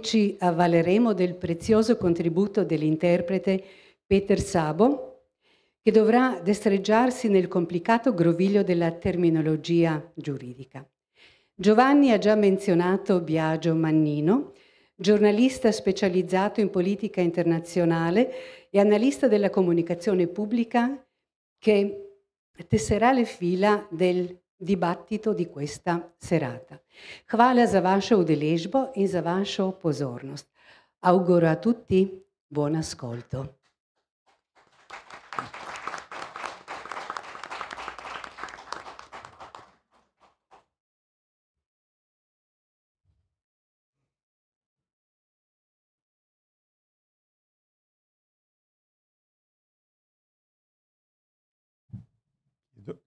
Ci avvaleremo del prezioso contributo dell'interprete Peter Sabo, che dovrà destreggiarsi nel complicato groviglio della terminologia giuridica. Giovanni ha già menzionato Biagio Mannino, giornalista specializzato in politica internazionale e analista della comunicazione pubblica che tesserà le fila del dibattito di questa serata. Hvala za vašo udeležbo in za vašo pozornost. Auguro a tutti buon ascolto.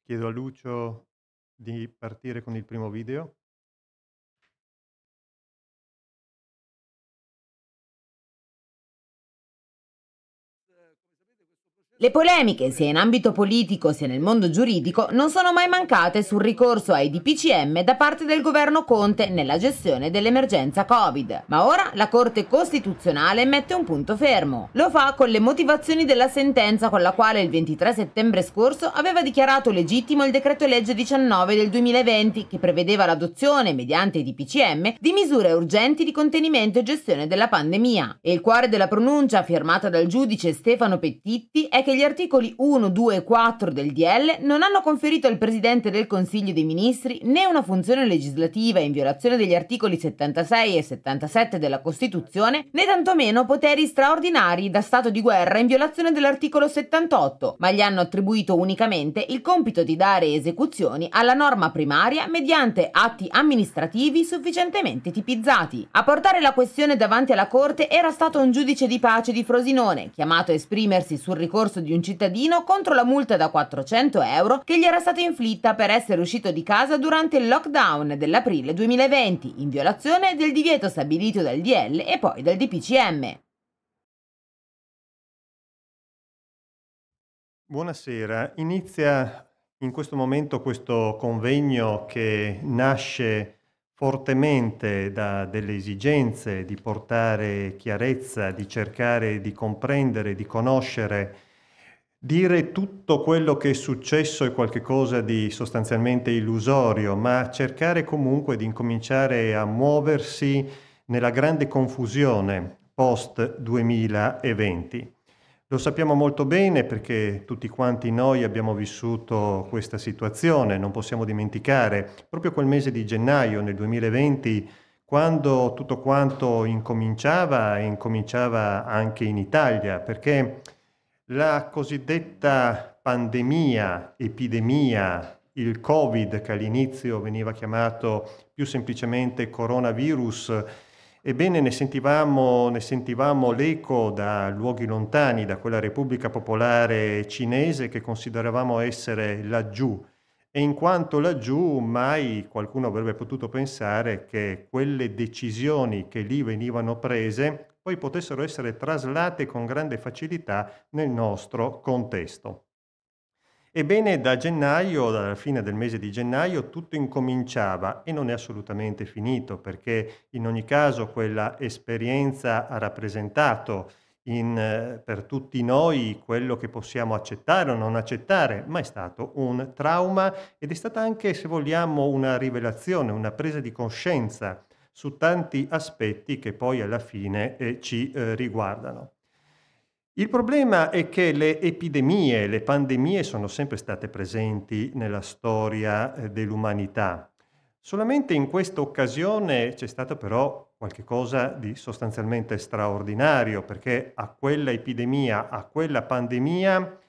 Chiedo a Lucio di partire con il primo video? Le polemiche, sia in ambito politico sia nel mondo giuridico, non sono mai mancate sul ricorso ai DPCM da parte del governo Conte nella gestione dell'emergenza Covid. Ma ora la Corte Costituzionale mette un punto fermo. Lo fa con le motivazioni della sentenza con la quale il 23 settembre scorso aveva dichiarato legittimo il decreto legge 19 del 2020 che prevedeva l'adozione, mediante i DPCM, di misure urgenti di contenimento e gestione della pandemia. E il cuore della pronuncia firmata dal giudice Stefano Pettitti è che che gli articoli 1, 2 e 4 del DL non hanno conferito al Presidente del Consiglio dei Ministri né una funzione legislativa in violazione degli articoli 76 e 77 della Costituzione, né tantomeno poteri straordinari da stato di guerra in violazione dell'articolo 78, ma gli hanno attribuito unicamente il compito di dare esecuzioni alla norma primaria mediante atti amministrativi sufficientemente tipizzati. A portare la questione davanti alla Corte era stato un giudice di pace di Frosinone, chiamato a esprimersi sul ricorso di un cittadino contro la multa da 400 euro che gli era stata inflitta per essere uscito di casa durante il lockdown dell'aprile 2020, in violazione del divieto stabilito dal DL e poi dal DPCM. Buonasera, inizia in questo momento questo convegno che nasce fortemente da delle esigenze di portare chiarezza, di cercare di comprendere, di conoscere dire tutto quello che è successo è qualcosa di sostanzialmente illusorio, ma cercare comunque di incominciare a muoversi nella grande confusione post 2020. Lo sappiamo molto bene perché tutti quanti noi abbiamo vissuto questa situazione, non possiamo dimenticare proprio quel mese di gennaio nel 2020 quando tutto quanto incominciava e incominciava anche in Italia, perché la cosiddetta pandemia, epidemia, il Covid che all'inizio veniva chiamato più semplicemente coronavirus, ebbene ne sentivamo, ne sentivamo l'eco da luoghi lontani, da quella Repubblica Popolare Cinese che consideravamo essere laggiù. E in quanto laggiù mai qualcuno avrebbe potuto pensare che quelle decisioni che lì venivano prese poi potessero essere traslate con grande facilità nel nostro contesto. Ebbene, da gennaio, dalla fine del mese di gennaio, tutto incominciava e non è assolutamente finito perché in ogni caso quella esperienza ha rappresentato in, eh, per tutti noi quello che possiamo accettare o non accettare, ma è stato un trauma ed è stata anche, se vogliamo, una rivelazione, una presa di coscienza su tanti aspetti che poi alla fine eh, ci eh, riguardano. Il problema è che le epidemie, le pandemie sono sempre state presenti nella storia eh, dell'umanità. Solamente in questa occasione c'è stato però qualcosa di sostanzialmente straordinario, perché a quella epidemia, a quella pandemia,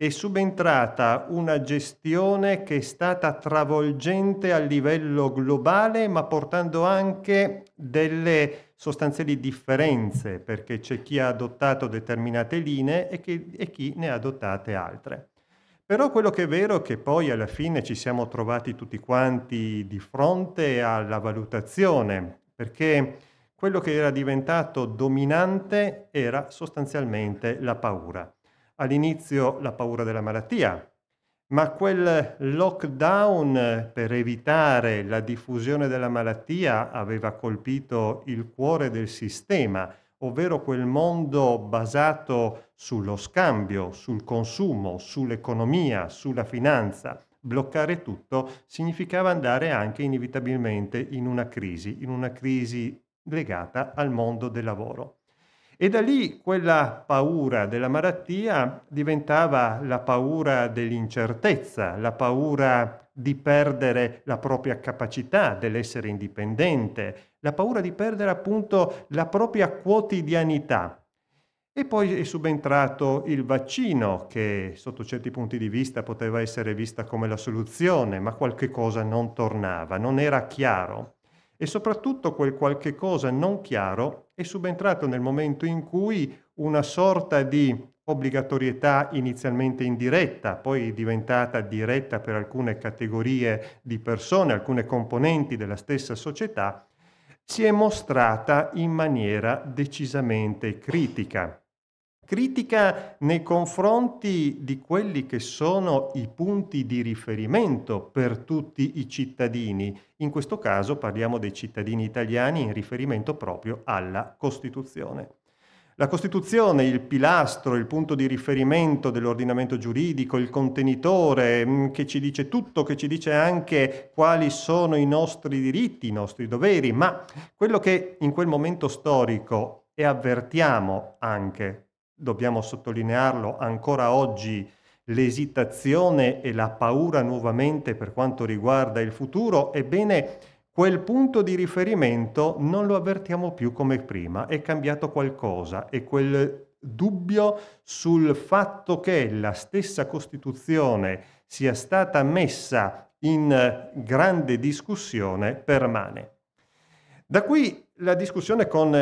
è subentrata una gestione che è stata travolgente a livello globale, ma portando anche delle sostanziali differenze, perché c'è chi ha adottato determinate linee e, che, e chi ne ha adottate altre. Però quello che è vero è che poi alla fine ci siamo trovati tutti quanti di fronte alla valutazione, perché quello che era diventato dominante era sostanzialmente la paura all'inizio la paura della malattia, ma quel lockdown per evitare la diffusione della malattia aveva colpito il cuore del sistema, ovvero quel mondo basato sullo scambio, sul consumo, sull'economia, sulla finanza. Bloccare tutto significava andare anche inevitabilmente in una crisi, in una crisi legata al mondo del lavoro. E da lì quella paura della malattia diventava la paura dell'incertezza, la paura di perdere la propria capacità dell'essere indipendente, la paura di perdere appunto la propria quotidianità. E poi è subentrato il vaccino, che sotto certi punti di vista poteva essere vista come la soluzione, ma qualche cosa non tornava, non era chiaro e soprattutto quel qualche cosa non chiaro è subentrato nel momento in cui una sorta di obbligatorietà inizialmente indiretta, poi diventata diretta per alcune categorie di persone, alcune componenti della stessa società, si è mostrata in maniera decisamente critica critica nei confronti di quelli che sono i punti di riferimento per tutti i cittadini. In questo caso parliamo dei cittadini italiani in riferimento proprio alla Costituzione. La Costituzione, il pilastro, il punto di riferimento dell'ordinamento giuridico, il contenitore mm, che ci dice tutto, che ci dice anche quali sono i nostri diritti, i nostri doveri, ma quello che in quel momento storico e avvertiamo anche dobbiamo sottolinearlo ancora oggi, l'esitazione e la paura nuovamente per quanto riguarda il futuro, ebbene quel punto di riferimento non lo avvertiamo più come prima, è cambiato qualcosa e quel dubbio sul fatto che la stessa Costituzione sia stata messa in grande discussione permane. Da qui la discussione con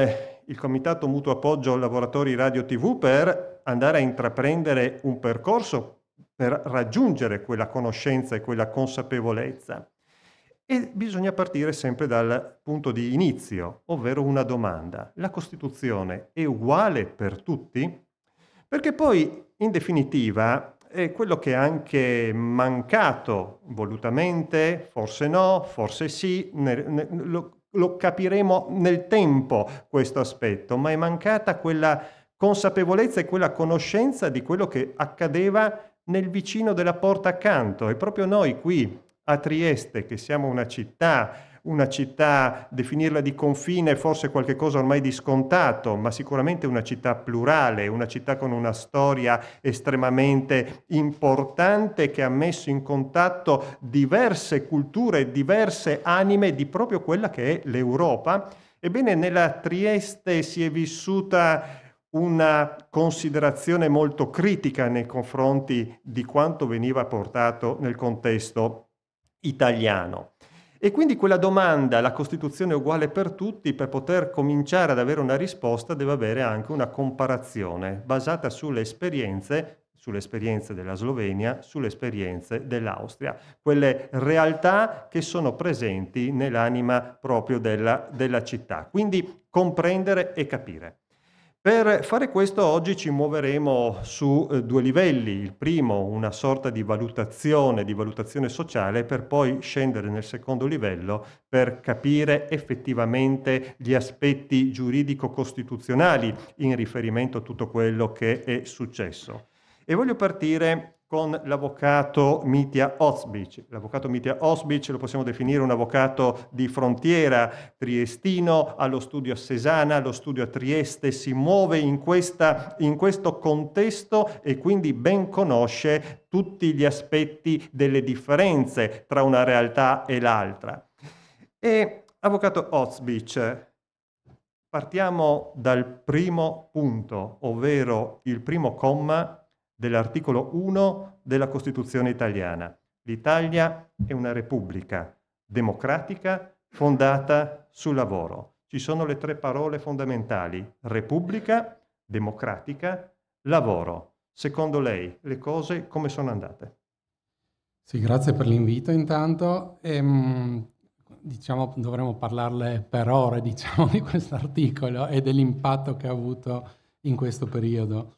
il Comitato Mutuo Appoggio Lavoratori Radio TV per andare a intraprendere un percorso per raggiungere quella conoscenza e quella consapevolezza. E bisogna partire sempre dal punto di inizio, ovvero una domanda. La Costituzione è uguale per tutti? Perché poi, in definitiva, è quello che è anche mancato volutamente, forse no, forse sì, ne, ne, lo, lo capiremo nel tempo questo aspetto, ma è mancata quella consapevolezza e quella conoscenza di quello che accadeva nel vicino della porta accanto e proprio noi qui a Trieste, che siamo una città una città, definirla di confine è forse qualcosa ormai di scontato, ma sicuramente una città plurale, una città con una storia estremamente importante che ha messo in contatto diverse culture, diverse anime di proprio quella che è l'Europa. Ebbene, nella Trieste si è vissuta una considerazione molto critica nei confronti di quanto veniva portato nel contesto italiano. E quindi quella domanda, la Costituzione è uguale per tutti, per poter cominciare ad avere una risposta deve avere anche una comparazione basata sulle esperienze sulle esperienze della Slovenia, sulle esperienze dell'Austria, quelle realtà che sono presenti nell'anima proprio della, della città. Quindi comprendere e capire. Per fare questo oggi ci muoveremo su eh, due livelli. Il primo, una sorta di valutazione, di valutazione sociale, per poi scendere nel secondo livello per capire effettivamente gli aspetti giuridico-costituzionali in riferimento a tutto quello che è successo. E voglio partire con l'avvocato Mitya Ozbic. L'avvocato Mitya Ozbic lo possiamo definire un avvocato di frontiera triestino, allo studio a Sesana, allo studio a Trieste, si muove in, questa, in questo contesto e quindi ben conosce tutti gli aspetti delle differenze tra una realtà e l'altra. E avvocato Ozbic, partiamo dal primo punto, ovvero il primo comma dell'articolo 1 della Costituzione italiana. L'Italia è una repubblica democratica fondata sul lavoro. Ci sono le tre parole fondamentali, repubblica, democratica, lavoro. Secondo lei le cose come sono andate? Sì, grazie per l'invito intanto. Ehm, diciamo, dovremmo parlarle per ore diciamo, di questo articolo e dell'impatto che ha avuto in questo periodo.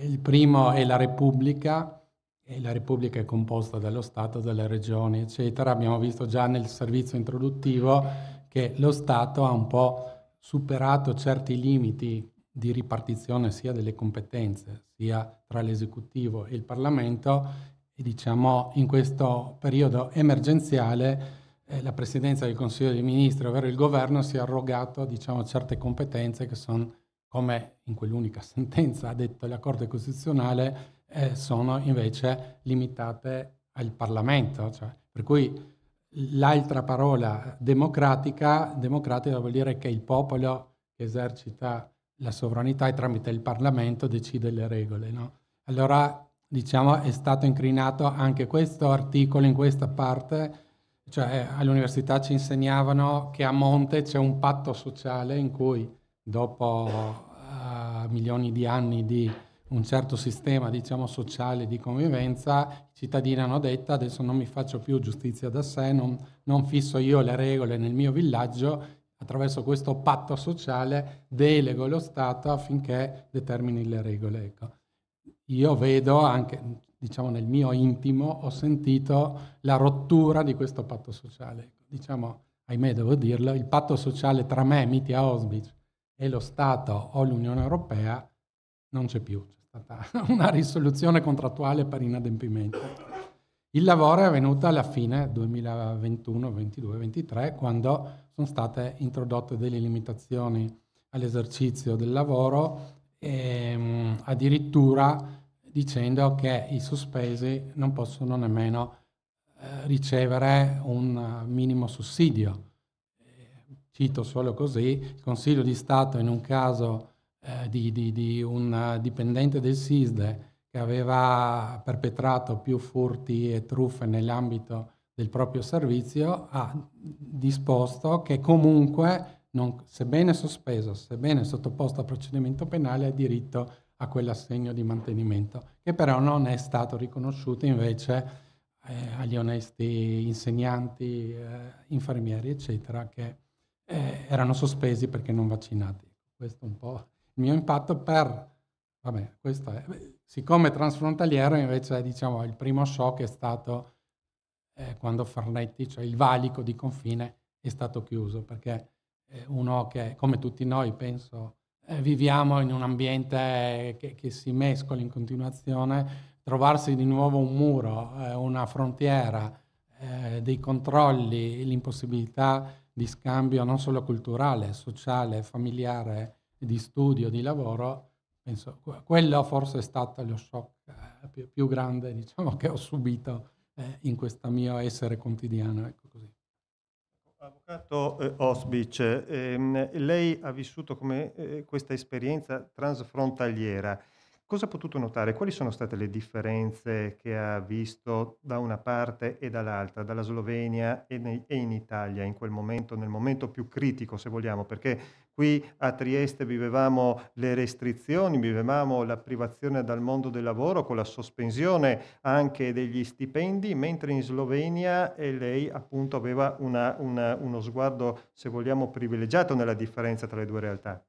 Il primo è la Repubblica, e la Repubblica è composta dallo Stato, dalle regioni, eccetera. Abbiamo visto già nel servizio introduttivo che lo Stato ha un po' superato certi limiti di ripartizione sia delle competenze, sia tra l'esecutivo e il Parlamento e diciamo in questo periodo emergenziale eh, la Presidenza del Consiglio dei Ministri, ovvero il Governo, si è arrogato diciamo, certe competenze che sono come in quell'unica sentenza ha detto la Corte Costituzionale, eh, sono invece limitate al Parlamento. Cioè, per cui l'altra parola democratica, democratica vuol dire che il popolo esercita la sovranità e tramite il Parlamento decide le regole. No? Allora diciamo è stato incrinato anche questo articolo in questa parte, cioè all'università ci insegnavano che a monte c'è un patto sociale in cui dopo uh, milioni di anni di un certo sistema diciamo, sociale di convivenza, i cittadini hanno detto adesso non mi faccio più giustizia da sé, non, non fisso io le regole nel mio villaggio, attraverso questo patto sociale delego lo Stato affinché determini le regole. Ecco. Io vedo anche, diciamo nel mio intimo, ho sentito la rottura di questo patto sociale. Ecco. Diciamo, ahimè devo dirlo, il patto sociale tra me, Miti e Osbich, e lo Stato o l'Unione Europea, non c'è più, c'è stata una risoluzione contrattuale per inadempimento. Il lavoro è avvenuto alla fine 2021, 22, 2023, quando sono state introdotte delle limitazioni all'esercizio del lavoro, e, ehm, addirittura dicendo che i sospesi non possono nemmeno eh, ricevere un eh, minimo sussidio cito solo così, il Consiglio di Stato in un caso eh, di, di, di un eh, dipendente del SISDE che aveva perpetrato più furti e truffe nell'ambito del proprio servizio, ha disposto che comunque, non, sebbene sospeso, sebbene sottoposto a procedimento penale, ha diritto a quell'assegno di mantenimento, che però non è stato riconosciuto invece eh, agli onesti insegnanti, eh, infermieri, eccetera, che eh, erano sospesi perché non vaccinati. Questo è un po' il mio impatto per... Vabbè, questo è... Siccome transfrontaliero invece diciamo, il primo shock è stato eh, quando Farnetti, cioè il valico di confine, è stato chiuso, perché eh, uno che, come tutti noi, penso, eh, viviamo in un ambiente che, che si mescola in continuazione, trovarsi di nuovo un muro, eh, una frontiera, eh, dei controlli, l'impossibilità di scambio non solo culturale, sociale, familiare, di studio, di lavoro, penso quello forse è stato lo shock eh, più, più grande diciamo, che ho subito eh, in questo mio essere quotidiano. Ecco Avvocato eh, Osbic, ehm, lei ha vissuto come, eh, questa esperienza transfrontaliera. Cosa ha potuto notare? Quali sono state le differenze che ha visto da una parte e dall'altra, dalla Slovenia e, nei- e in Italia in quel momento, nel momento più critico se vogliamo, perché qui a Trieste vivevamo le restrizioni, vivevamo la privazione dal mondo del lavoro con la sospensione anche degli stipendi, mentre in Slovenia eh, lei appunto aveva una, una, uno sguardo se vogliamo privilegiato nella differenza tra le due realtà.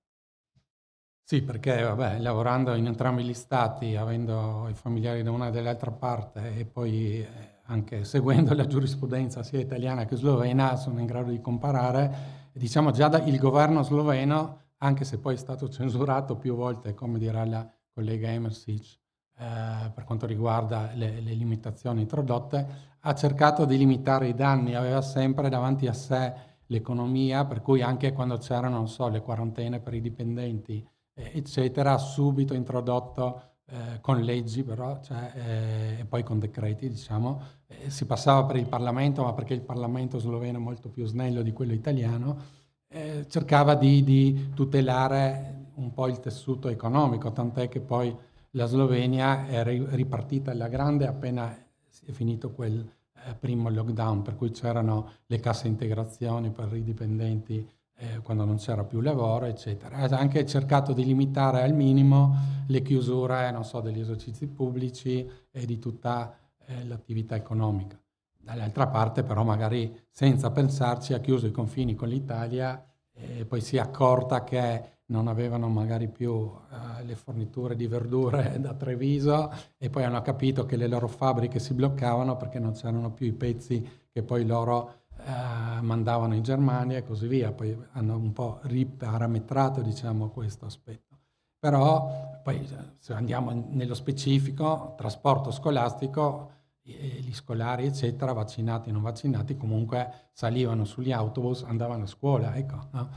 Sì, perché vabbè, lavorando in entrambi gli stati, avendo i familiari da una e dall'altra parte e poi eh, anche seguendo la giurisprudenza sia italiana che slovena, sono in grado di comparare. Diciamo già da, il governo sloveno, anche se poi è stato censurato più volte, come dirà la collega Emersic, eh, per quanto riguarda le, le limitazioni introdotte, ha cercato di limitare i danni, aveva sempre davanti a sé l'economia, per cui anche quando c'erano, non so, le quarantene per i dipendenti, eccetera, cioè, subito introdotto eh, con leggi però, cioè, eh, e poi con decreti, diciamo. Eh, si passava per il Parlamento, ma perché il Parlamento sloveno è molto più snello di quello italiano, eh, cercava di, di, tutelare un po' il tessuto economico, tant'è che poi la Slovenia è ripartita alla grande appena è finito quel eh, primo lockdown, per cui c'erano le casse integrazioni per i dipendenti eh, quando non c'era più lavoro, eccetera. Ha anche cercato di limitare al minimo le chiusure, non so, degli esercizi pubblici e di tutta eh, l'attività economica. Dall'altra parte però magari senza pensarci ha chiuso i confini con l'Italia e poi si è accorta che non avevano magari più eh, le forniture di verdure da Treviso e poi hanno capito che le loro fabbriche si bloccavano perché non c'erano più i pezzi che poi loro eh, mandavano in Germania e così via, poi hanno un po' riparametrato diciamo, questo aspetto. Però poi eh, se andiamo nello specifico, trasporto scolastico, eh, gli scolari eccetera, vaccinati e non vaccinati, comunque salivano sugli autobus, andavano a scuola, ecco, no?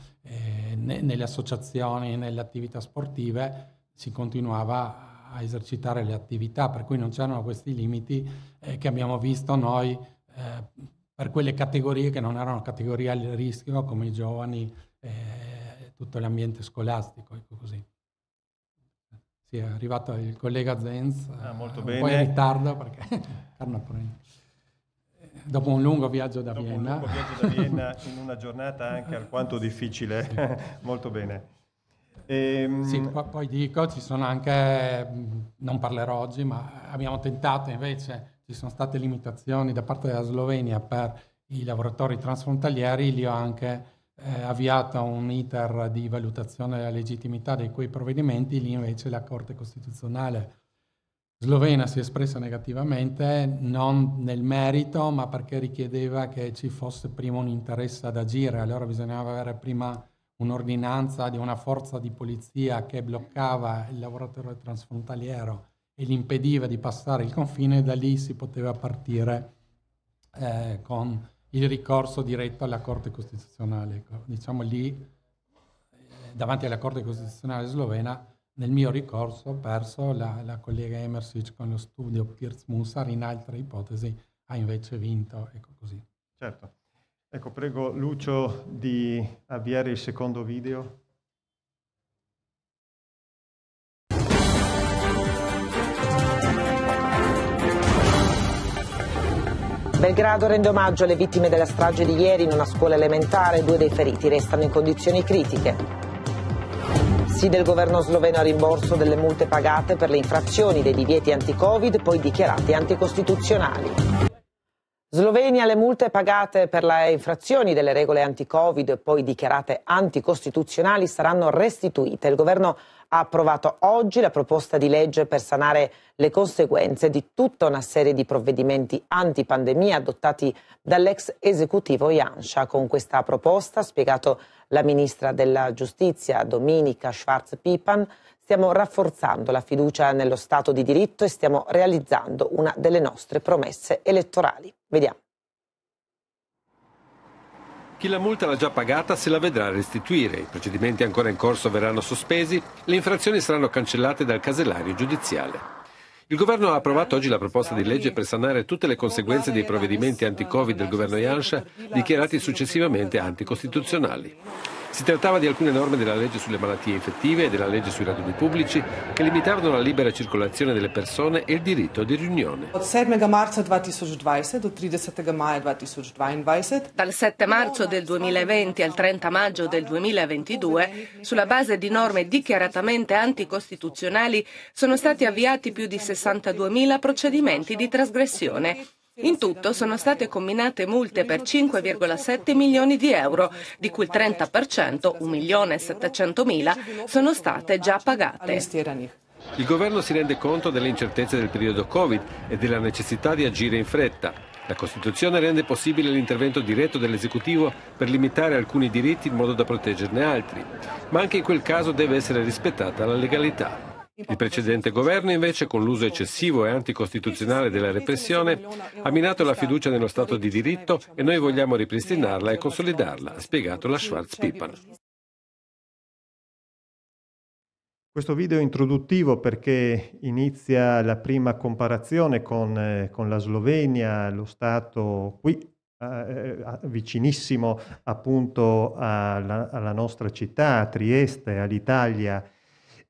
nelle associazioni, nelle attività sportive si continuava a esercitare le attività, per cui non c'erano questi limiti eh, che abbiamo visto noi eh, per quelle categorie che non erano categorie a rischio come i giovani, eh, tutto l'ambiente scolastico. Ecco così. Sì, è arrivato il collega Zenz, ah, eh, molto un bene. po' in ritardo perché eh, dopo un lungo viaggio da dopo Vienna. un lungo viaggio da Vienna in una giornata anche alquanto difficile, sì. molto bene. E, ehm, sì, poi dico, ci sono anche, mm, non parlerò oggi, ma abbiamo tentato invece ci sono state limitazioni da parte della Slovenia per i lavoratori transfrontalieri, lì ho anche eh, avviato un iter di valutazione della legittimità di quei provvedimenti, lì invece la Corte Costituzionale slovena si è espressa negativamente, non nel merito, ma perché richiedeva che ci fosse prima un interesse ad agire. Allora bisognava avere prima un'ordinanza di una forza di polizia che bloccava il lavoratore transfrontaliero e gli impediva di passare il confine, da lì si poteva partire eh, con il ricorso diretto alla Corte Costituzionale. Ecco, diciamo lì, eh, davanti alla Corte Costituzionale slovena, nel mio ricorso ho perso la, la collega Emersic con lo studio Pirz Musar, in altre ipotesi ha invece vinto, ecco così. Certo. Ecco, prego Lucio di avviare il secondo video. Belgrado rende omaggio alle vittime della strage di ieri in una scuola elementare, due dei feriti restano in condizioni critiche. Sì del governo sloveno a rimborso delle multe pagate per le infrazioni dei divieti anti-Covid poi dichiarate anticostituzionali. Slovenia le multe pagate per le infrazioni delle regole anti-Covid poi dichiarate anticostituzionali saranno restituite. Il governo ha approvato oggi la proposta di legge per sanare le conseguenze di tutta una serie di provvedimenti antipandemia adottati dall'ex esecutivo Yansha. Con questa proposta, ha spiegato la ministra della Giustizia Dominica Schwarz-Pipan, stiamo rafforzando la fiducia nello Stato di diritto e stiamo realizzando una delle nostre promesse elettorali. Vediamo. Chi la multa l'ha già pagata se la vedrà restituire, i procedimenti ancora in corso verranno sospesi, le infrazioni saranno cancellate dal casellario giudiziale. Il governo ha approvato oggi la proposta di legge per sanare tutte le conseguenze dei provvedimenti anti-Covid del governo Yansha dichiarati successivamente anticostituzionali. Si trattava di alcune norme della legge sulle malattie infettive e della legge sui raduni pubblici che limitavano la libera circolazione delle persone e il diritto di riunione. Dal 7 marzo del 2020 al 30 maggio del 2022, sulla base di norme dichiaratamente anticostituzionali, sono stati avviati più di 62.000 procedimenti di trasgressione in tutto sono state combinate multe per 5,7 milioni di euro, di cui il 30%, 1 milione e 700 mila, sono state già pagate. Il governo si rende conto delle incertezze del periodo Covid e della necessità di agire in fretta. La Costituzione rende possibile l'intervento diretto dell'esecutivo per limitare alcuni diritti in modo da proteggerne altri, ma anche in quel caso deve essere rispettata la legalità. Il precedente governo invece, con l'uso eccessivo e anticostituzionale della repressione, ha minato la fiducia nello Stato di diritto e noi vogliamo ripristinarla e consolidarla, ha spiegato la Schwarz-Pipan. Questo video è introduttivo perché inizia la prima comparazione con, eh, con la Slovenia, lo Stato qui eh, eh vicinissimo appunto alla, alla nostra città, a Trieste, all'Italia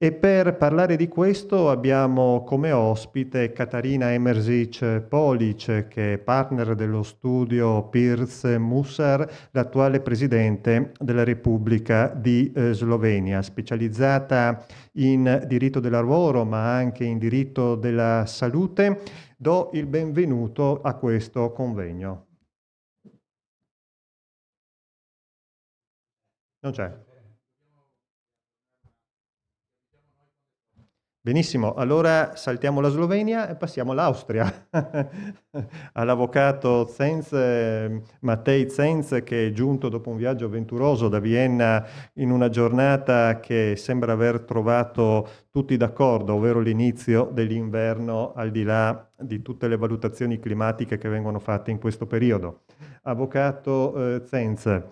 e per parlare di questo abbiamo come ospite Katarina Emersic Polic, che è partner dello studio Pirce Musar, l'attuale presidente della Repubblica di eh, Slovenia, specializzata in diritto del lavoro ma anche in diritto della salute. Do il benvenuto a questo convegno. Non c'è. Benissimo, allora saltiamo la Slovenia e passiamo all'Austria, all'avvocato Zenz, eh, Mattei Zenz che è giunto dopo un viaggio avventuroso da Vienna in una giornata che sembra aver trovato tutti d'accordo, ovvero l'inizio dell'inverno al di là di tutte le valutazioni climatiche che vengono fatte in questo periodo. Avvocato eh, Zenz,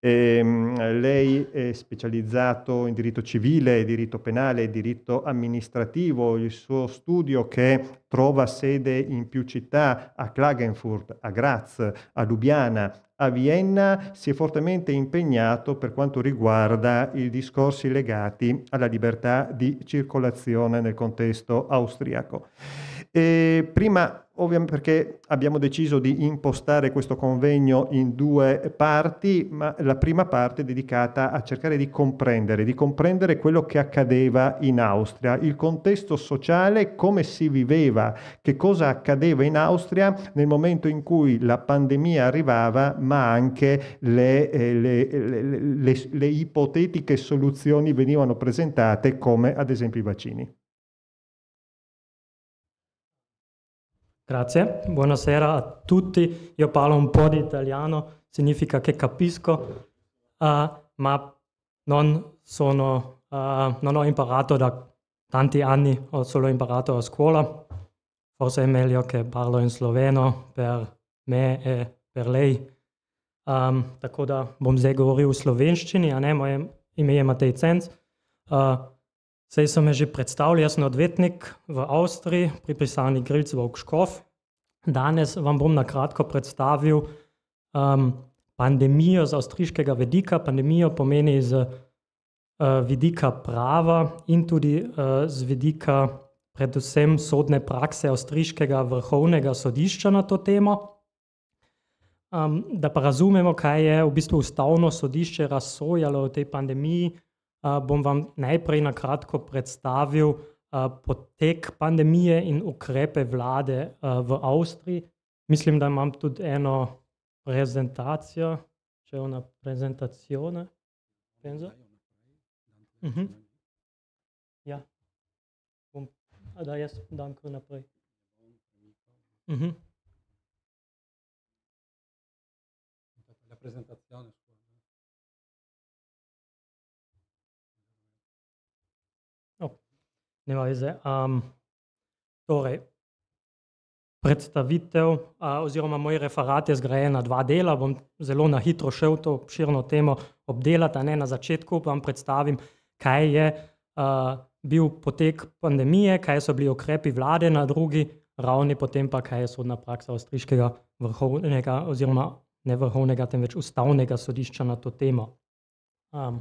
e, ehm, lei è specializzato in diritto civile, diritto penale, diritto amministrativo. Il suo studio che trova sede in più città, a Klagenfurt, a Graz, a Lubiana, a Vienna, si è fortemente impegnato per quanto riguarda i discorsi legati alla libertà di circolazione nel contesto austriaco. E prima, ovviamente, perché abbiamo deciso di impostare questo convegno in due parti, ma la prima parte è dedicata a cercare di comprendere, di comprendere quello che accadeva in Austria, il contesto sociale, come si viveva, che cosa accadeva in Austria nel momento in cui la pandemia arrivava, ma anche le, eh, le, le, le ipotetiche soluzioni venivano presentate, come ad esempio i vaccini. Grazie, buonasera a tutti. Io parlo un po' di italiano, significa che capisco, uh, ma non, sono, uh, non ho imparato da tanti anni, ho solo imparato a scuola. Forse è meglio che parlo in sloveno per me e per lei. Um, tako da bom zdaj govoril v slovenščini, a ne moje ime je Matej Cenz. Uh, ah, Sej so me že predstavili, jaz sem odvetnik v Avstriji, pri pisarni Grilc v Okškov. Danes vam bom na kratko predstavil um, pandemijo z avstrijskega vedika. Pandemijo pomeni z uh, vidika prava in tudi uh, z vidika predvsem sodne prakse avstrijskega vrhovnega sodišča na to temo. Um, da pa razumemo, kaj je v bistvu ustavno sodišče razsojalo o tej pandemiji bom vam najprej na kratko predstavil potek pandemije in ukrepe vlade v Avstriji. Mislim, da imam tudi eno prezentacijo, če je ona prezentacijona. Penza? Mhm. Ja, bom, da jaz dam kar naprej. Mhm. Prezentacijone. Nema veze. Um, torej, predstavitev uh, oziroma moj referat je zgrajen na dva dela. Bom zelo na hitro šel to obširno temo obdelati, ne na začetku, pa vam predstavim, kaj je uh, bil potek pandemije, kaj so bili ukrepi vlade na drugi ravni, potem pa kaj je sodna praksa avstrijskega vrhovnega oziroma ne vrhovnega, temveč ustavnega sodišča na to temo. Um,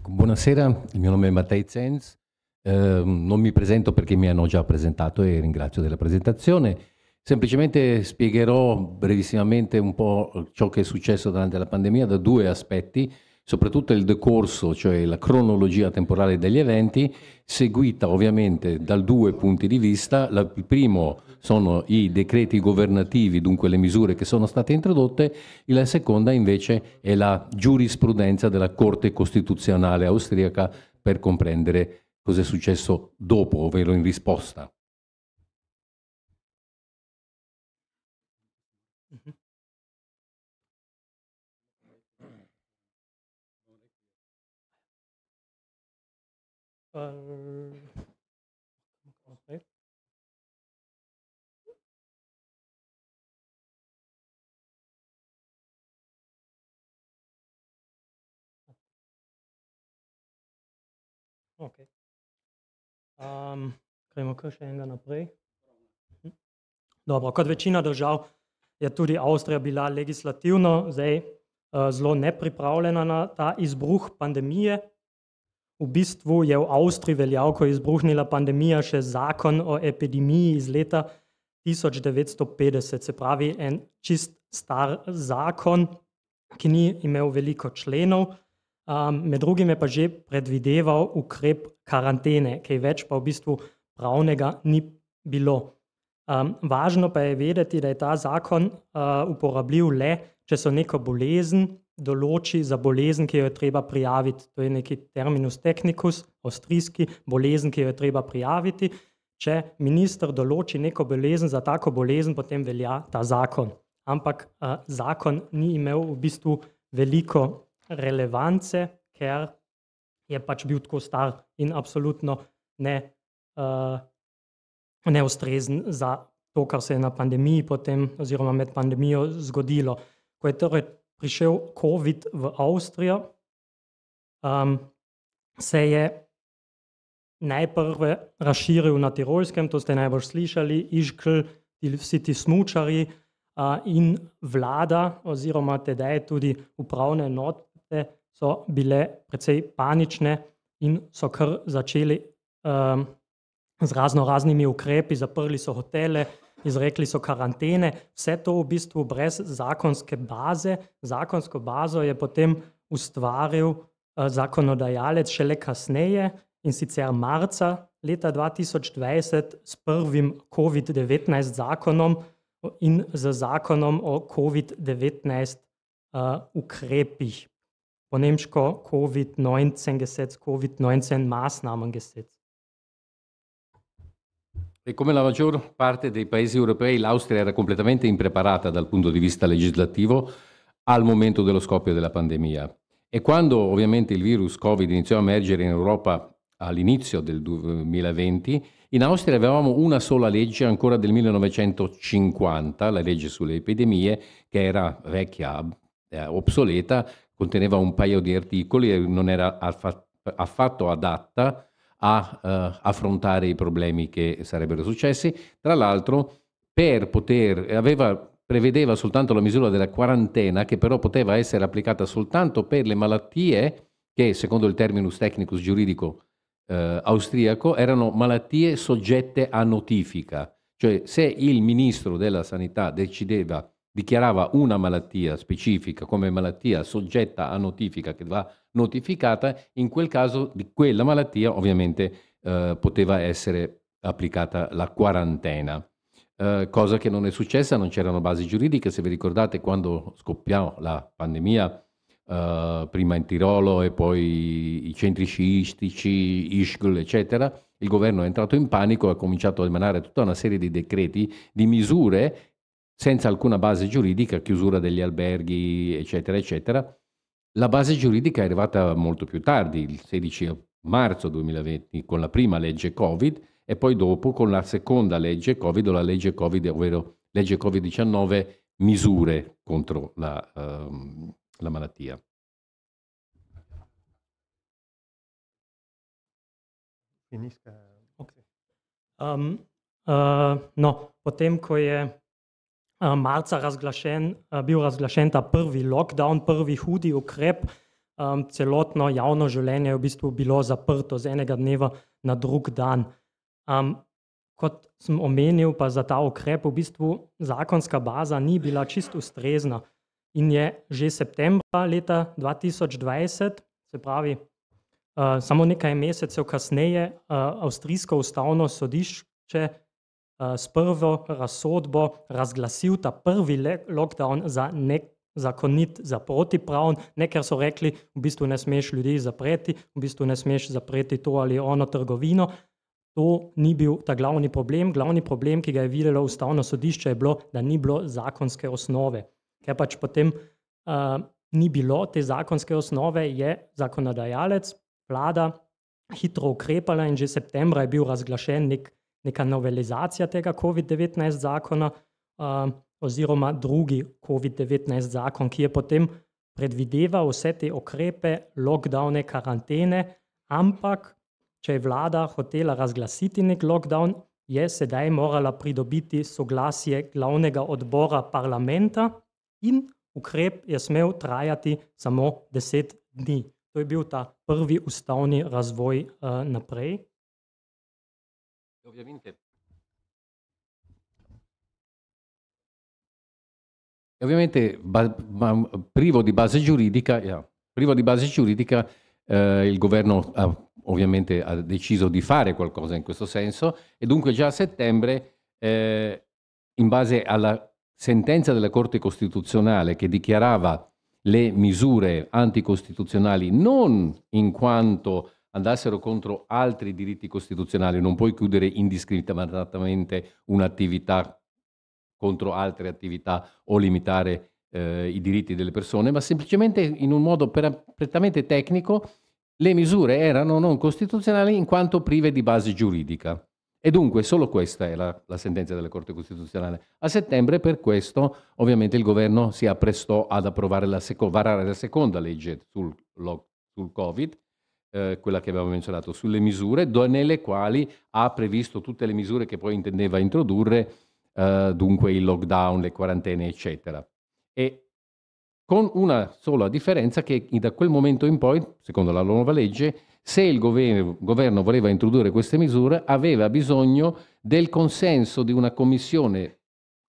Buonasera, il mio nome è Mattei Zenz, eh, non mi presento perché mi hanno già presentato e ringrazio della presentazione. Semplicemente spiegherò brevissimamente un po' ciò che è successo durante la pandemia da due aspetti soprattutto il decorso, cioè la cronologia temporale degli eventi, seguita ovviamente da due punti di vista. La, il primo sono i decreti governativi, dunque le misure che sono state introdotte, e la seconda invece è la giurisprudenza della Corte Costituzionale austriaca per comprendere cosa è successo dopo, ovvero in risposta. Gremo ehm, kar še enega naprej. Mhm. Dobro, kot večina držav je tudi Avstrija bila legislativno zdaj, zelo nepripravljena na ta izbruh pandemije, V bistvu je v Avstriji veljal, ko je izbruhnila pandemija, še zakon o epidemiji iz leta 1950, se pravi, en čist star zakon, ki ni imel veliko členov. Um, med drugim je pa že predvideval ukrep karantene, ki je več pa v bistvu pravnega ni bilo. Um, važno pa je vedeti, da je ta zakon uh, uporabljiv le, če so neko bolezen določi za bolezen, ki jo je treba prijaviti. To je neki terminus technicus, avstrijski bolezen, ki jo je treba prijaviti. Če minister določi neko bolezen za tako bolezen, potem velja ta zakon. Ampak a, eh, zakon ni imel v bistvu veliko relevance, ker je pač bil tako star in apsolutno ne, eh, neustrezen za to, kar se je na pandemiji potem, oziroma med pandemijo zgodilo. Ko je torej prišel COVID v Avstrijo, um, se je najprej razširil na Tirolskem, to ste najbolj slišali, Iškl, vsi ti smučari uh, in vlada, oziroma tedaj tudi upravne enote, so bile precej panične in so kar začeli. Um, Z razno raznimi ukrepi, zaprli so hotele, izrekli so karantene, vse to v bistvu brez zakonske baze. Zakonsko bazo je potem ustvaril eh, zakonodajalec šele kasneje in sicer marca leta 2020 s prvim COVID-19 zakonom in z zakonom o COVID-19 eh, ukrepih. Po nemško COVID-19 gesec, COVID-19 masnamen gesec. E come la maggior parte dei paesi europei, l'Austria era completamente impreparata dal punto di vista legislativo al momento dello scoppio della pandemia. E quando ovviamente il virus Covid iniziò a emergere in Europa all'inizio del 2020, in Austria avevamo una sola legge ancora del 1950, la legge sulle epidemie, che era vecchia, eh, obsoleta, conteneva un paio di articoli e non era affatto adatta a eh, affrontare i problemi che sarebbero successi. Tra l'altro, per poter, aveva, prevedeva soltanto la misura della quarantena, che però poteva essere applicata soltanto per le malattie che, secondo il terminus technicus giuridico eh, austriaco, erano malattie soggette a notifica. Cioè, se il ministro della sanità decideva dichiarava una malattia specifica come malattia soggetta a notifica che va a notificata, in quel caso di quella malattia ovviamente eh, poteva essere applicata la quarantena. Eh, cosa che non è successa, non c'erano basi giuridiche, se vi ricordate quando scoppiò la pandemia, eh, prima in Tirolo e poi i centri sciistici, Ischgl, eccetera, il governo è entrato in panico e ha cominciato a emanare tutta una serie di decreti, di misure senza alcuna base giuridica, chiusura degli alberghi, eccetera, eccetera, la base giuridica è arrivata molto più tardi, il 16 marzo 2020, con la prima legge Covid e poi dopo con la seconda legge Covid o la legge Covid, ovvero legge Covid-19 misure contro la, uh, la malattia. Finisca. Okay. Um, uh, no, po tem, ko je Eh, marca razglašen, eh, bil razglašen ta prvi lockdown, prvi hudi ukrep. Um, celotno javno življenje je v bistvu bilo zaprto z enega dneva na drug dan. Um, kot sem omenil, pa za ta ukrep v bistvu zakonska baza ni bila čist ustrezna in je že septembra leta 2020, se pravi, uh, samo nekaj mesecev kasneje, uh, avstrijsko ustavno sodišče. Eh, s prvo razsodbo razglasil ta prvi lockdown za nezakonit, za protipravn, ne ker so rekli, v bistvu ne smeš ljudi zapreti, v bistvu ne smeš zapreti to ali ono trgovino. To ni bil ta glavni problem. Glavni problem, ki ga je videlo ustavno sodišče, je bilo, da ni bilo zakonske osnove. Ker pač potem uh, ni bilo te zakonske osnove, je zakonodajalec, vlada hitro ukrepala in že septembra je bil razglašen nek neka novelizacija tega COVID-19 zakona, oziroma drugi COVID-19 zakon, ki je potem predvideval vse te okrepe, lockdowne, karantene, ampak če je vlada hotela razglasiti nek lockdown, je sedaj morala pridobiti soglasje glavnega odbora parlamenta in ukrep je smel trajati samo deset dni. To je bil ta prvi ustavni razvoj uh, naprej. ovviamente ovviamente ba, ma, mm, privo di base giuridica, yeah, privo di base giuridica eh, il governo ha, ovviamente ha deciso di fare qualcosa in questo senso e dunque già a settembre, eh, in base alla sentenza della Corte Costituzionale che dichiarava le misure anticostituzionali non in quanto andassero contro altri diritti costituzionali, non puoi chiudere indiscriminatamente un'attività contro altre attività o limitare eh, i diritti delle persone, ma semplicemente in un modo prettamente tecnico le misure erano non costituzionali in quanto prive di base giuridica. E dunque solo questa è la, la, sentenza della Corte Costituzionale. A settembre per questo ovviamente il governo si apprestò ad approvare la seco- varare la seconda legge sul, lo, sul Covid eh, quella che abbiamo menzionato, sulle misure, do, nelle quali ha previsto tutte le misure che poi intendeva introdurre, eh, dunque il lockdown, le quarantene, eccetera. E con una sola differenza che da quel momento in poi, secondo la nuova legge, se il governo, governo voleva introdurre queste misure, aveva bisogno del consenso di una commissione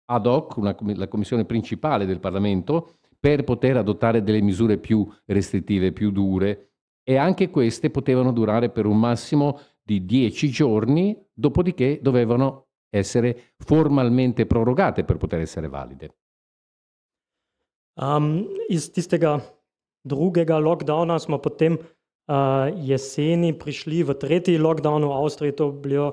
ad hoc, una, la commissione principale del Parlamento, per poter adottare delle misure più restrittive, più dure, e anche queste potevano durare per un massimo di dieci giorni, dopodiché dovevano essere formalmente prorogate per poter essere valide. Um, iz tistega drugega lockdowna smo potem uh, jeseni prišli v tretji lockdown v Avstriji, to je bilo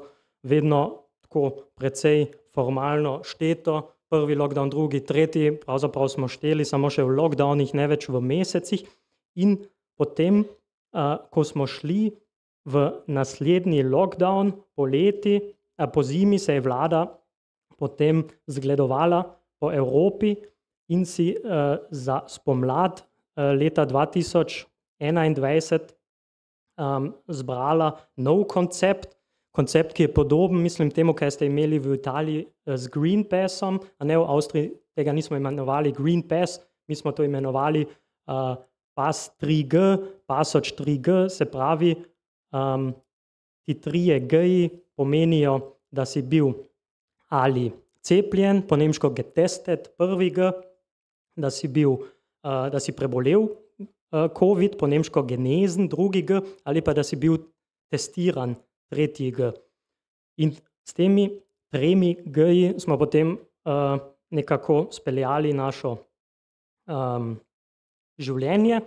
vedno tako precej formalno šteto, prvi lockdown, drugi, tretji, pravzaprav smo šteli samo še v lockdownih, ne več v mesecih. In potem ko smo šli v naslednji lockdown po leti, po zimi, se je vlada potem zgledovala po Evropi in si za spomlad leta 2021 zbrala nov koncept. Koncept, ki je podoben, mislim, temu, kaj ste imeli v Italiji z Green Passom, a ne v Avstriji, tega nismo imenovali Green Pass, mi smo to imenovali uh, PAS 3G, pasoč 3G, se pravi, um, ti trije G-ji pomenijo, da si bil ali cepljen, po nemško getestet, prvi G, da si, bil, uh, da si prebolel uh, COVID, po nemško genezen, drugi G, ali pa da si bil testiran, tretji G. In s temi tremi G-ji smo potem uh, nekako speljali našo. Um, Življenje,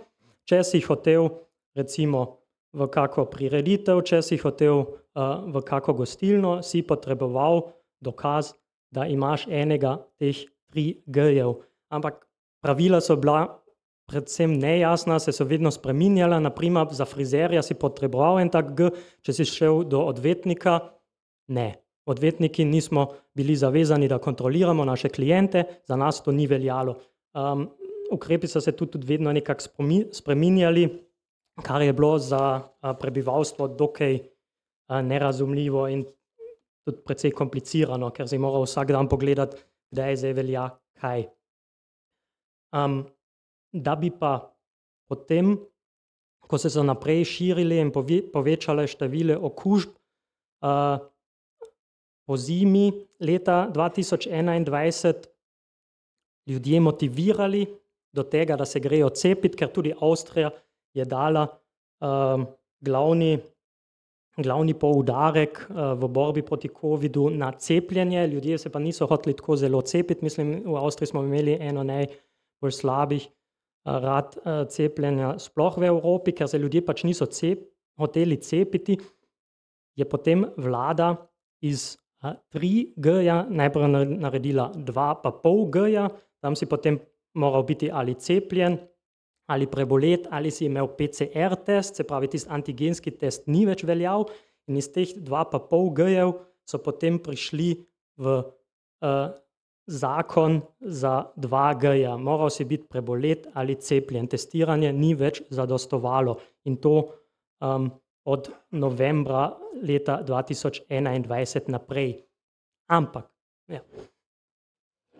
če si hotel, recimo, v kakšno prireditev, če si hotel uh, v kakšno gostilno, si potreboval dokaz, da imaš enega teh tri G-jev. Ampak pravila so bila predvsem nejasna, se so vedno spreminjala. Naprimer, za frizerja si potreboval en tak G, če si šel do odvetnika, ne. Odvetniki nismo bili zavezani, da kontroliramo naše klijente, za nas to ni veljalo. Um, ukrepi so se tudi vedno nekako spreminjali, kar je bilo za prebivalstvo dokaj nerazumljivo in tudi precej komplicirano, ker si mora vsak dan pogledati, kdaj je zdaj velja kaj. Um, da bi pa potem, ko se so naprej širili in povečale število okužb, uh, po zimi leta 2021 ljudje motivirali do tega, da se grejo cepiti, ker tudi Avstrija je dala um, glavni, glavni poudarek uh, v borbi proti COVID-u na cepljenje. Ljudje se pa niso hoteli tako zelo cepiti. Mislim, v Avstriji smo imeli eno najbolj slabih uh, rad uh, cepljenja, sploh v Evropi, ker se ljudje pač niso cep hoteli cepiti. Je potem vlada iz 3G, najprej naredila 2,5G, tam si potem moral biti ali cepljen, ali prebolet, ali si imel PCR-test, se pravi, tisti antigenski test ni več veljal. In iz teh 2,5 G-jev so potem prišli v uh, zakon za 2 G-ja. Moral si biti prebolet ali cepljen. Testiranje ni več zadostovalo in to um, od novembra leta 2021 naprej. Ampak. Ja.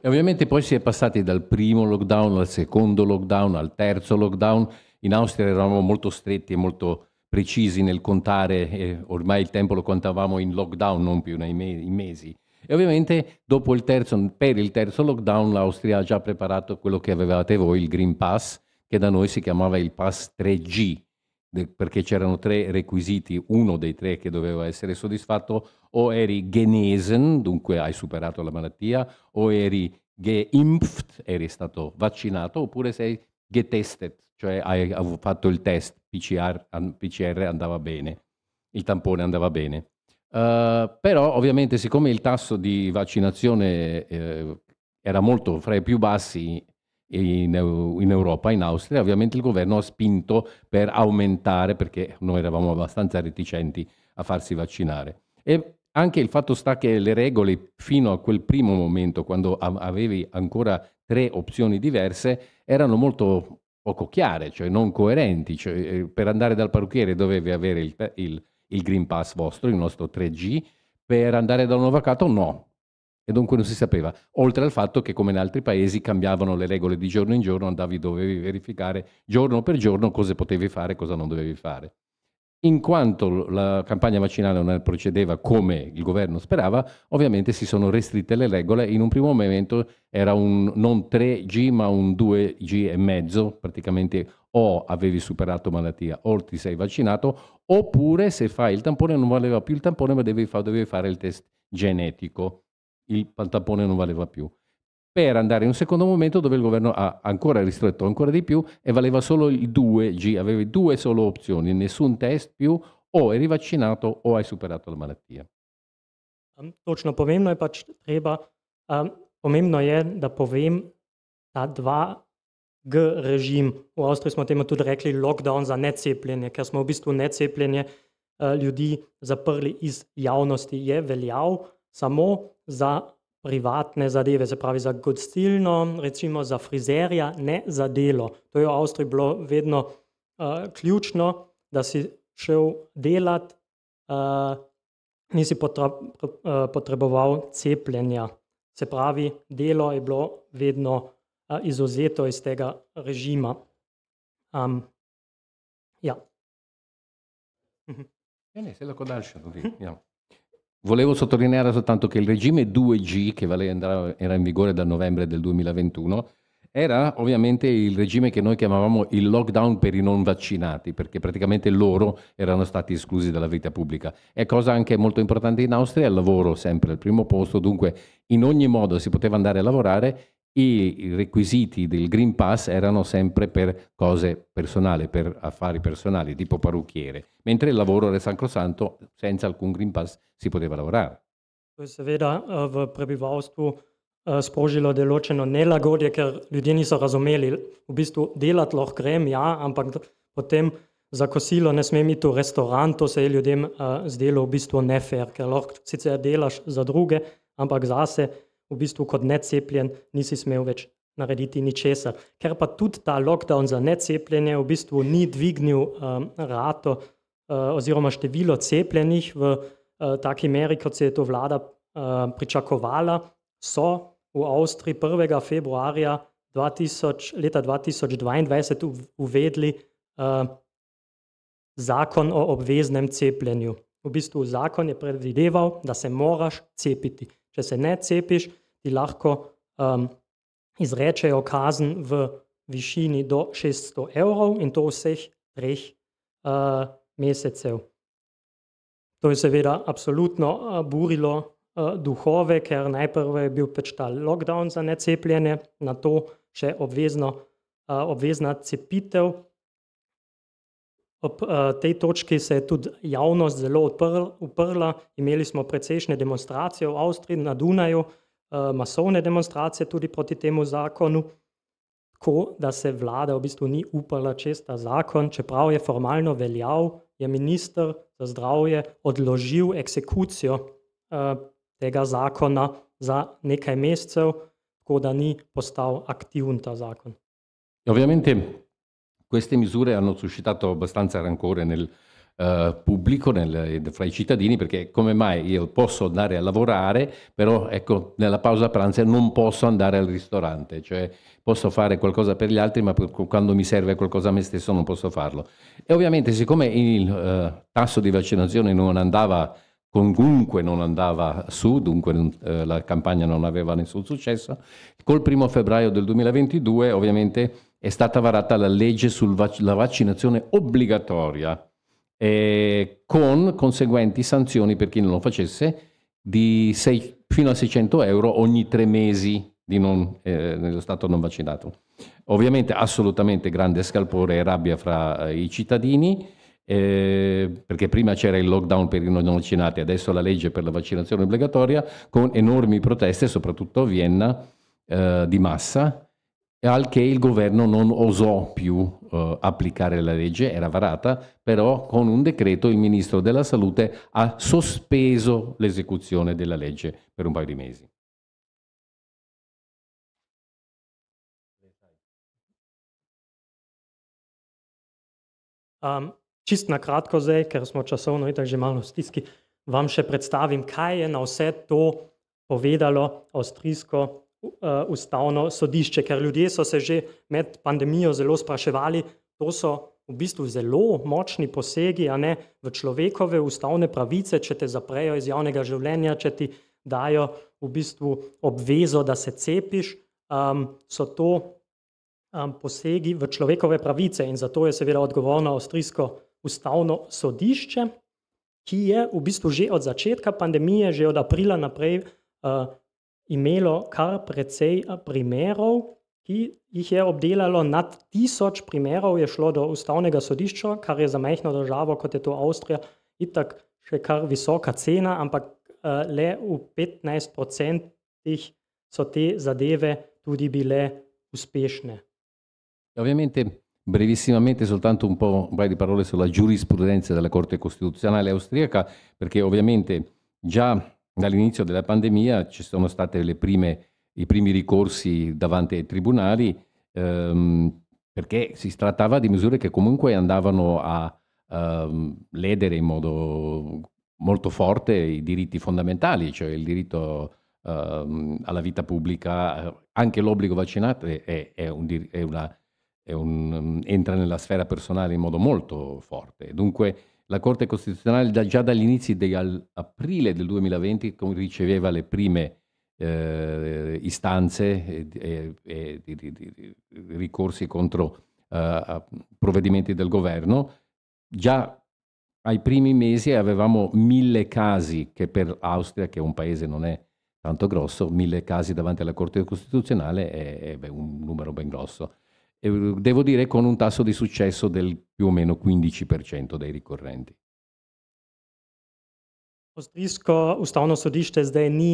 E ovviamente poi si è passati dal primo lockdown al secondo lockdown, al terzo lockdown. In Austria eravamo molto stretti e molto precisi nel contare, eh, ormai il tempo lo contavamo in lockdown, non più nei me- mesi. E ovviamente il terzo, per il terzo lockdown l'Austria ha già preparato quello che avevate voi, il Green Pass, che da noi si chiamava il Pass 3G, perché c'erano tre requisiti, uno dei tre che doveva essere soddisfatto, o eri genesen, dunque hai superato la malattia, o eri geimpft, eri stato vaccinato, oppure sei getestet, cioè hai fatto il test PCR, PCR andava bene, il tampone andava bene. Uh, però ovviamente siccome il tasso di vaccinazione eh, era molto fra i più bassi in, in, Europa, in Austria, ovviamente il governo ha spinto per aumentare, perché noi eravamo abbastanza reticenti a farsi vaccinare. E anche il fatto sta che le regole fino a quel primo momento, quando avevi ancora tre opzioni diverse, erano molto poco chiare, cioè non coerenti. Cioè, eh, per andare dal parrucchiere dovevi avere il, il, il Green Pass vostro, il nostro 3G, per andare da un avvocato no, e dunque non si sapeva, oltre al fatto che come in altri paesi cambiavano le regole di giorno in giorno, andavi dovevi verificare giorno per giorno cosa potevi fare e cosa non dovevi fare. In quanto la campagna vaccinale non procedeva come il governo sperava, ovviamente si sono restritte le regole, in un primo momento era un non 3G ma un 2G e mezzo, praticamente o avevi superato malattia o ti sei vaccinato, oppure se fai il tampone non valeva più il tampone ma dovevi fare il test genetico il tampone non valeva più. Per andare in un secondo momento dove il governo ha ancora ristretto ancora di più e valeva solo il 2G, avevi due solo opzioni, nessun test più, o eri vaccinato o hai superato la malatija. Točno, pomembno je pač treba, um, pomembno je, da povem, ta 2G režim, v Avstriji smo temu tudi rekli lockdown za necepljenje, ker smo v bistvu necepljenje uh, eh, ljudi zaprli iz javnosti, je veljal samo za privatne zadeve, se pravi za gostilno, recimo za frizerja, ne za delo. To je v Avstriji bilo vedno uh, ključno, da si šel delat, uh, nisi potra, uh, potreboval cepljenja. Se pravi, delo je bilo vedno uh, izuzeto iz tega režima. Um, ja. Mhm. Ne, ne, se lahko daljša, ja. da bi. Volevo sottolineare soltanto che il regime 2G, che era in vigore da novembre del 2021, era ovviamente il regime che noi chiamavamo il lockdown per i non vaccinati, perché praticamente loro erano stati esclusi dalla vita pubblica. È cosa anche molto importante in Austria, il lavoro sempre al primo posto, dunque in ogni modo si poteva andare a lavorare i requisiti del Green Pass erano sempre per cose personali, per affari personali, tipo parrucchiere, mentre il lavoro del Sacrosanto senza alcun Green Pass si poteva lavorare. Seveda eh, v prebivalstvu eh, sprožilo deločeno nelagodje, ker ljudje niso razumeli, v bistvu delati lahko grem, ja, ampak potem za kosilo ne smem iti v restoran, to se je ljudem eh, zdelo v bistvu nefer, ker lahko sicer delaš za druge, ampak zase se v bistvu kot necepljen nisi smel več narediti ničesar. Ker pa tudi ta lockdown za necepljenje v bistvu ni dvignil um, rato uh, oziroma število cepljenih v uh, taki meri, kot se je to vlada uh, pričakovala, so v Avstriji 1. februarja 2000, leta 2022 uvedli uh, zakon o obveznem cepljenju. V bistvu zakon je predvideval, da se moraš cepiti. Če se ne cepiš, ti lahko um, izrečejo kazen v višini do 600 evrov in to vseh treh uh, mesecev. To je seveda absolutno uh, burilo uh, duhove, ker najprej je bil pač ta lockdown za necepljene, na to še obvezno, uh, obvezna cepitev. Ob uh, tej točki se je tudi javnost zelo odprl, uprla. Imeli smo precejšnje demonstracije v Avstriji, na Dunaju, uh, masovne demonstracije tudi proti temu zakonu, tako da se vlada v bistvu ni uprla česta zakon, čeprav je formalno veljal, je ministr za zdravje odložil eksekucijo uh, tega zakona za nekaj mesecev, tako da ni postal aktivn ta zakon. Ovviamente, ja, Queste misure hanno suscitato abbastanza rancore nel eh, pubblico, nel, eh, fra i cittadini, perché come mai io posso andare a lavorare, però ecco, nella pausa pranzo non posso andare al ristorante, cioè posso fare qualcosa per gli altri, ma quando mi serve qualcosa a me stesso non posso farlo. E ovviamente siccome il eh, tasso di vaccinazione non andava comunque non andava su, dunque eh, la campagna non aveva nessun successo. Col primo febbraio del 2022 ovviamente è stata varata la legge sulla vaccinazione obbligatoria eh, con conseguenti sanzioni per chi non lo facesse sei, fino a 600 euro ogni tre mesi non, eh, nello stato non vaccinato. Ovviamente assolutamente grande scalpore e rabbia fra eh, i cittadini. Eh, perché prima c'era il lockdown per i non vaccinati, adesso la legge per la vaccinazione obbligatoria, con enormi proteste, soprattutto a Vienna, eh, di massa, al che il governo non osò più eh, applicare la legge, era varata, però con un decreto il ministro della salute ha sospeso l'esecuzione della legge per un paio di mesi. Um, čist na kratko zdaj, ker smo časovno itak že malo v stiski, vam še predstavim, kaj je na vse to povedalo avstrijsko Eh, ustavno sodišče, ker ljudje so se že med pandemijo zelo spraševali, to so v bistvu zelo močni posegi ne, v človekove ustavne pravice, če te zaprejo iz javnega življenja, če ti dajo v bistvu obvezo, da se cepiš, um, so to um, posegi v človekove pravice in zato je seveda odgovorno avstrijsko ustavno sodišče, ki je v bistvu že od začetka pandemije, že od aprila naprej uh, imelo kar precej primerov, ki jih je obdelalo, nad tisoč primerov je šlo do ustavnega sodišča, kar je za majhno državo, kot je to Avstrija, itak še kar visoka cena, ampak eh, le v 15% so te zadeve tudi bile uspešne. Ja, ovviamente, brevissimamente, soltanto un po' un paio di parole sulla giurisprudenza della Corte Costituzionale austriaca, perché ovviamente già Dall'inizio della pandemia ci sono stati i primi ricorsi davanti ai tribunali ehm, perché si trattava di misure che comunque andavano a ehm, ledere in modo molto forte i diritti fondamentali, cioè il diritto ehm, alla vita pubblica, anche l'obbligo vaccinato è, è, un, è una, un, ehm, entra nella sfera personale in modo molto forte. Dunque la Corte Costituzionale da, già dall'inizio dell'aprile del 2020 riceveva le prime eh, istanze e, e di, di, di, ricorsi contro eh, provvedimenti del governo. Già ai primi mesi avevamo mille casi che per Austria, che è un paese non è tanto grosso, mille casi davanti alla Corte Costituzionale è, è un numero ben grosso. E, devo dire con un tasso di successo del più o meno 15% dei ricorrenti. Ostrisko ustavno sodišče zdaj ni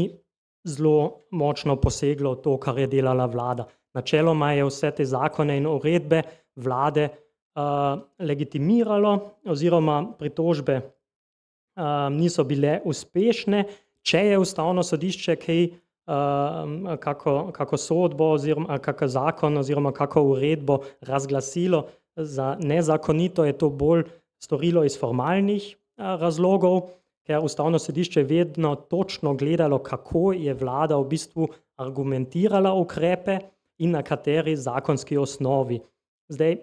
zelo močno poseglo v to, kar je delala vlada. Načeloma je vse te zakone in uredbe vlade uh, legitimiralo, oziroma pritožbe uh, niso bile uspešne. Če je ustavno sodišče kaj uh, Um, kako, kako sodbo, oziroma kako zakon, oziroma kako uredbo razglasilo za nezakonito, je to bolj storilo iz formalnih razlogov, ker ustavno sodišče vedno točno gledalo, kako je vlada v bistvu argumentirala ukrepe in na kateri zakonski osnovi. Zdaj,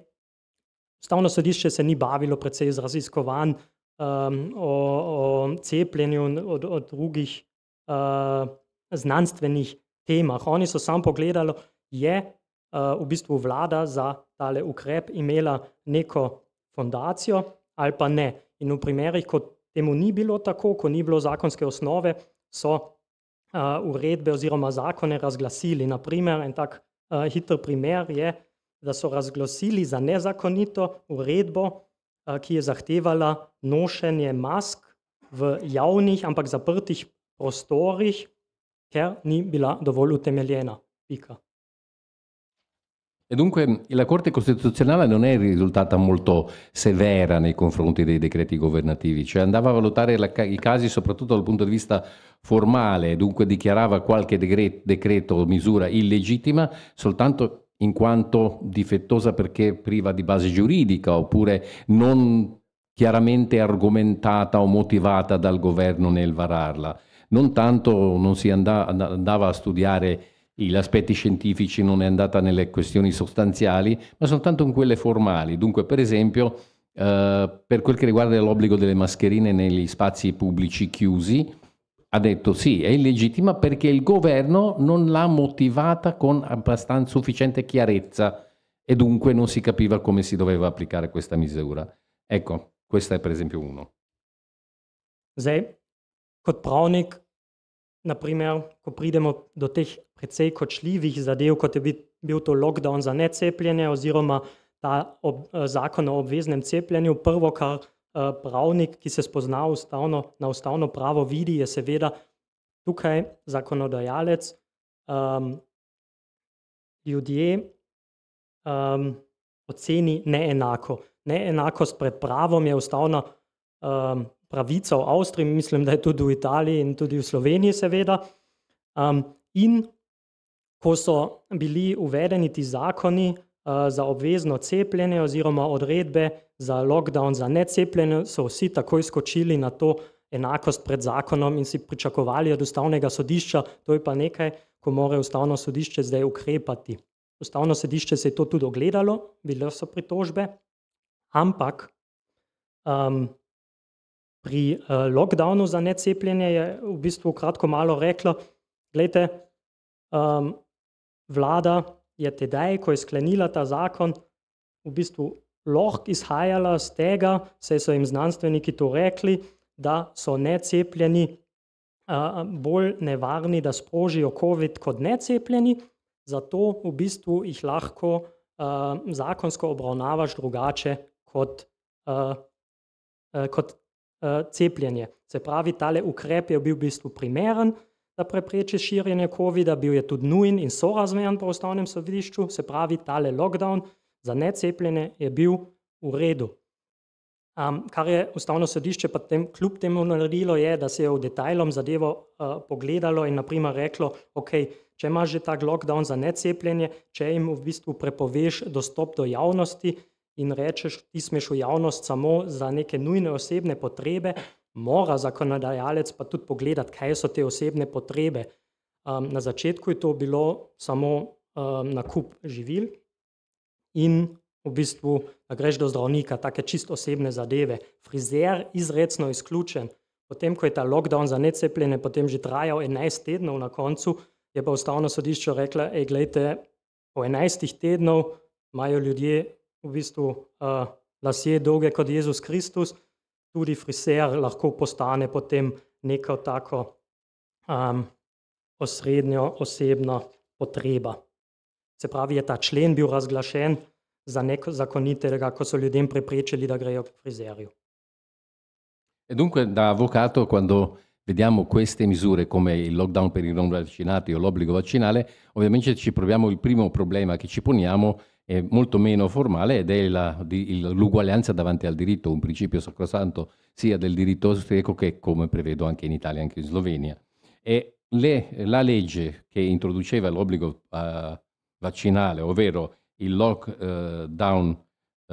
ustavno sodišče se ni bavilo precej z raziskovanj um, o, o cepljenju in o, o drugih. Uh, znanstvenih temah. Oni so samo pogledali, je eh, v bistvu vlada za tale ukrep imela neko fondacijo ali pa ne. In v primerih, ko temu ni bilo tako, ko ni bilo zakonske osnove, so eh, uredbe oziroma zakone razglasili. Naprimer, en tak eh, hiter primer je, da so razglasili za nezakonito uredbo, ki je zahtevala nošenje mask v javnih, ampak zaprtih prostorih, Ker ni bila dovolj utemeljena. Pika. E dunque la Corte Costituzionale non è risultata molto severa nei confronti dei decreti governativi, cioè andava a valutare la, i casi soprattutto dal punto di vista formale, dunque dichiarava qualche decreto, decreto o misura illegittima soltanto in quanto difettosa perché priva di base giuridica oppure non chiaramente argomentata o motivata dal governo nel vararla non tanto non si andava, andava a studiare gli aspetti scientifici, non è andata nelle questioni sostanziali, ma soltanto in quelle formali. Dunque, per esempio, eh, per quel che riguarda l'obbligo delle mascherine negli spazi pubblici chiusi, ha detto sì, è illegittima perché il governo non l'ha motivata con abbastanza sufficiente chiarezza e dunque non si capiva come si doveva applicare questa misura. Ecco, questo è per esempio uno. Zé? kot pravnik, naprimer, ko pridemo do teh precej kočljivih zadev, kot je bil to lockdown za necepljenje oziroma ta ob, eh, zakon o obveznem cepljenju, prvo, kar eh, pravnik, ki se spozna ustavno, na ustavno pravo, vidi, je seveda tukaj zakonodajalec, um, ljudje um, oceni neenako. Neenakost pred pravom je ustavna um, pravica v Avstriji, mislim, da je tudi v Italiji in tudi v Sloveniji, seveda. Um, in ko so bili uvedeni ti zakoni uh, za obvezno cepljenje, oziroma odredbe za lockdown za necepljenje, so vsi takoj skočili na to enakost pred zakonom in si pričakovali od ustavnega sodišča, to je pa nekaj, ko mora ustavno sodišče zdaj ukrepati. Ustavno sodišče se je to tudi ogledalo, bile so pritožbe, ampak um, pri uh, lockdownu za necepljenje, je v bistvu kratko malo reklo: Glejte, um, vlada je tedaj, ko je sklenila ta zakon, v bistvu lahko izhajala iz tega, se so jim znanstveniki to rekli, da so necepljeni uh, bolj nevarni, da sprožijo COVID kot necepljeni, zato v bistvu jih lahko. Zakonsko obravnavaš drugače kot, kot uh, cepljenje. Se pravi, tale ukrep je bil v bistvu primeren, da prepreči širjenje COVID-a, bil je tudi nujen in sorazmeren po ostalem sodišču, se pravi, tale lockdown za necepljene je bil v redu. Um, kar je ustavno sodišče pa tem, kljub temu naredilo, je, da se je v detajlom zadevo uh, pogledalo in naprimer reklo, ok, če imaš že tak lockdown za necepljenje, če jim v bistvu prepoveš dostop do javnosti, uh, in rečeš, ti smeš v javnost samo za neke nujne osebne potrebe, mora zakonodajalec pa tudi pogledati, kaj so te osebne potrebe. Um, na začetku je to bilo samo um, nakup živil in v bistvu, da greš do zdravnika, take čisto osebne zadeve. Frizer izredno izključen. Potem, ko je ta lockdown za necepljene, potem že trajal 11 tednov na koncu, je pa ustavno sodišče reklo, da je po 11 tednov imajo ljudje v bistvu uh, eh, lasje dolge kot Jezus Kristus, tudi friser lahko postane potem neko tako um, osrednjo osebno potrebo. Se pravi, je ta člen bil razglašen za nezakonitega, ko so ljudem preprečili, da grejo k frizerju. E dunque, da avvocato, quando vediamo queste misure come il lockdown per i non vaccinati o l'obbligo vaccinale, ovviamente ci proviamo il primo problema che ci poniamo è è molto meno formale ed è la, di, l'uguaglianza davanti al diritto, un principio sacrosanto sia del diritto austriaco che come prevedo anche in Italia, anche in Slovenia. E le, la legge che introduceva l'obbligo uh, vaccinale, ovvero il lockdown eh,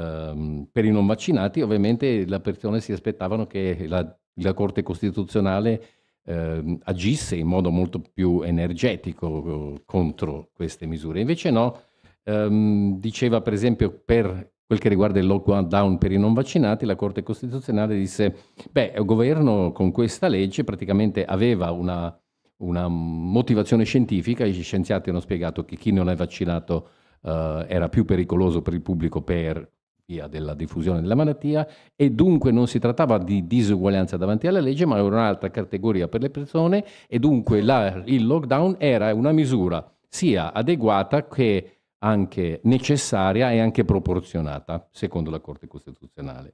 um, ehm, per i non vaccinati, ovviamente le persone si aspettavano che la, la Corte Costituzionale eh, agisse in modo molto più energetico eh, contro queste misure. Invece no, ehm, diceva per esempio per quel che riguarda il lockdown per i non vaccinati, la Corte Costituzionale disse, beh, il governo con questa legge praticamente aveva una, una motivazione scientifica, gli scienziati hanno spiegato che chi non è vaccinato eh, era più pericoloso per il pubblico per via della diffusione della malattia e dunque non si trattava di disuguaglianza davanti alla legge, ma era un'altra categoria per le persone e dunque la, il lockdown era una misura sia adeguata che anche necessaria e anche proporzionata, secondo la Corte Costituzionale.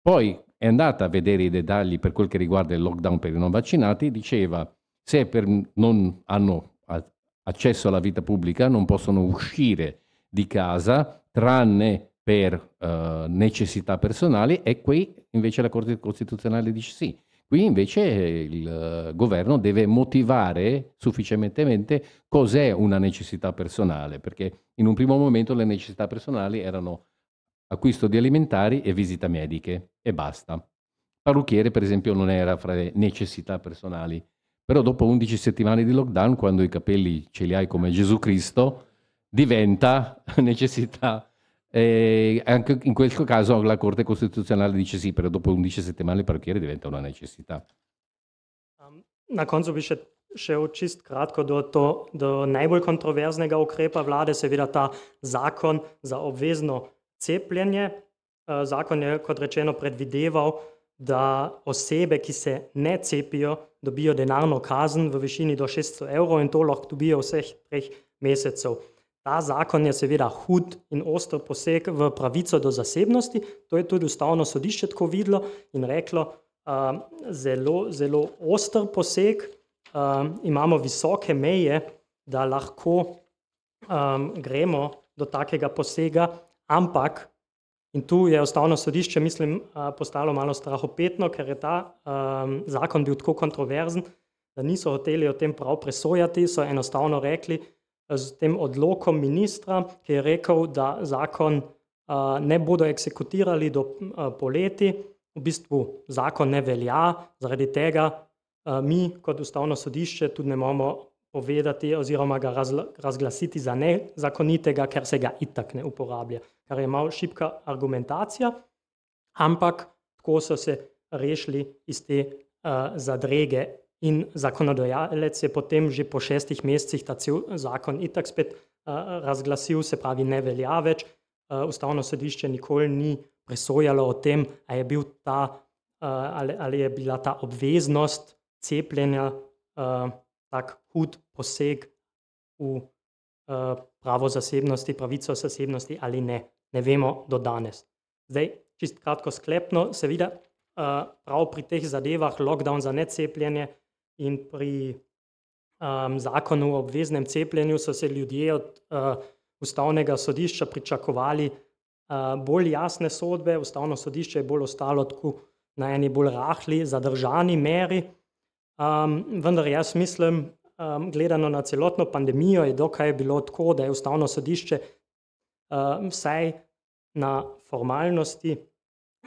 Poi è andata a vedere i dettagli per quel che riguarda il lockdown per i non vaccinati, diceva se non hanno accesso alla vita pubblica non possono uscire di casa tranne per eh, necessità personali e qui invece la Corte Costituzionale dice sì, Qui invece il eh, governo deve motivare sufficientemente cos'è una necessità personale, perché in un primo momento le necessità personali erano acquisto di alimentari e visite mediche e basta. Parrucchiere, per esempio, non era fra le necessità personali, però dopo 11 settimane di lockdown, quando i capelli ce li hai come Gesù Cristo, diventa necessità E anche in questo caso la Corte Costituzionale dice sì, però dopo 11 settimane il parrucchiere diventa una necessità. Na koncu bi še, še čist kratko do, to, do najbolj kontroverznega ukrepa vlade, seveda ta zakon za obvezno cepljenje. Eh, zakon je, kot rečeno, predvideval, da osebe, ki se ne cepijo, dobijo denarno kazen v višini do 600 evrov in to lahko dobijo vseh treh mesecev ta zakon je seveda hud in oster poseg v pravico do zasebnosti. To je tudi ustavno sodišče tako videlo in reklo, da um, uh, zelo, zelo oster poseg, uh, imamo visoke meje, da lahko um, gremo do takega posega, ampak. In tu je ustavno sodišče, mislim, uh, postalo malo strahopetno, ker je ta um, zakon bil tako kontroverzen, da niso hoteli o tem prav presojati, so enostavno rekli, da s tem odlokom ministra, ki je rekel, da zakon uh, ne bodo eksekutirali do uh, poleti, v bistvu zakon ne velja, zaradi tega uh, mi, kot ustavno sodišče, tudi ne moremo povedati oziroma ga razglasiti za nezakonitega, ker se ga itak ne uporablja, kar je malo šipka argumentacija, ampak tako so se rešili iz te uh, zadrege In zakonodajalec je potem že po šestih mesecih ta cel zakon itak spet uh, razglasil, se pravi, ne velja več. Uh, Ustavno sodišče nikoli ni presojalo o tem, ali je, bil ta, uh, ali, ali je bila ta obveznost cepljenja uh, tak hud poseg v uh, pravo zasebnosti, pravico zasebnosti ali ne. Ne vemo do danes. Zdaj, čist kratko sklepno, seveda, uh, prav pri teh zadevah, lockdown za necepljenje. In pri um, zakonu o obveznem cepljenju so se ljudje od uh, ustavnega sodišča pričakovali uh, bolj jasne sodbe. Ustavno sodišče je bolj ostalo tako na eni bolj rahli, zadržani meri. Um, vendar jaz mislim, um, gledano na celotno pandemijo, je dokaj je bilo tako, da je ustavno sodišče uh, vsaj na formalnosti,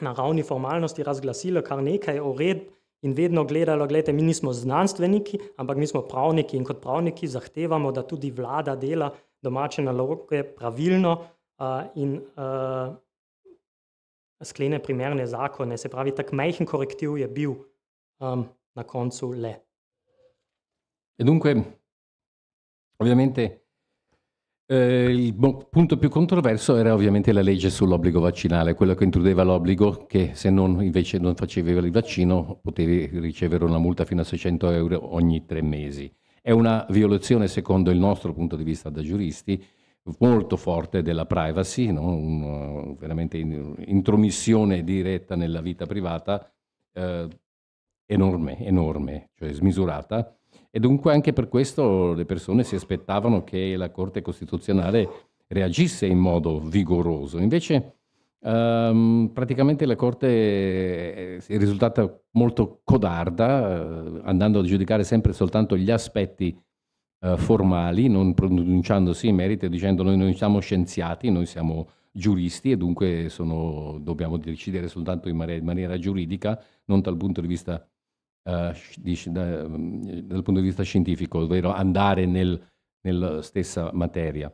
na ravni formalnosti razglasilo kar nekaj uredb in vedno gledalo, da mi nismo znanstveniki, ampak mi smo pravniki in kot pravniki zahtevamo, da tudi vlada dela domače naloge pravilno uh, in uh, sklene primerne zakone. Se pravi, tako majhen korektiv je bil um, na koncu le. Edunque, ovviamente. Eh, il punto più controverso era ovviamente la legge sull'obbligo vaccinale, quella che intrudeva l'obbligo che se non invece non facevi il vaccino potevi ricevere una multa fino a 600 euro ogni tre mesi. È una violazione, secondo il nostro punto di vista da giuristi, molto forte della privacy, no? una, veramente intromissione diretta nella vita privata eh, enorme, enorme, cioè smisurata. E dunque anche per questo le persone si aspettavano che la Corte Costituzionale reagisse in modo vigoroso. Invece ehm, praticamente la Corte eh, è risultata molto codarda, eh, andando a giudicare sempre soltanto gli aspetti eh, formali, non pronunciandosi in merito e dicendo noi non siamo scienziati, noi siamo giuristi e dunque sono, dobbiamo decidere soltanto in maniera, in maniera giuridica, non dal punto di vista eh, di, da, mm, dal punto di vista scientifico, ovvero andare nel, nella stessa materia.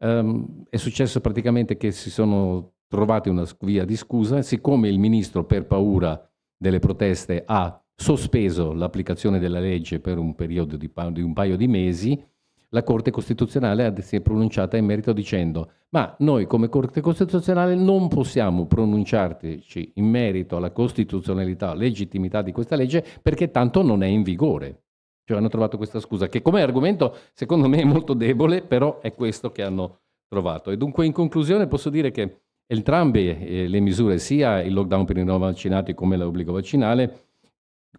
Um, è successo praticamente che si sono trovati una via di scusa, siccome il ministro per paura delle proteste ha sospeso l'applicazione della legge per un periodo di, di un paio di mesi, la Corte Costituzionale si è pronunciata in merito dicendo ma noi come Corte Costituzionale non possiamo pronunciarci in merito alla costituzionalità, legittimità di questa legge perché tanto non è in vigore. Cioè hanno trovato questa scusa che come argomento secondo me è molto debole, però è questo che hanno trovato. E dunque in conclusione posso dire che entrambe eh, le misure, sia il lockdown per i non vaccinati come l'obbligo vaccinale,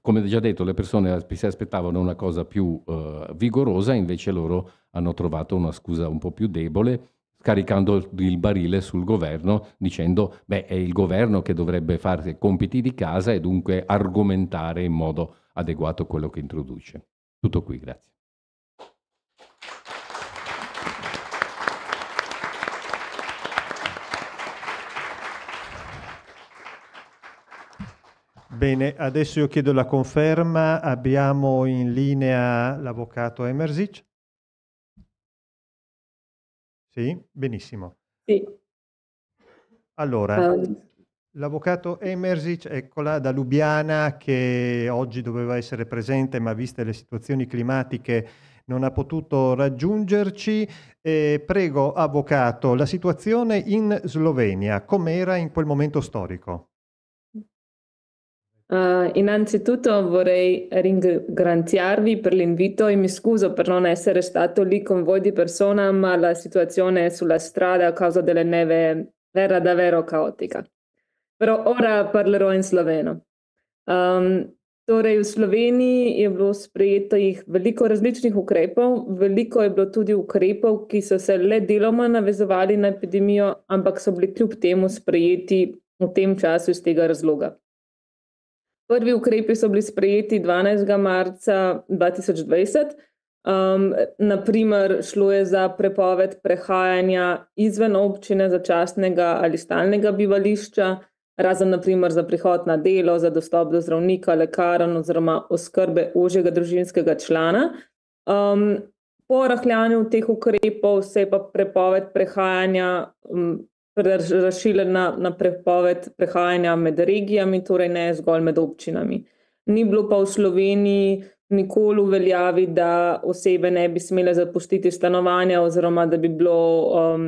come già detto, le persone si aspettavano una cosa più eh, vigorosa, invece loro hanno trovato una scusa un po' più debole, scaricando il barile sul governo, dicendo, beh, è il governo che dovrebbe fare i compiti di casa e dunque argomentare in modo adeguato quello che introduce. Tutto qui, grazie. Bene, adesso io chiedo la conferma. Abbiamo in linea l'avvocato Emersic. Sì, benissimo. Sì. Allora, um. l'avvocato Emersic, eccola, da Lubiana, che oggi doveva essere presente, ma viste le situazioni climatiche non ha potuto raggiungerci. Eh, prego, avvocato, la situazione in Slovenia, com'era in quel momento storico? Uh, eh, innanzitutto vorrei ringraziarvi per l'invito e mi scuso per non essere stato lì con voi di persona, ma la situazione sulla strada a causa delle neve era davvero caotica. Però ora parlerò in sloveno. Um, torej v Sloveniji je bilo sprejetih veliko različnih ukrepov, veliko je bilo tudi ukrepov, ki so se le deloma navezovali na epidemijo, ampak so bili kljub temu sprejeti v tem času iz tega razloga. Prvi ukrepi so bili sprejeti 12. marca 2020. Um, naprimer, šlo je za prepoved prehajanja izven občine začasnega ali stalnega bivališča, razen naprimer, za prihod na delo, za dostop do zdravnika, lekarna oziroma oskrbe ožjega družinskega člana. Um, po rahljanju teh ukrepov se je pa prepoved prehajanja um, razširjena na prepoved prehajanja med regijami, torej ne zgolj med občinami. Ni bilo pa v Sloveniji nikoli uveljavi, da osebe ne bi smele zapustiti stanovanja, oziroma da bi bilo um,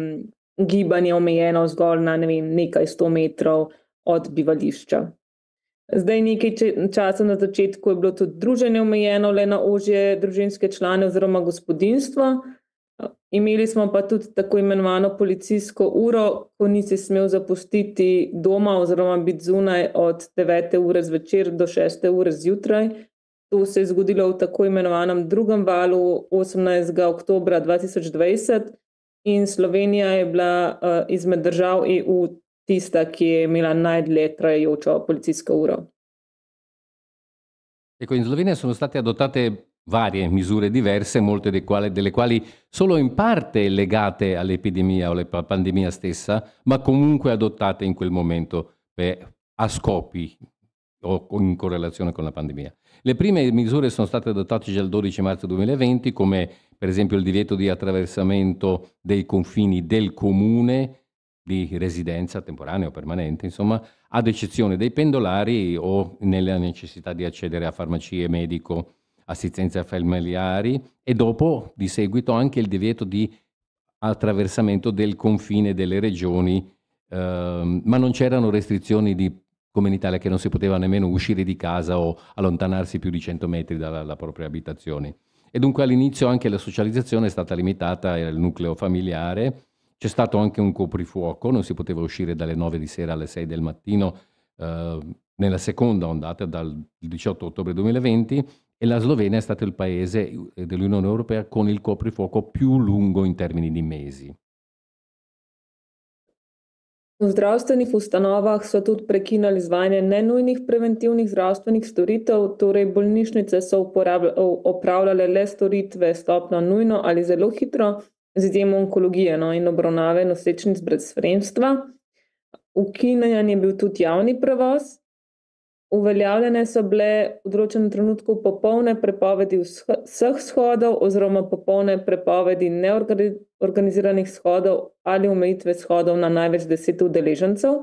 gibanje omejeno zgolj na ne vem, nekaj sto metrov od bivališča. Zdaj, nekaj časa na začetku je bilo to druženje omejeno le na ožje družinske člane oziroma gospodinstva, Imeli smo pa tudi tako imenovano policijsko uro, ko nisi smel zapustiti doma, oziroma biti zunaj od 9. ure zvečer do 6. ure zjutraj. To se je zgodilo v tako imenovanem drugem valu 18. oktober 2020, in Slovenija je bila uh, izmed držav EU tista, ki je imela najdlje trajajočo policijsko uro. Eko, in Slovenija so ostali do te varie misure diverse, molte delle quali, delle quali, solo in parte legate all'epidemia o alla pandemia stessa, ma comunque adottate in quel momento per, a scopi o in correlazione con la pandemia. Le prime misure sono state adottate già il 12 marzo 2020, come per esempio il divieto di attraversamento dei confini del comune di residenza temporanea o permanente, insomma, ad eccezione dei pendolari o nella necessità di accedere a farmacie, medico, assistenza familiari e dopo di seguito anche il divieto di attraversamento del confine delle regioni, ehm, ma non c'erano restrizioni di, come in Italia che non si poteva nemmeno uscire di casa o allontanarsi più di 100 metri dalla, dalla propria abitazione. E dunque all'inizio anche la socializzazione è stata limitata al nucleo familiare, c'è stato anche un coprifuoco, non si poteva uscire dalle 9 di sera alle 6 del mattino eh, nella seconda ondata dal 18 ottobre 2020, e la Slovenia è stato il paese uh, dell'Unione Europea con il coprifuoco più lungo in termini di mesi. V zdravstvenih ustanovah so tudi prekinili izvajanje nenujnih preventivnih zdravstvenih storitev, torej bolnišnice so opravljale le storitve stopno nujno ali zelo hitro, z izjemo onkologije no, in obravnave nosečnic brez spremstva. Ukinjen je bil tudi javni prevoz, uveljavljene so bile v določenem trenutku popolne prepovedi vseh shodov, oziroma popolne prepovedi neorganiziranih shodov ali omejitve shodov na največ deset udeležencev.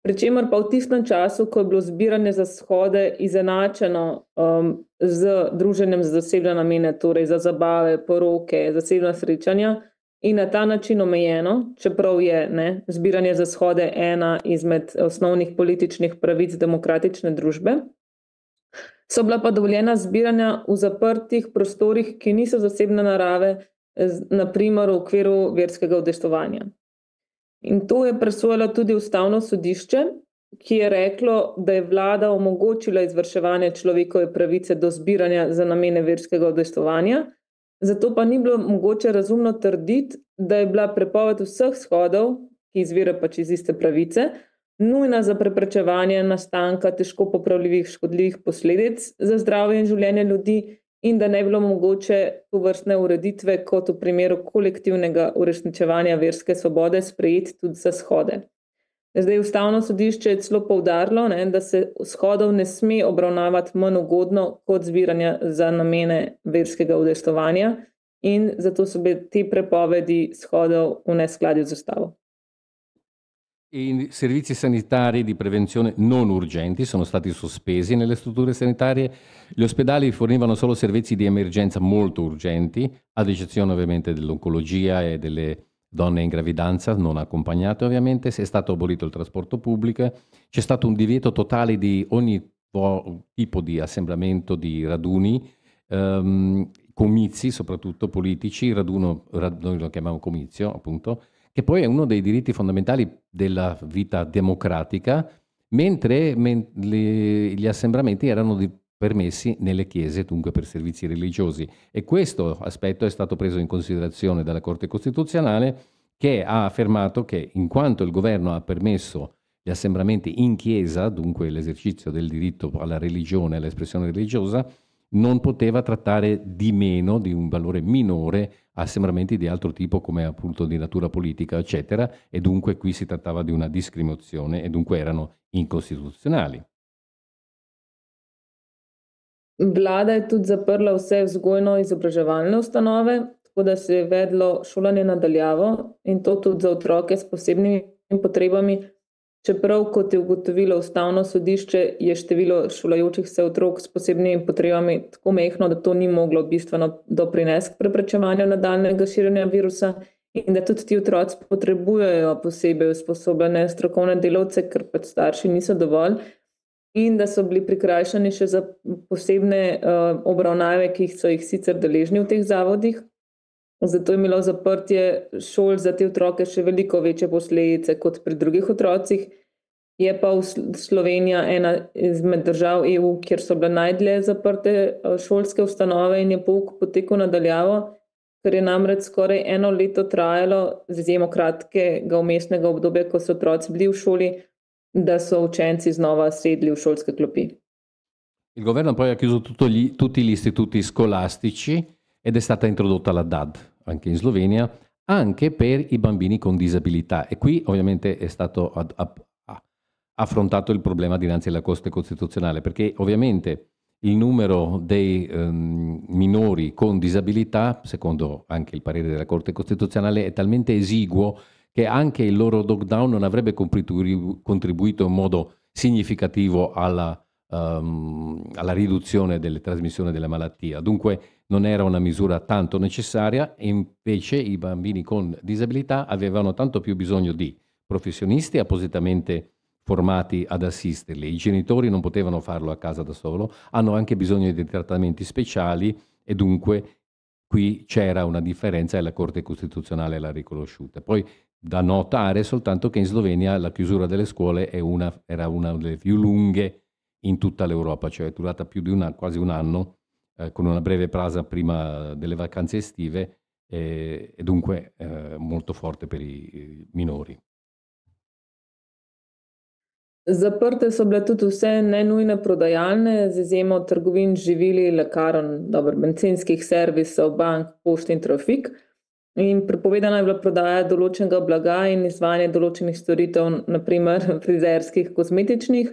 Pričemer pa v tistem času, ko je bilo zbiranje za shode izenačeno um, z druženjem za zasebne namene, torej za zabave, poroke, zasebna srečanja in na ta način omejeno, čeprav je ne, zbiranje za shode ena izmed osnovnih političnih pravic demokratične družbe. So bila pa dovoljena zbiranja v zaprtih prostorih, ki niso zasebne narave, naprimer v okviru verskega udeštovanja. In to je presojalo tudi ustavno sodišče, ki je reklo, da je vlada omogočila izvrševanje človekove pravice do zbiranja za namene verskega udeštovanja, Zato pa ni bilo mogoče razumno trditi, da je bila prepoved vseh shodov, ki izvira pač iz iste pravice, nujna za preprečevanje nastanka težko popravljivih škodljivih posledic za zdravje in življenje ljudi, in da ne bi bilo mogoče to vrstne ureditve, kot v primeru kolektivnega uresničevanja verske svobode, sprejeti tudi za shode. Zdaj, ustavno sodišče je celo povdarilo, ne, da se shodov ne sme obravnavati manj ugodno kot zbiranja za namene verskega udestovanja in zato so bile te prepovedi shodov v neskladju z ustavo. In servizi sanitari di prevenzione non urgenti sono stati sospesi nelle strutture sanitarie. Gli ospedali fornivano solo servizi di emergenza molto urgenti, ad eccezione ovviamente dell'oncologia e delle donne in gravidanza non accompagnate ovviamente, è stato abolito il trasporto pubblico, c'è stato un divieto totale di ogni tipo di assembramento di raduni, ehm, comizi soprattutto politici, raduno, noi lo chiamiamo comizio appunto, che poi è uno dei diritti fondamentali della vita democratica, mentre, men, le, gli assembramenti erano di permessi nelle chiese, dunque per servizi religiosi. E questo aspetto è stato preso in considerazione dalla Corte Costituzionale che ha affermato che in quanto il governo ha permesso gli assembramenti in chiesa, dunque l'esercizio del diritto alla religione, all'espressione religiosa, non poteva trattare di meno, di un valore minore, assembramenti di altro tipo come appunto di natura politica, eccetera, e dunque qui si trattava di una discriminazione e dunque erano incostituzionali. Vlada je tudi zaprla vse vzgojno-izobraževalne ustanove, tako da se je vedlo šolanje nadaljavo in to tudi za otroke s posebnimi potrebami. Čeprav, kot je ugotovilo ustavno sodišče, je število šolajočih se otrok s posebnimi potrebami tako mehko, da to ni moglo bistveno doprinesti k preprečevanju nadaljnega širjenja virusa in da tudi ti otroci potrebujejo posebej usposobljene strokovne delavce, ker pač starši niso dovolj in da so bili prikrajšani še za posebne eh, obravnave, ki so jih sicer deležni v teh zavodih. Zato je imelo zaprtje šol za te otroke še veliko večje posledice kot pri drugih otrocih. Je pa Slovenija ena izmed držav EU, kjer so bile najdlje zaprte eh, šolske ustanove in je pouk potekal nadaljavo, ker je namreč skoraj eno leto trajalo, z izjemo kratkega umestnega obdobja, ko so otroci bili v šoli, da so učenci znova sedli v šolske klopi. Il governo poi ha chiuso gli, tutti gli istituti scolastici ed è stata introdotta la DAD anche in Slovenia, anche per i bambini con disabilità. E qui ovviamente è stato ad, ad, ad, affrontato il problema dinanzi alla Corte Costituzionale, perché ovviamente il numero dei um, minori con disabilità, secondo anche il parere della Corte Costituzionale, è talmente esiguo che anche il loro lockdown non avrebbe contribuito in modo significativo alla, um, alla riduzione delle trasmissioni della malattia. Dunque non era una misura tanto necessaria e invece i bambini con disabilità avevano tanto più bisogno di professionisti appositamente formati ad assisterli. I genitori non potevano farlo a casa da solo, hanno anche bisogno di trattamenti speciali e dunque qui c'era una differenza e la Corte Costituzionale l'ha riconosciuta. Poi da notare soltanto che in Slovenia la chiusura delle scuole una, era una delle più lunghe in tutta l'Europa, cioè è durata più di una, quasi un anno, eh, con una breve prasa prima delle vacanze estive e, eh, e dunque eh, molto forte per i minori. Zaprte so bile tudi vse nenujne prodajalne, z izjemo trgovin živili, lekarn, dobro, bencinskih servisov, bank, pošt in trafik. In prepovedana je bila prodaja določenega blaga in izvajanje določenih storitev, naprimer frizerskih, kozmetičnih.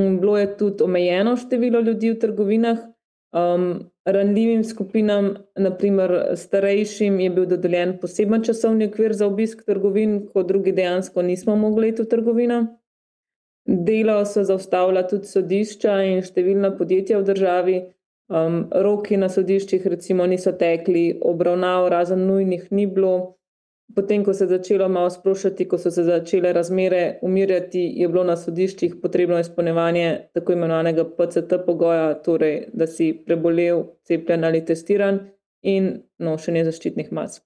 Mm, bilo je tudi omejeno število ljudi v trgovinah, um, ranljivim skupinam, naprimer starejšim, je bil dodeljen poseben časovni okvir za obisk trgovin, ko drugi dejansko nismo mogli iti v trgovino. Delo so zaustavila tudi sodišča in številna podjetja v državi, Um, roki na sodiščih, recimo, niso tekli, obravnav, razen nujnih, ni bilo. Potem, ko se je začelo malo sprošati, ko so se začele razmere umirjati, je bilo na sodiščih potrebno izpolnevanje tako imenovanega PCT pogoja, torej da si prebolel, cepljen ali testiran in nošenje zaščitnih mask.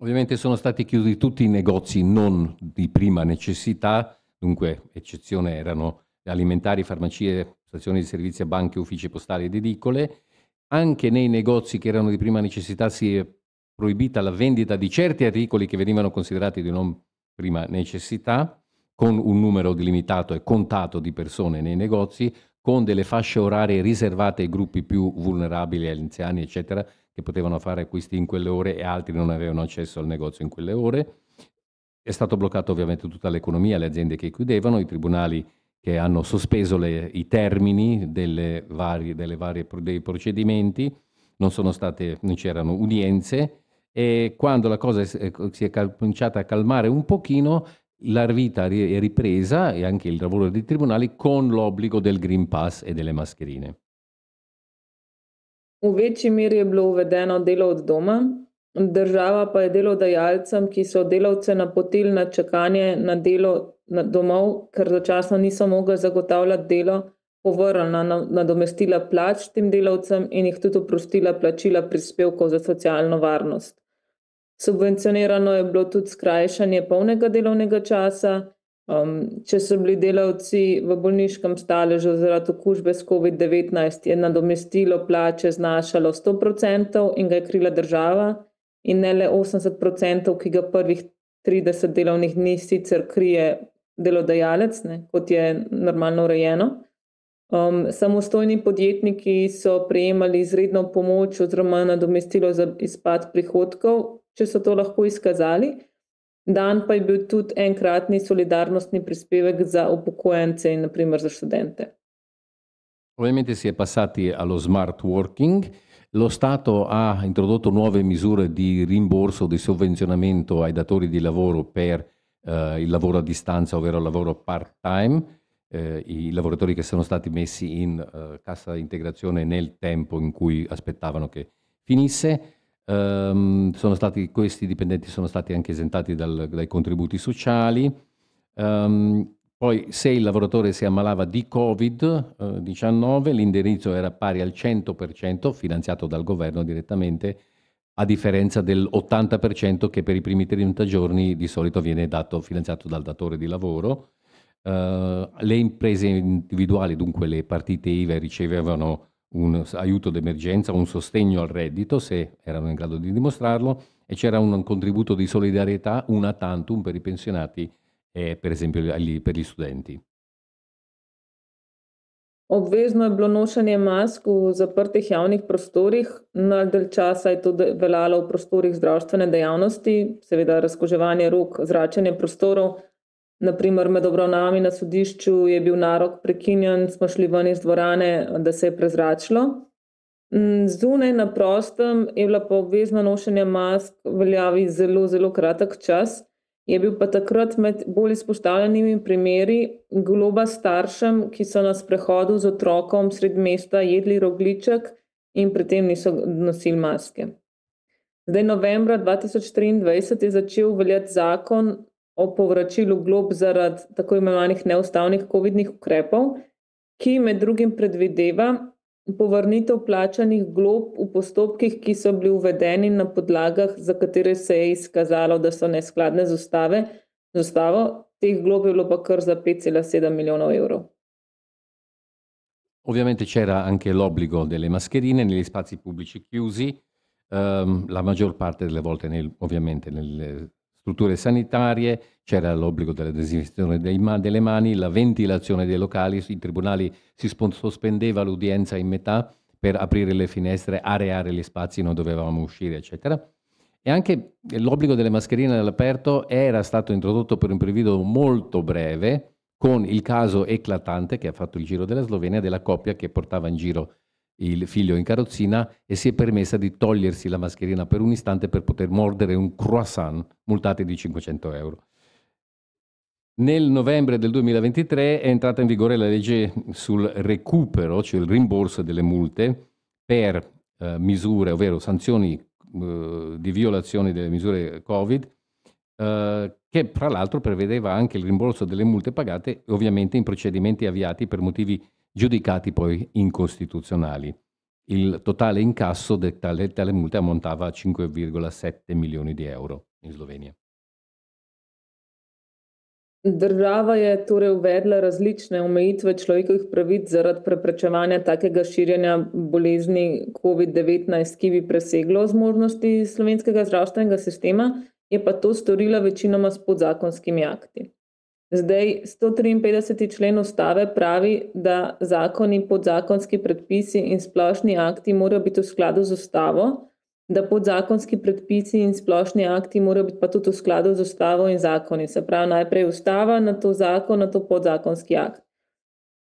Ovviamente sono stati chiusi tutti i negozi non di prima necessità, dunque eccezione erano. alimentari, farmacie, stazioni di servizi, banche, uffici postali ed edicole. Anche nei negozi che erano di prima necessità si è proibita la vendita di certi articoli che venivano considerati di non prima necessità, con un numero limitato e contato di persone nei negozi, con delle fasce orarie riservate ai gruppi più vulnerabili, agli anziani, eccetera, che potevano fare acquisti in quelle ore e altri non avevano accesso al negozio in quelle ore. È stato bloccato ovviamente tutta l'economia, le aziende che chiudevano, i tribunali che hanno sospeso le, i termini delle varie, delle varie, dei procedimenti, non, state, non c'erano udienze e quando la cosa si è cominciata a calmare un pochino la vita è ripresa e anche il lavoro dei tribunali con l'obbligo del Green Pass e delle mascherine. V večji meri je bilo uvedeno delo od doma, država pa je delodajalcem, ki so delavce napotili na čakanje na delo domov, ker dočasno niso mogli zagotavljati delo, povrnila nadomestila plač tem delavcem in jih tudi oprostila plačila prispevkov za socialno varnost. Subvencionirano je bilo tudi skrajšanje polnega delovnega časa. Um, če so bili delavci v bolniškem staležu zaradi okužbe s COVID-19, je nadomestilo plače znašalo 100% in ga je krila država, in ne le 80%, ki ga prvih 30 delovnih dni sicer krije delodajalec, ne, kot je normalno urejeno. Um, samostojni podjetniki so prejemali izredno pomoč oziroma nadomestilo za izpad prihodkov, če so to lahko izkazali. Dan pa je bil tudi enkratni solidarnostni prispevek za upokojence in naprimer za študente. Probleme si je pasati alo smart working. Lo Stato ha introdotto nuove misure di rimborso, di sovvenzionamento ai datori di lavoro per eh, eh, il lavoro a distanza, ovvero il lavoro part-time, eh, i lavoratori che sono stati messi in eh, cassa integrazione nel tempo in cui aspettavano che finisse. Um, stati, questi dipendenti sono stati anche esentati dal, dai contributi sociali. Um, poi se il lavoratore si ammalava di Covid-19 eh, l'indirizzo era pari al 100% finanziato dal governo direttamente a differenza dell'80% che per i primi 30 giorni di solito viene dato, finanziato dal datore di lavoro. Uh, le imprese individuali, dunque le partite IVA, ricevevano un aiuto d'emergenza, un sostegno al reddito, se erano in grado di dimostrarlo, e c'era un contributo di solidarietà, una tantum per i pensionati e per esempio per gli studenti. Obvezno je bilo nošenje mask v zaprtih javnih prostorih, na del časa je to veljalo v prostorih zdravstvene dejavnosti, seveda razkoževanje rok, zračenje prostorov. Naprimer, med obravnavami na sodišču je bil narok prekinjen, smo šli ven iz dvorane, da se je prezračilo. Mm, zunaj na prostem je bila pa obvezna nošenja mask v veljavi zelo, zelo kratek čas je bil pa takrat med bolj izpostavljenimi primeri globa staršem, ki so na sprehodu z otrokom sred mesta jedli rogliček in pri tem niso nosili maske. Zdaj, novembra 2023 je začel veljati zakon o povračilu glob zaradi tako imenovanih neustavnih COVID-19 ukrepov, ki med drugim predvideva, povrnitev plačanih glob v postopkih, ki so bili uvedeni na podlagah, za katere se je izkazalo, da so neskladne z, ustave, z ustavo, teh glob je bilo pa kar za 5,7 milijonov evrov. Ovviamente c'era anche l'obbligo delle mascherine negli spazi pubblici chiusi, um, la maggior parte delle volte nel, ovviamente nel, strutture sanitarie, c'era l'obbligo della disinfezione delle mani, la ventilazione dei locali, i tribunali si sospendeva l'udienza in metà per aprire le finestre, areare gli spazi, non dovevamo uscire, eccetera. E anche l'obbligo delle mascherine all'aperto era stato introdotto per un periodo molto breve, con il caso eclatante che ha fatto il giro della Slovenia della coppia che portava in giro il figlio in carrozzina e si è permessa di togliersi la mascherina per un istante per poter mordere un croissant multate di 500 euro. Nel novembre del 2023 è entrata in vigore la legge sul recupero, cioè il rimborso delle multe per eh, misure, ovvero sanzioni eh, di violazione delle misure Covid, eh, che tra l'altro prevedeva anche il rimborso delle multe pagate ovviamente in procedimenti avviati per motivi giudicati poi incostituzionali. Il totale incasso di tale, tale multa ammontava a 5,7 milioni di euro in Slovenia. Država je torej uvedla različne omejitve človekovih pravic zaradi preprečevanja takega širjenja bolezni COVID-19, ki bi preseglo zmožnosti slovenskega zdravstvenega sistema, je pa to storila večinoma s podzakonskimi akti. Zdaj, 153. člen ustave pravi, da zakoni, podzakonski predpisi in splošni akti morajo biti v skladu z ustavo, da podzakonski predpisi in splošni akti morajo biti pa tudi v skladu z ustavo in zakoni. Se pravi, najprej ustava, na to zakon, na to podzakonski akt.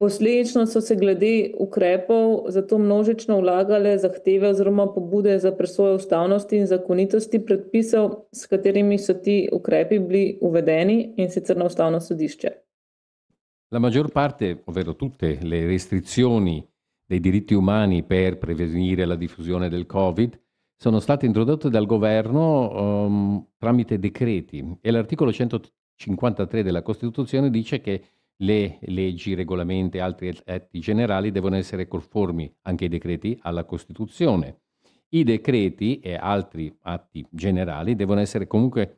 Posledično so se glede ukrepov zato množično vlagale zahteve oziroma pobude za presojo ustavnosti in zakonitosti predpisov, s katerimi so ti ukrepi bili uvedeni in sicer na ustavno sodišče. La maggior parte, ovvero tutte le restrizioni dei diritti umani per prevenire la diffusione del Covid, sono state introdotte dal governo um, tramite decreti e l'articolo 153 della Costituzione dice che le leggi, i regolamenti e altri atti generali devono essere conformi anche i decreti alla Costituzione. I decreti e altri atti generali devono essere comunque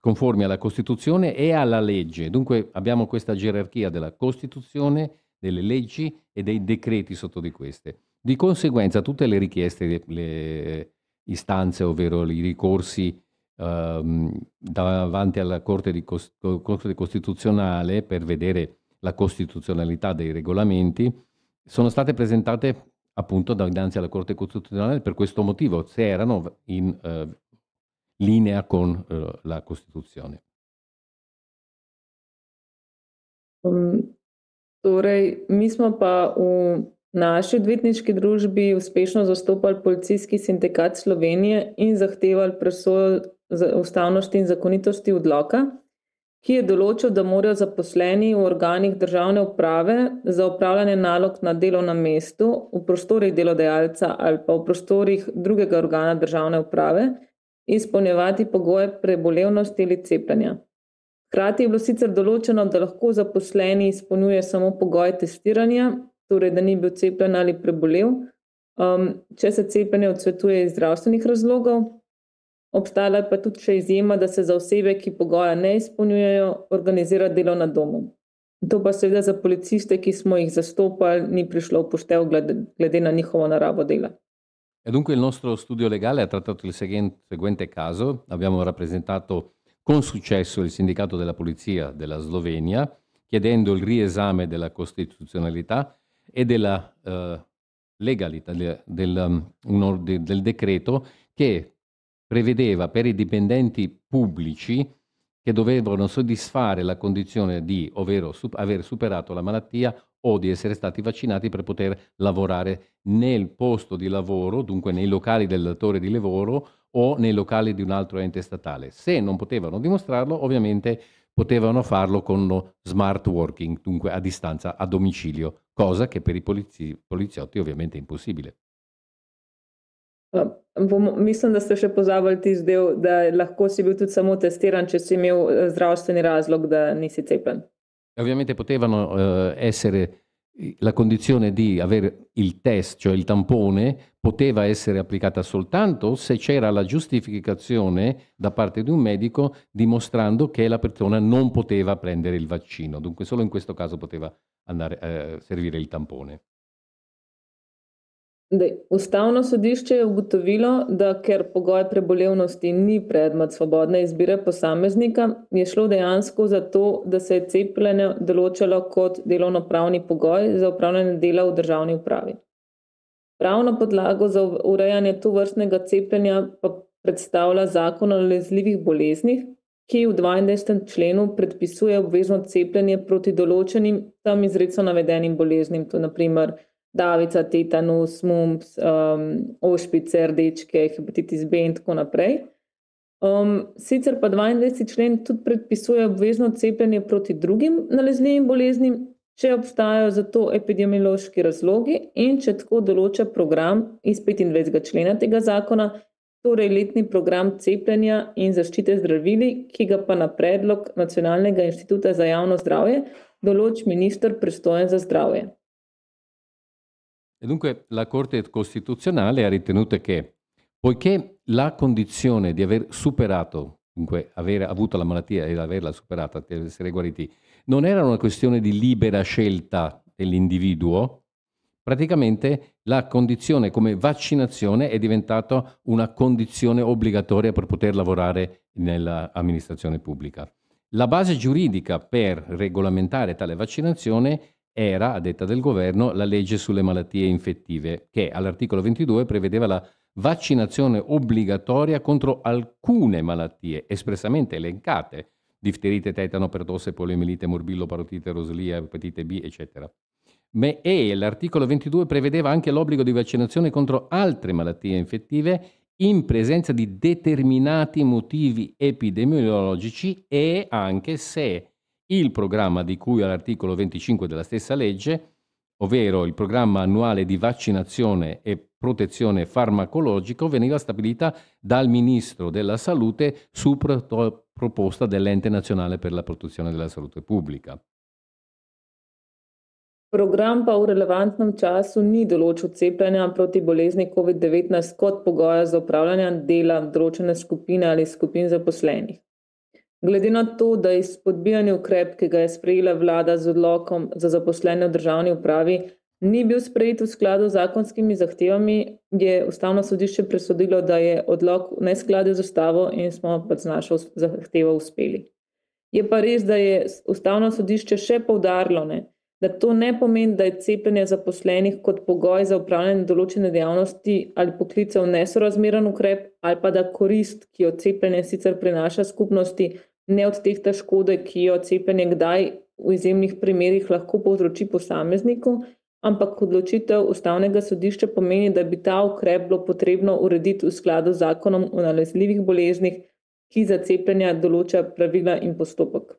conformi alla Costituzione e alla legge. Dunque abbiamo questa gerarchia della Costituzione, delle leggi e dei decreti sotto di queste. Di conseguenza tutte le richieste, le istanze, ovvero i ricorsi ehm, davanti alla Corte, di Cost- Corte Costituzionale per vedere la costituzionalità dei regolamenti, sono state presentate appunto davanti alla Corte Costituzionale per questo motivo, se erano in eh, linea con eh, la Costituzione. Um, torej, mi smo pa v naši odvetniški družbi uspešno zastopali Policijski sindikat Slovenije in zahtevali presojo ustavnosti in zakonitosti odloka, ki je določil, da morajo zaposleni v organih državne uprave za upravljanje nalog na delovnem mestu, v prostorih delodajalca ali pa v prostorih drugega organa državne uprave, izpolnjevati pogoje prebolevnosti ali cepljenja. Hkrati je bilo sicer določeno, da lahko zaposleni izpolnjuje samo pogoj testiranja, torej da ni bil cepljen ali prebolel, um, če se cepljenje odsvetuje iz zdravstvenih razlogov, Obstala pa tudi še izjema, da se za osebe, ki pogoja ne izpolnjujejo, organizira delo na domu. To pa seveda za policiste, ki smo jih zastopali, ni prišlo v poštev glede, glede na njihovo naravo dela. E dunque il nostro studio legale ha trattato il seguente caso. Abbiamo rappresentato con successo il sindacato della polizia della Slovenia chiedendo il riesame della costituzionalità e della uh, legalità del, del, mm, um, del decreto che prevedeva per i dipendenti pubblici che dovevano soddisfare la condizione di, ovvero sup- aver superato la malattia o di essere stati vaccinati per poter lavorare nel posto di lavoro, dunque nei locali del datore di lavoro o nei locali di un altro ente statale. Se non potevano dimostrarlo, ovviamente potevano farlo con lo smart working, dunque a distanza, a domicilio, cosa che per i polizi- poliziotti ovviamente è impossibile. Bom, ehm, mislim, da ste še pozabili tisti del, da lahko si bil tudi samo testiran, če si imel eh, zdravstveni razlog, da nisi cepljen. Ovviamente potevano eh, essere eh, la condizione di avere il test, cioè il tampone, poteva essere applicata soltanto se c'era la giustificazione da parte di un medico dimostrando che la persona non poteva prendere il vaccino. Dunque solo in questo caso poteva andare, eh, servire il tampone. Dej, ustavno sodišče je ugotovilo, da ker pogoj prebolevnosti ni predmet svobodne izbire posameznika, je šlo dejansko za to, da se je cepljenje določalo kot delovno-pravni pogoj za upravljanje dela v državni upravi. Pravno podlago za urejanje to vrstnega cepljenja pa predstavlja zakon o lezljivih boleznih, ki v 22. členu predpisuje obvezno cepljenje proti določenim tam izredno navedenim boleznim, to naprimer davica, tetanus, mumps, um, ošpice, rdečke, hepatitis B in tako naprej. Um, sicer pa 22. člen tudi predpisuje obvezno cepljenje proti drugim nalezljivim boleznim, če obstajajo za to epidemiološki razlogi in če tako določa program iz 25. člena tega zakona, torej letni program cepljenja in zaščite zdravili, ki ga pa na predlog Nacionalnega inštituta za javno zdravje določ minister pristojen za zdravje. E dunque la Corte Costituzionale ha ritenuto che, poiché la condizione di aver superato, dunque aver avuto la malattia e averla superata, di essere guariti, non era una questione di libera scelta dell'individuo, praticamente la condizione come vaccinazione è diventata una condizione obbligatoria per poter lavorare nell'amministrazione pubblica. La base giuridica per regolamentare tale vaccinazione era, a detta del governo, la legge sulle malattie infettive, che all'articolo 22 prevedeva la vaccinazione obbligatoria contro alcune malattie espressamente elencate, difterite, tetano, pertosse, poliomielite, morbillo, parotite, rosolia, epatite B, eccetera. E l'articolo 22 prevedeva anche l'obbligo di vaccinazione contro altre malattie infettive in presenza di determinati motivi epidemiologici e anche se il programma di cui all'articolo 25 della stessa legge, ovvero il programma annuale di vaccinazione e protezione farmacologico, veniva stabilita dal Ministro della Salute su proposta dell'Ente Nazionale per la Protezione della Salute Pubblica. Program pa v relevantnem času ni določil cepljenja proti bolezni COVID-19 kot pogoja za upravljanje dela določene skupine ali skupin zaposlenih. Glede na to, da je spodbijanje ukrep, ki ga je sprejela vlada z odlokom za zaposlene v državni upravi, ni bil sprejet v skladu z zakonskimi zahtevami, je ustavno sodišče presodilo, da je odlok v neskladju z ustavo in smo pač našo zahtevo uspeli. Je pa res, da je ustavno sodišče še povdarilo, da to ne pomeni, da je cepljenje zaposlenih kot pogoj za upravljanje določene dejavnosti ali poklicev nesorazmeren ukrep, ali pa da korist, ki jo cepljenje sicer prinaša skupnosti, ne odtehta škode, ki jo cepljenje kdaj v izjemnih primerjih lahko povzroči posamezniku, ampak odločitev ustavnega sodišča pomeni, da bi ta ukrep bilo potrebno urediti v skladu z zakonom o nalezljivih boleznih, ki za cepljenja določa pravila in postopek.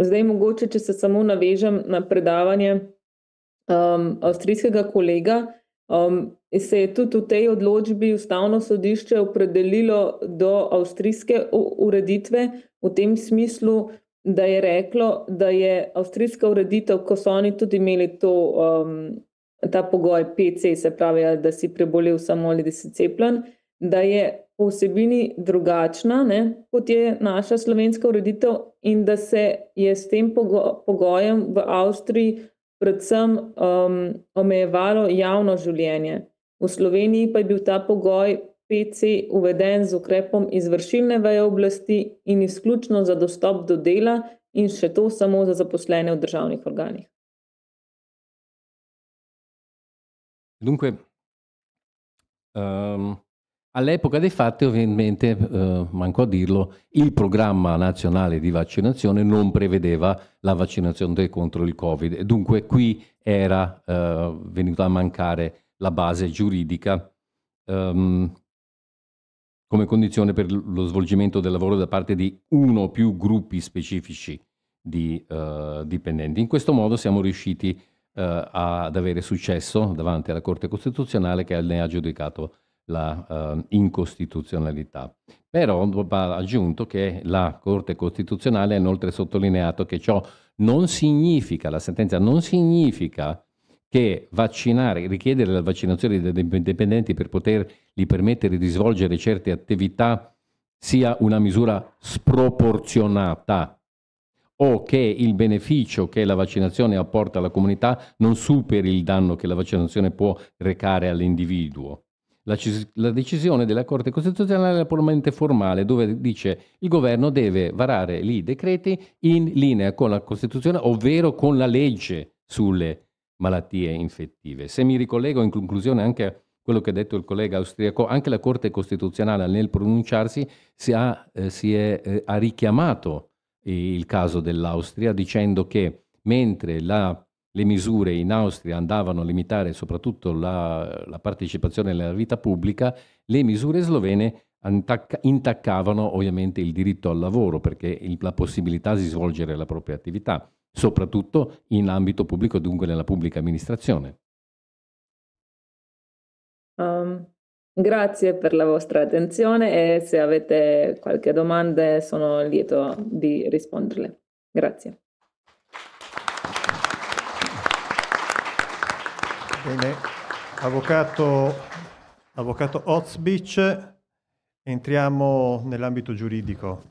Zdaj, mogoče, če se samo navežem na predavanje um, avstrijskega kolega. Um, se je tudi v tej odločbi ustavno sodišče opredelilo do avstrijske ureditve v tem smislu, da je reklo, da je avstrijska ureditev, ko so oni tudi imeli to, um, ta pogoj PC, se pravi, da si prebolel samo ali da si cepljen, da je po vsebini drugačna ne, kot je naša slovenska ureditev in da se je s tem pogo pogojem v Avstriji predvsem um, omejevalo javno življenje. V Sloveniji pa je bil ta pogoj PC uveden z ukrepom izvršilne veje oblasti in izključno za dostop do dela, in še to samo za zaposlene v državnih organih. Dunkve, um, All'epoca dei fatti, ovviamente, eh, manco a dirlo, il programma nazionale di vaccinazione non prevedeva la vaccinazione contro il Covid. dunque qui era eh, venuta a mancare la base giuridica ehm, come condizione per lo svolgimento del lavoro da parte di uno o più gruppi specifici di eh, dipendenti. In questo modo siamo riusciti eh, ad avere successo davanti alla Corte Costituzionale che ne ha giudicato la uh, incostituzionalità. Però va aggiunto che la Corte Costituzionale ha inoltre sottolineato che ciò non significa, la sentenza non significa che vaccinare, richiedere la vaccinazione dei dipendenti per potergli permettere di svolgere certe attività sia una misura sproporzionata o che il beneficio che la vaccinazione apporta alla comunità non superi il danno che la vaccinazione può recare all'individuo. La, la, decisione della Corte Costituzionale è puramente formale, dove dice il governo deve varare i decreti in linea con la Costituzione, ovvero con la legge sulle malattie infettive. Se mi ricollego in conclusione anche a quello che ha detto il collega austriaco, anche la Corte Costituzionale nel pronunciarsi si, ha, eh, si è, eh, ha richiamato il caso dell'Austria dicendo che mentre la le misure in Austria andavano a limitare soprattutto la, la partecipazione alla vita pubblica, le misure slovene intaccavano ovviamente il diritto al lavoro perché il, la possibilità di svolgere la propria attività, soprattutto in ambito pubblico, dunque nella pubblica amministrazione. Um, grazie per la vostra attenzione e se avete qualche domanda sono lieto di risponderle. Grazie. Bene, avvocato, avvocato Ozbic, entriamo nell'ambito giuridico.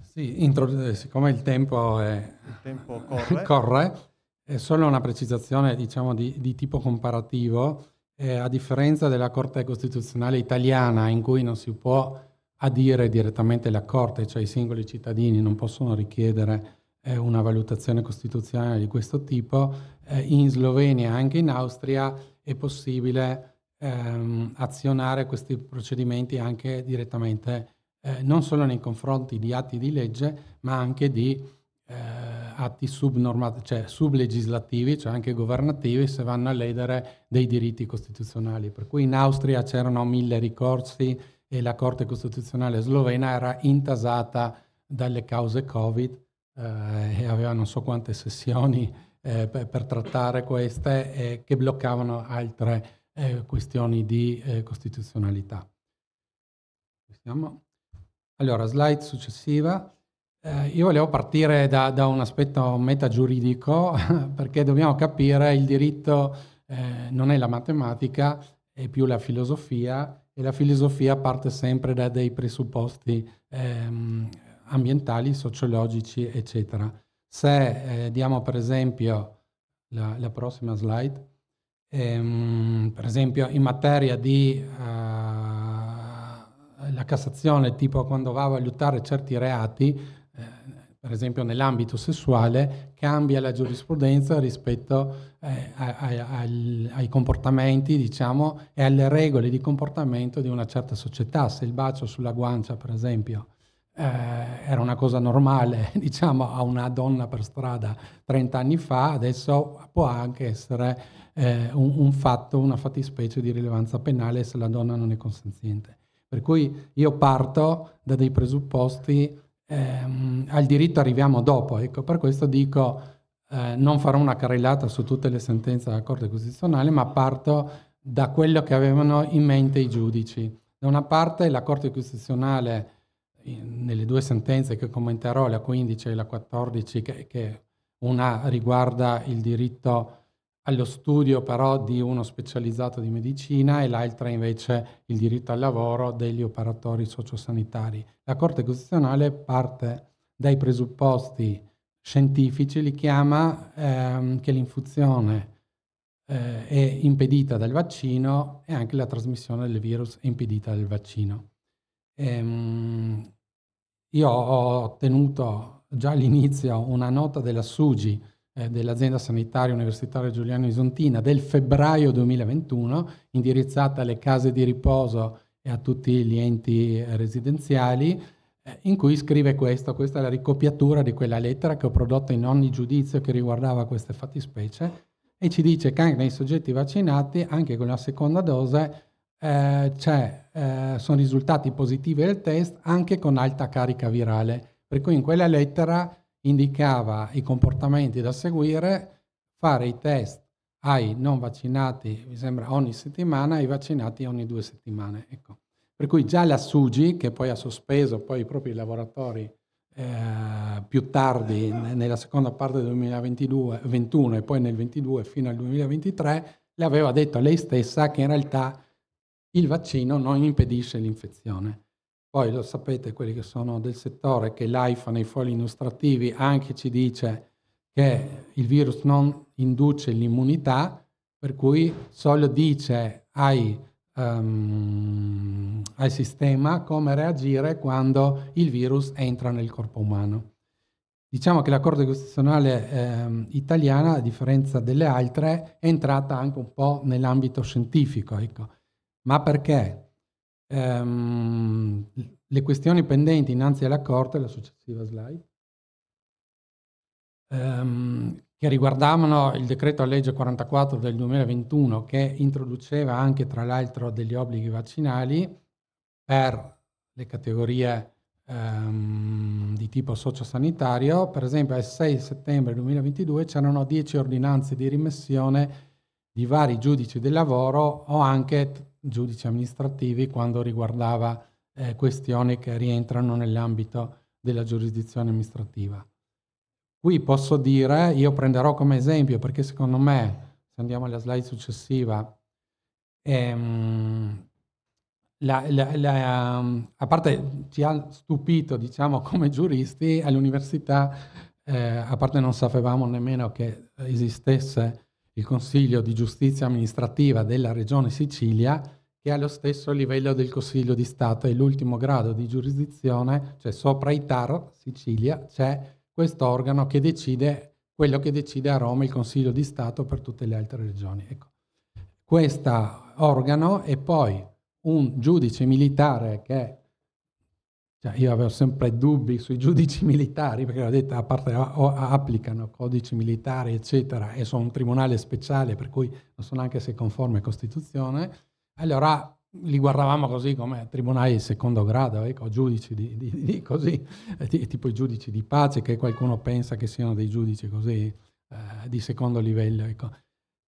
Sì, intro, eh, siccome il tempo, è, il tempo corre. corre. è eh, solo una precisazione diciamo, di, di tipo comparativo. Eh, a differenza della Corte Costituzionale italiana, in cui non si può adire direttamente la Corte, cioè i singoli cittadini non possono richiedere eh, una valutazione costituzionale di questo tipo, eh, in Slovenia e anche in Austria è possibile ehm, azionare questi procedimenti anche direttamente, eh, non solo nei confronti di atti di legge, ma anche di eh, atti subnormat- cioè sublegislativi, cioè anche governativi, se vanno a ledere dei diritti costituzionali. Per cui in Austria c'erano mille ricorsi e la Corte Costituzionale slovena era intasata dalle cause Covid eh, e aveva non so quante sessioni eh, per, trattare queste eh, che bloccavano altre eh, questioni di eh, costituzionalità. Siamo. Allora, slide successiva. Eh, io volevo partire da, da un aspetto metagiuridico perché dobbiamo capire il diritto non è la matematica, è più la filosofia e la filosofia parte sempre da dei presupposti ehm, ambientali, sociologici, eccetera. Se eh, diamo per esempio la, la prossima slide, ehm, per esempio in materia di eh, la Cassazione, tipo quando va a valutare certi reati, eh, per esempio nell'ambito sessuale, cambia la giurisprudenza rispetto eh, a, a, al, ai comportamenti, diciamo, e alle regole di comportamento di una certa società. Se il bacio sulla guancia, per esempio, eh, era una cosa normale, diciamo, a una donna per strada 30 anni fa, adesso può anche essere eh, un, un, fatto, una fattispecie di rilevanza penale se la donna non è consenziente. Per cui io parto da dei presupposti, ehm, al diritto arriviamo dopo, ecco, per questo dico eh, non farò una carrellata su tutte le sentenze della Corte Costituzionale, ma parto da quello che avevano in mente i giudici. Da una parte la Corte Costituzionale nelle due sentenze che commenterò, la 15 e la 14, che, che una riguarda il diritto allo studio però di uno specializzato di medicina e l'altra invece il diritto al lavoro degli operatori sociosanitari. La Corte Costituzionale parte dai presupposti scientifici, li chiama ehm, che l'infuzione eh, è impedita dal vaccino e anche la trasmissione del virus è impedita dal vaccino. Ehm, io ho tenuto già all'inizio una nota della SUGI, eh, dell'azienda sanitaria universitaria Giuliano Isontina, del febbraio 2021, indirizzata alle case di riposo e a tutti gli enti residenziali, eh, in cui scrive questo, questa è la ricopiatura di quella lettera che ho prodotto in ogni giudizio che riguardava queste fattispecie, e ci dice che anche nei soggetti vaccinati, anche con la seconda dose, eh, eh, sono risultati positivi del test anche con alta carica virale, per cui in quella lettera indicava i comportamenti da seguire, fare i test ai non vaccinati, mi sembra ogni settimana, ai vaccinati ogni due settimane. Ecco. Per cui già la SUGI, che poi ha sospeso poi i propri lavoratori eh, più tardi, eh, nella seconda parte del 2021 e poi nel 2022 fino al 2023, le aveva detto a lei stessa che in realtà il vaccino non impedisce l'infezione. Poi lo sapete quelli che sono del settore che l'AIFA nei fogli illustrativi anche ci dice che il virus non induce l'immunità, per cui solo dice ai, um, al sistema come reagire quando il virus entra nel corpo umano. Diciamo che la Corte Costituzionale eh, italiana, a differenza delle altre, è entrata anche un po' nell'ambito scientifico. Ecco ma perché ehm, le questioni pendenti innanzi alla Corte, la successiva slide, ehm, che riguardavano il decreto a legge 44 del 2021 che introduceva anche tra l'altro degli obblighi vaccinali per le categorie ehm, di tipo sociosanitario, per esempio il 6 settembre 2022 c'erano 10 ordinanze di rimessione di vari giudici del lavoro o anche giudici amministrativi quando riguardava eh, questioni che rientrano nell'ambito della giurisdizione amministrativa. Qui posso dire, io prenderò come esempio, perché secondo me, se andiamo alla slide successiva, ehm, la, la, la, a parte ci ha stupito, diciamo, come giuristi, all'università, eh, a parte non sapevamo nemmeno che esistesse il Consiglio di Giustizia Amministrativa della Regione Sicilia, che ha lo stesso livello del Consiglio di Stato, è l'ultimo grado di giurisdizione, cioè sopra i TAR, Sicilia, c'è questo organo che decide quello che decide a Roma il Consiglio di Stato per tutte le altre regioni. Ecco. Questo organo e poi un giudice militare che cioè io avevo sempre dubbi sui giudici militari, perché ho detto, a parte applicano codici militari, eccetera, e sono un tribunale speciale, per cui non sono anche se conforme a Costituzione, allora li guardavamo così come tribunali di secondo grado, ecco, giudici di, di, di così, eh, tipo i giudici di pace che qualcuno pensa che siano dei giudici così eh, di secondo livello. Ecco.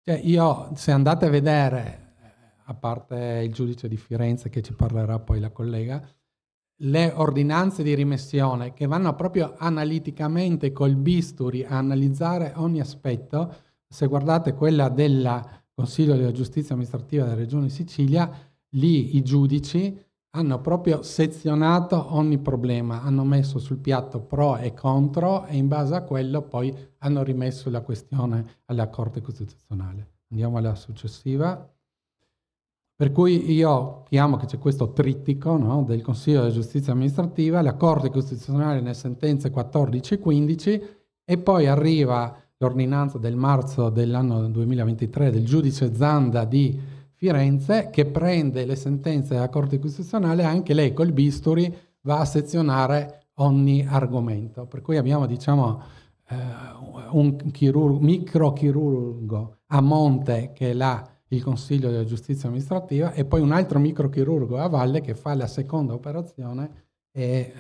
Cioè io, se andate a vedere, eh, a parte il giudice di Firenze che ci parlerà poi la collega, le ordinanze di rimessione che vanno proprio analiticamente col bisturi a analizzare ogni aspetto, se guardate quella della Consiglio della Giustizia Amministrativa della Regione Sicilia, lì i giudici hanno proprio sezionato ogni problema, hanno messo sul piatto pro e contro e in base a quello poi hanno rimesso la questione alla Corte Costituzionale. Andiamo alla successiva. Per cui io chiamo che c'è questo trittico no, del Consiglio della Giustizia Amministrativa, la Corte Costituzionale nelle sentenze 14 e 15 e poi arriva l'ordinanza del marzo dell'anno 2023 del giudice Zanda di Firenze che prende le sentenze della Corte Costituzionale, anche lei col bisturi va a sezionare ogni argomento. Per cui abbiamo, diciamo, eh, un chirurgo, microchirurgo a monte che è là il Consiglio della Giustizia Amministrativa e poi un altro microchirurgo a valle che fa la seconda operazione e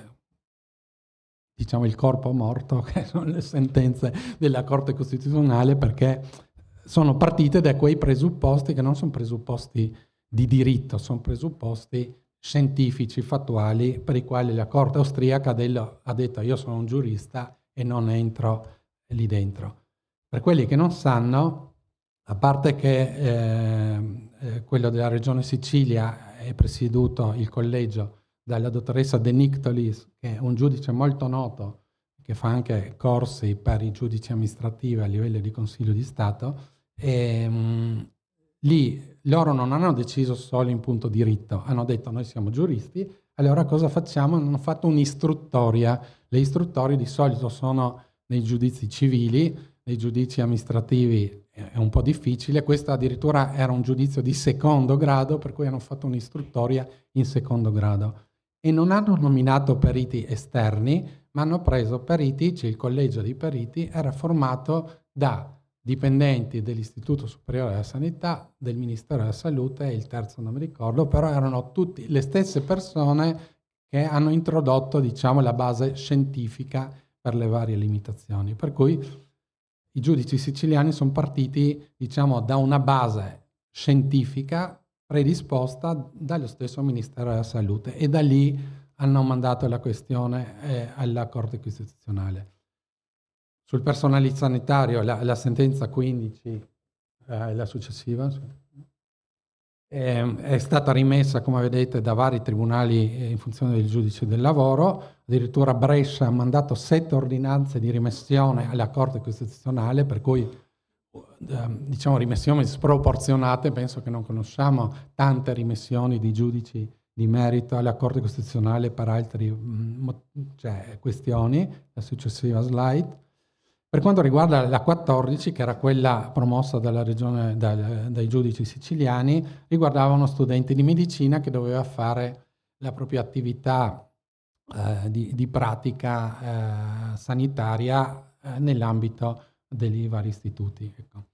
diciamo, il corpo morto, che sono le sentenze della Corte Costituzionale, perché sono partite da quei presupposti che non sono presupposti di diritto, sono presupposti scientifici, fattuali, per i quali la Corte austriaca ha detto io sono un giurista e non entro lì dentro. Per quelli che non sanno, a parte che ehm, eh, quello della Regione Sicilia è presieduto il collegio dalla dottoressa De Nictolis, che è un giudice molto noto, che fa anche corsi per i giudici amministrativi a livello di Consiglio di Stato, e, ehm, mh, lì loro non hanno deciso solo in punto diritto, hanno detto noi siamo giuristi, allora cosa facciamo? Hanno fatto un'istruttoria. Le istruttorie di solito sono nei giudizi civili, nei giudizi amministrativi è un po' difficile, questo addirittura era un giudizio di secondo grado, per cui hanno fatto un'istruttoria in secondo grado e non hanno nominato periti esterni, ma hanno preso periti, cioè il collegio dei periti era formato da dipendenti dell'Istituto Superiore della Sanità, del Ministero della Salute, e il terzo non mi ricordo, però erano tutte le stesse persone che hanno introdotto diciamo, la base scientifica per le varie limitazioni. Per cui i giudici siciliani sono partiti diciamo, da una base scientifica predisposta dallo stesso Ministero della Salute e da lì hanno mandato la questione eh, alla Corte Costituzionale. Sul personale sanitario, la, la sentenza 15, eh, la successiva, eh, è stata rimessa, come vedete, da vari tribunali eh, in funzione del giudice del lavoro, addirittura Brescia ha mandato sette ordinanze di rimessione alla Corte Costituzionale, per cui Ehm, diciamo, rimissioni sproporzionate, penso che non conosciamo tante rimissioni di giudici di merito alla Corte Costituzionale per altre mm, cioè, questioni, la successiva slide. Per quanto riguarda la 14, che era quella promossa regione, dal, dai giudici siciliani, riguardava uno studente di medicina che doveva fare la propria attività eh, di, di, pratica eh, sanitaria eh, nell'ambito dei vari istituti. Ecco.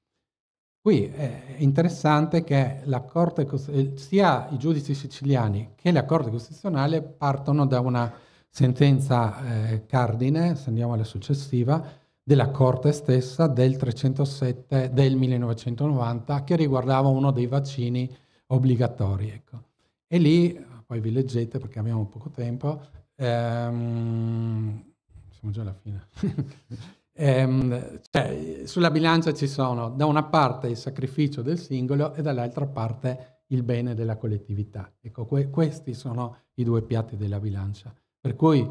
Qui è interessante che Corte, eh, sia i giudici siciliani che la Corte Costituzionale partono da una sentenza eh, cardine, se andiamo alla successiva, della Corte stessa del 307 del 1990 che riguardava uno dei vaccini obbligatori. Ecco. E lì, poi vi leggete perché abbiamo poco tempo, ehm, siamo già alla fine. Ehm, cioè, sulla bilancia ci sono da una parte il sacrificio del singolo e dall'altra parte il bene della collettività. Ecco, que- questi sono i due piatti della bilancia. Per cui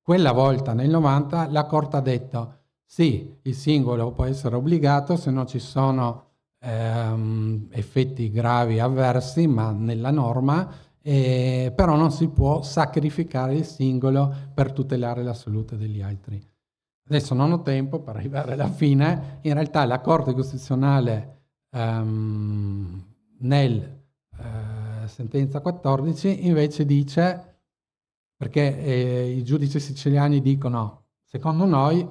quella volta nel 90 la Corte ha detto sì, il singolo può essere obbligato se non ci sono ehm, effetti gravi avversi, ma nella norma, eh, però non si può sacrificare il singolo per tutelare la salute degli altri. Adesso non ho tempo per arrivare alla fine. In realtà la Corte Costituzionale um, nel uh, sentenza 14 invece dice, perché eh, i giudici siciliani dicono, secondo noi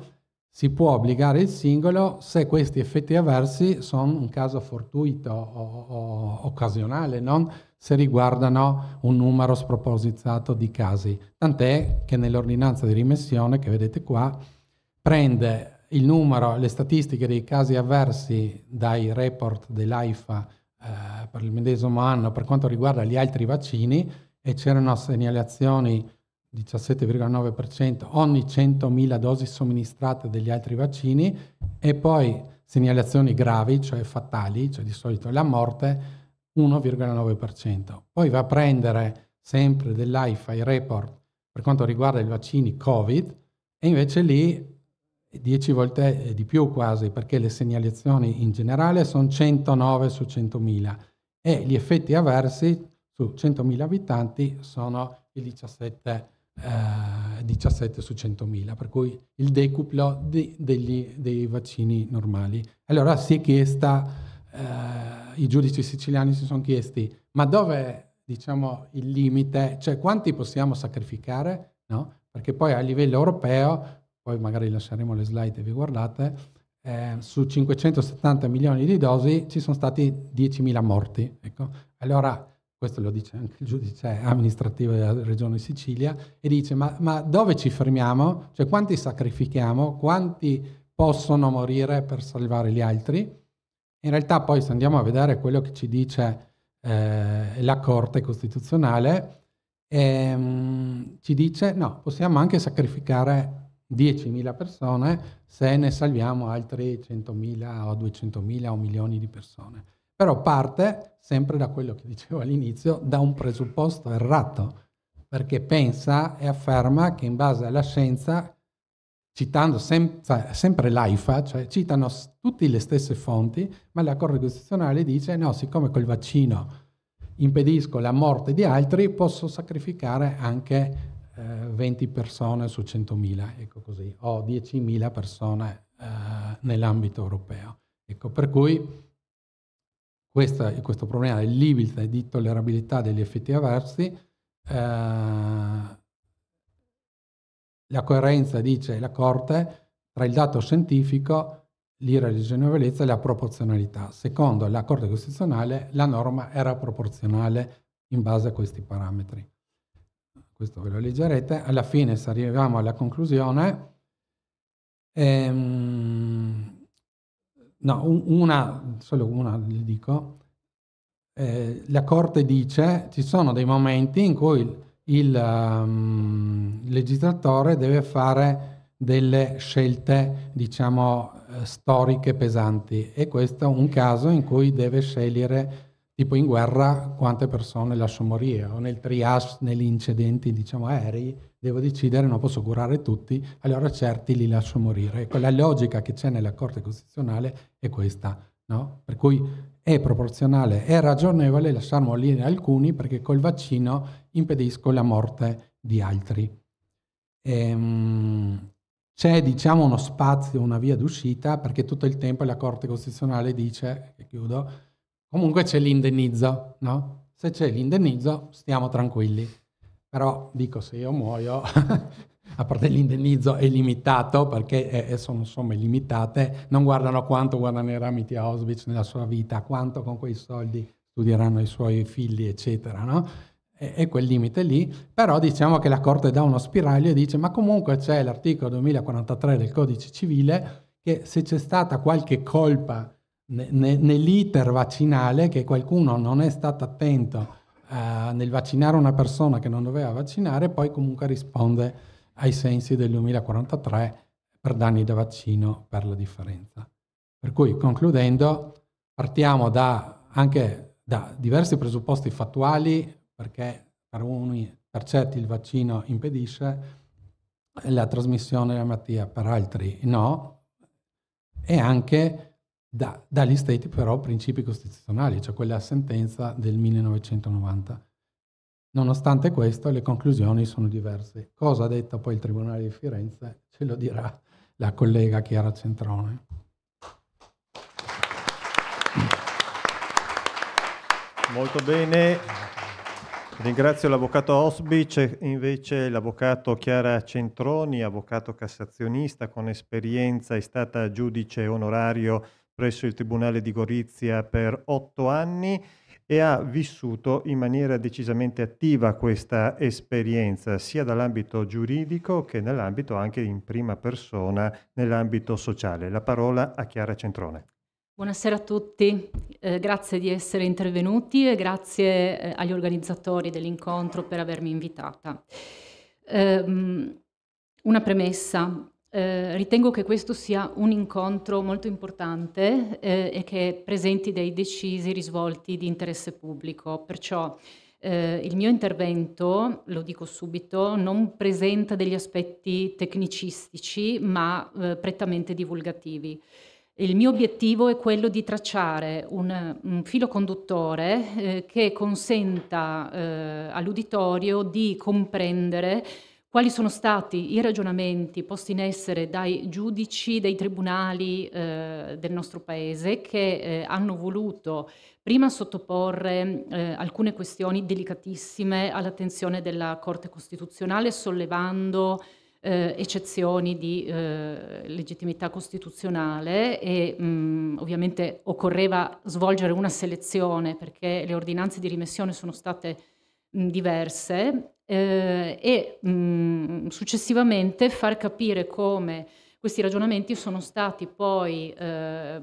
si può obbligare il singolo se questi effetti avversi sono un caso fortuito o, o occasionale, non se riguardano un numero spropositato di casi. Tant'è che nell'ordinanza di rimessione che vedete qua, prende il numero, le statistiche dei casi avversi dai report dell'AIFA eh, per il medesimo anno per quanto riguarda gli altri vaccini e c'erano segnalazioni 17,9% ogni 100.000 dosi somministrate degli altri vaccini e poi segnalazioni gravi, cioè fatali, cioè di solito la morte, 1,9%. Poi va a prendere sempre dell'AIFA i report per quanto riguarda i vaccini Covid e invece lì 10 volte eh, di più quasi, perché le segnalazioni in generale sono 109 su 100.000 e gli effetti avversi su 100.000 abitanti sono il 17, eh, 17 su 100.000, per cui il decuplo di, degli, dei vaccini normali. Allora si è chiesta, eh, i giudici siciliani si sono chiesti, ma dove diciamo il limite, cioè quanti possiamo sacrificare? No? Perché poi a livello europeo poi magari lasceremo le slide e vi guardate, eh, su 570 milioni di dosi ci sono stati 10.000 morti. Ecco. Allora, questo lo dice anche il giudice amministrativo della regione Sicilia, e dice ma, ma dove ci fermiamo? Cioè quanti sacrifichiamo? Quanti possono morire per salvare gli altri? In realtà poi se andiamo a vedere quello che ci dice eh, la Corte Costituzionale, ehm, ci dice no, possiamo anche sacrificare 10.000 persone se ne salviamo altre 100.000 o 200.000 o milioni di persone. Però parte sempre da quello che dicevo all'inizio, da un presupposto errato, perché pensa e afferma che in base alla scienza, citando sem- cioè, sempre l'AIFA, cioè citano tutte le stesse fonti, ma la Corte Costituzionale dice no, siccome col vaccino impedisco la morte di altri, posso sacrificare anche eh, 20 persone su 100.000, ecco così, o 10.000 persone eh, nell'ambito europeo. Ecco, per cui questa, questo problema del limite di tollerabilità degli effetti avversi, eh, la coerenza, dice la Corte, tra il dato scientifico, l'irragionevolezza e la proporzionalità. Secondo la Corte Costituzionale la norma era proporzionale in base a questi parametri questo ve lo leggerete, alla fine se arriviamo alla conclusione, ehm, no, una, solo una le dico, eh, la Corte dice ci sono dei momenti in cui il, il um, legislatore deve fare delle scelte, diciamo, eh, storiche pesanti e questo è un caso in cui deve scegliere tipo in guerra quante persone lascio morire o nel triage, negli incidenti diciamo, aerei, devo decidere, non posso curare tutti, allora certi li lascio morire. Ecco, la logica che c'è nella Corte Costituzionale è questa, no? per cui è proporzionale, è ragionevole lasciar morire alcuni perché col vaccino impedisco la morte di altri. Ehm, c'è diciamo uno spazio, una via d'uscita perché tutto il tempo la Corte Costituzionale dice, e chiudo, Comunque c'è l'indennizzo, no? Se c'è l'indennizzo stiamo tranquilli. Però dico se io muoio, a parte l'indennizzo è limitato perché è, sono somme limitate, non guardano quanto guadagnerà Mitya Osvich nella sua vita, quanto con quei soldi studieranno i suoi figli, eccetera, no? È quel limite lì, però diciamo che la Corte dà uno spiraglio e dice ma comunque c'è l'articolo 2043 del codice civile che se c'è stata qualche colpa nell'iter vaccinale che qualcuno non è stato attento eh, nel vaccinare una persona che non doveva vaccinare, poi comunque risponde ai sensi del 2043 per danni da vaccino per la differenza. Per cui concludendo, partiamo da, anche da diversi presupposti fattuali, perché per, uni, per certi il vaccino impedisce la trasmissione della malattia, per altri no, e anche da, dagli stati però principi costituzionali, cioè quella sentenza del 1990. Nonostante questo le conclusioni sono diverse. Cosa ha detto poi il Tribunale di Firenze ce lo dirà la collega Chiara Centrone. Molto bene, ringrazio l'avvocato Osbic e invece l'avvocato Chiara Centroni, avvocato cassazionista con esperienza, è stata giudice onorario presso il Tribunale di Gorizia per otto anni e ha vissuto in maniera decisamente attiva questa esperienza, sia dall'ambito giuridico che nell'ambito anche in prima persona, nell'ambito sociale. La parola a Chiara Centrone. Buonasera a tutti, eh, grazie di essere intervenuti e grazie eh, agli organizzatori dell'incontro per avermi invitata. Eh, una premessa, eh, ritengo che questo sia un incontro molto importante eh, e che presenti dei decisi risvolti di interesse pubblico. Perciò eh, il mio intervento, lo dico subito, non presenta degli aspetti tecnicistici ma eh, prettamente divulgativi. Il mio obiettivo è quello di tracciare un, un filo conduttore eh, che consenta eh, all'uditorio di comprendere quali sono stati i ragionamenti posti in essere dai giudici, dei tribunali eh, del nostro Paese che eh, hanno voluto prima sottoporre eh, alcune questioni delicatissime all'attenzione della Corte Costituzionale, sollevando eh, eccezioni di eh, legittimità costituzionale e mh, mm, ovviamente occorreva svolgere una selezione perché le ordinanze di rimessione sono state mm, diverse eh, e mh, mm, successivamente far capire come questi ragionamenti sono stati poi eh,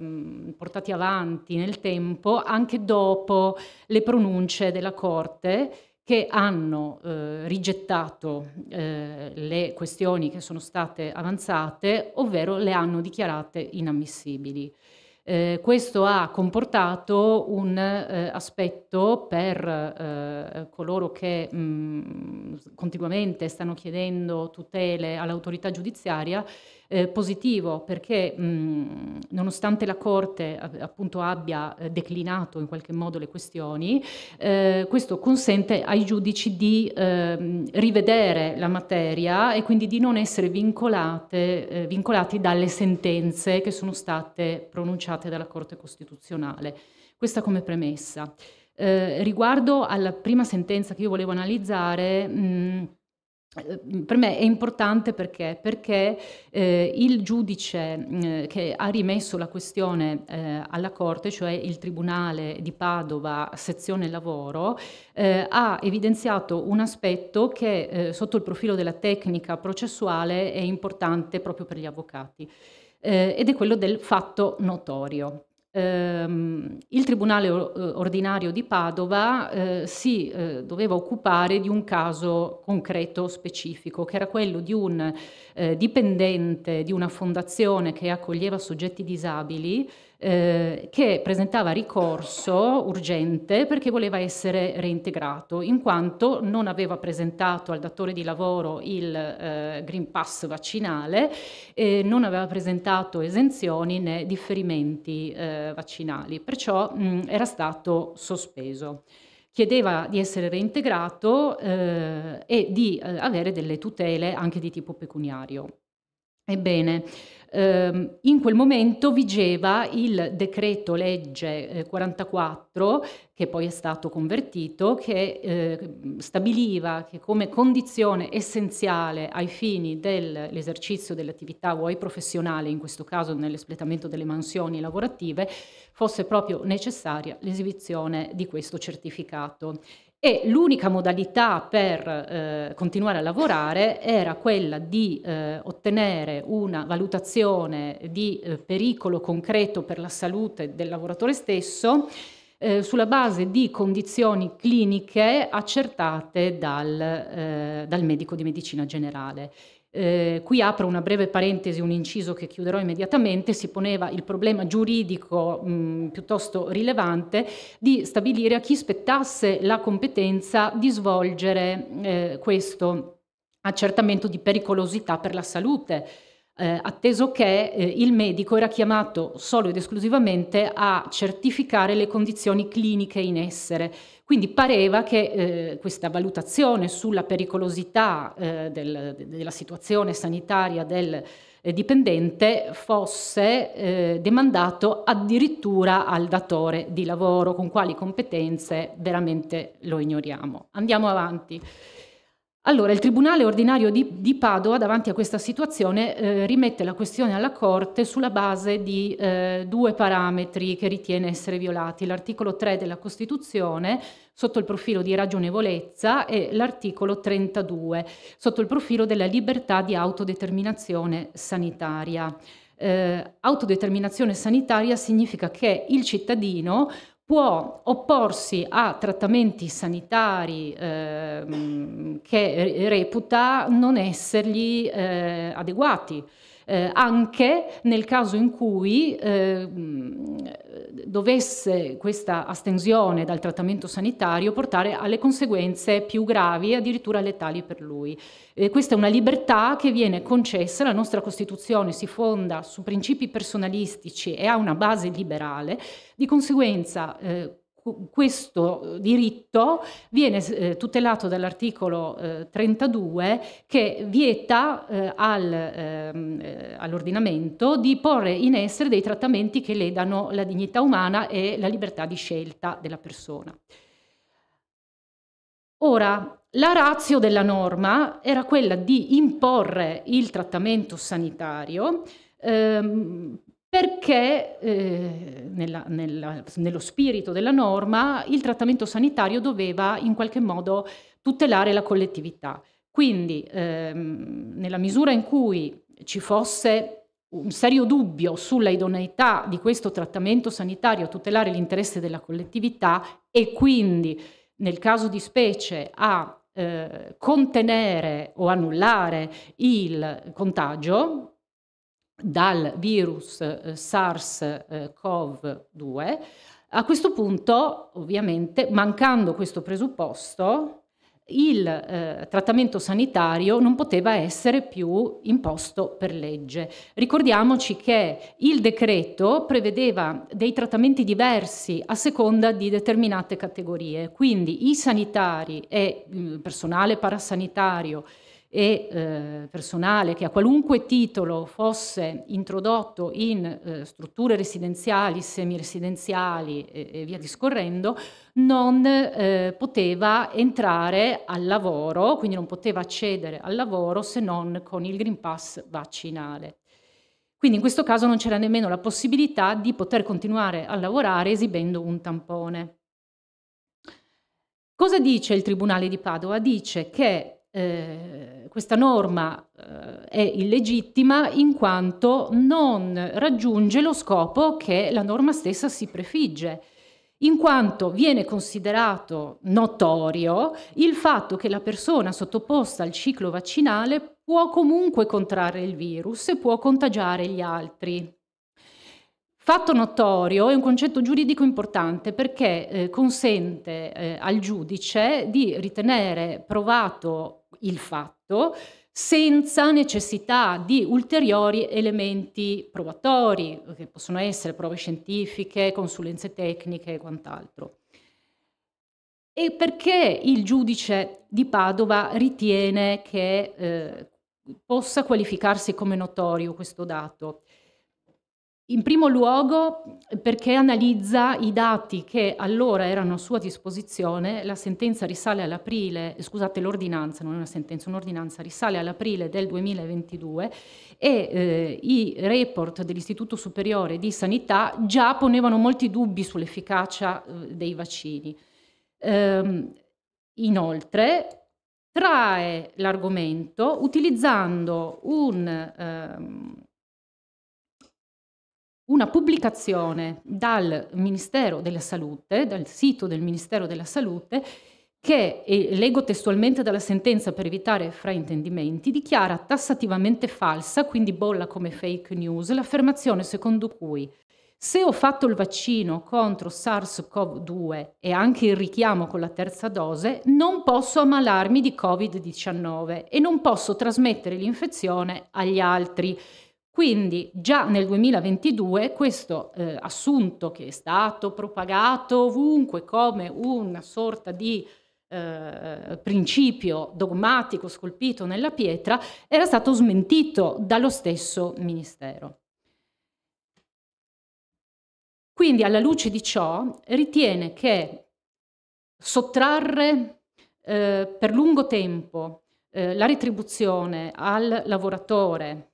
portati avanti nel tempo anche dopo le pronunce della Corte che hanno eh, rigettato eh, le questioni che sono state avanzate, ovvero le hanno dichiarate inammissibili. Eh, questo ha comportato un eh, aspetto per eh, coloro che mh, mm, contiguamente stanno chiedendo tutele all'autorità giudiziaria eh, positivo perché mh, nonostante la Corte appunto abbia eh, declinato in qualche modo le questioni, eh, questo consente ai giudici di ehm, rivedere la materia e quindi di non essere vincolate, eh, vincolati dalle sentenze che sono state pronunciate dalla Corte Costituzionale. Questa come premessa. Eh, riguardo alla prima sentenza che io volevo analizzare, mh, Ehm, per me è importante perché, perché eh, il giudice eh, che ha rimesso la questione eh, alla Corte, cioè il Tribunale di Padova, sezione lavoro, eh, ha evidenziato un aspetto che eh, sotto il profilo della tecnica processuale è importante proprio per gli avvocati, eh, ed è quello del fatto notorio. Ehm, il Tribunale eh, ordinario di Padova eh, si eh, doveva occupare di un caso concreto specifico, che era quello di un eh, dipendente di una fondazione che accoglieva soggetti disabili eh, che presentava ricorso urgente perché voleva essere reintegrato, in quanto non aveva presentato al datore di lavoro il eh, Green Pass vaccinale, eh, non aveva presentato esenzioni né differimenti eh, vaccinali, perciò mh, era stato sospeso chiedeva di essere reintegrato eh, e di eh, avere delle tutele anche di tipo pecuniario. Ebbene, ehm, in quel momento vigeva il decreto legge 44 eh, che poi è stato convertito, che eh, stabiliva che come condizione essenziale ai fini dell'esercizio dell'attività vuoi professionale, in questo caso nell'espletamento delle mansioni lavorative, fosse proprio necessaria l'esibizione di questo certificato e l'unica modalità per eh, continuare a lavorare era quella di eh, ottenere una valutazione di eh, pericolo concreto per la salute del lavoratore stesso eh, sulla base di condizioni cliniche accertate dal, eh, dal medico di medicina generale. Eh, qui apro una breve parentesi, un inciso che chiuderò immediatamente, si poneva il problema giuridico mh, piuttosto rilevante di stabilire a chi spettasse la competenza di svolgere eh, questo accertamento di pericolosità per la salute eh, atteso che eh, il medico era chiamato solo ed esclusivamente a certificare le condizioni cliniche in essere. Quindi pareva che eh, questa valutazione sulla pericolosità eh, del, della situazione sanitaria del eh, dipendente fosse eh, demandato addirittura al datore di lavoro, con quali competenze veramente lo ignoriamo. Andiamo avanti. Allora, il Tribunale ordinario di, di Padova, davanti a questa situazione, eh, rimette la questione alla Corte sulla base di eh, due parametri che ritiene essere violati, l'articolo 3 della Costituzione sotto il profilo di ragionevolezza e l'articolo 32 sotto il profilo della libertà di autodeterminazione sanitaria. Eh, autodeterminazione sanitaria significa che il cittadino può opporsi a trattamenti sanitari eh, che reputa non essergli eh, adeguati. Eh, anche nel caso in cui eh, dovesse questa astensione dal trattamento sanitario portare alle conseguenze più gravi e addirittura letali per lui. Eh, questa è una libertà che viene concessa, la nostra Costituzione si fonda su principi personalistici e ha una base liberale, di conseguenza eh, questo eh, diritto viene eh, tutelato dall'articolo eh, 32 che vieta eh, al, ehm, eh, all'ordinamento di porre in essere dei trattamenti che ledano la dignità umana e la libertà di scelta della persona. Ora, la razio della norma era quella di imporre il trattamento sanitario ehm, perché eh, nella, nella, nello spirito della norma il trattamento sanitario doveva in qualche modo tutelare la collettività. Quindi ehm, nella misura in cui ci fosse un serio dubbio sulla idoneità di questo trattamento sanitario a tutelare l'interesse della collettività e quindi nel caso di specie a eh, contenere o annullare il contagio, dal virus eh, SARS-CoV-2, a questo punto, ovviamente, mancando questo presupposto, il eh, trattamento sanitario non poteva essere più imposto per legge. Ricordiamoci che il decreto prevedeva dei trattamenti diversi a seconda di determinate categorie, quindi i sanitari e il mm, personale parasanitario e eh, personale che a qualunque titolo fosse introdotto in eh, strutture residenziali, semiresidenziali e, e via discorrendo, non eh, poteva entrare al lavoro, quindi non poteva accedere al lavoro se non con il Green Pass vaccinale. Quindi in questo caso non c'era nemmeno la possibilità di poter continuare a lavorare esibendo un tampone. Cosa dice il Tribunale di Padova? Dice che eh, questa norma eh, è illegittima in quanto non raggiunge lo scopo che la norma stessa si prefigge in quanto viene considerato notorio il fatto che la persona sottoposta al ciclo vaccinale può comunque contrarre il virus e può contagiare gli altri. Fatto notorio è un concetto giuridico importante perché eh, consente eh, al giudice di ritenere provato il fatto senza necessità di ulteriori elementi probatori, che possono essere prove scientifiche, consulenze tecniche e quant'altro. E perché il giudice di Padova ritiene che eh, possa qualificarsi come notorio questo dato? In primo luogo perché analizza i dati che allora erano a sua disposizione, la sentenza risale all'aprile, scusate l'ordinanza, non è una sentenza, un'ordinanza risale all'aprile del 2022 e eh, i report dell'Istituto Superiore di Sanità già ponevano molti dubbi sull'efficacia eh, dei vaccini. Ehm, inoltre trae l'argomento utilizzando un... Ehm, una pubblicazione dal Ministero della Salute, dal sito del Ministero della Salute, che, e leggo testualmente dalla sentenza per evitare fraintendimenti, dichiara tassativamente falsa, quindi bolla come fake news, l'affermazione secondo cui se ho fatto il vaccino contro SARS-CoV-2 e anche il richiamo con la terza dose, non posso ammalarmi di Covid-19 e non posso trasmettere l'infezione agli altri. Quindi già nel 2022 questo eh, assunto che è stato propagato ovunque come una sorta di eh, principio dogmatico scolpito nella pietra era stato smentito dallo stesso Ministero. Quindi alla luce di ciò ritiene che sottrarre eh, per lungo tempo eh, la retribuzione al lavoratore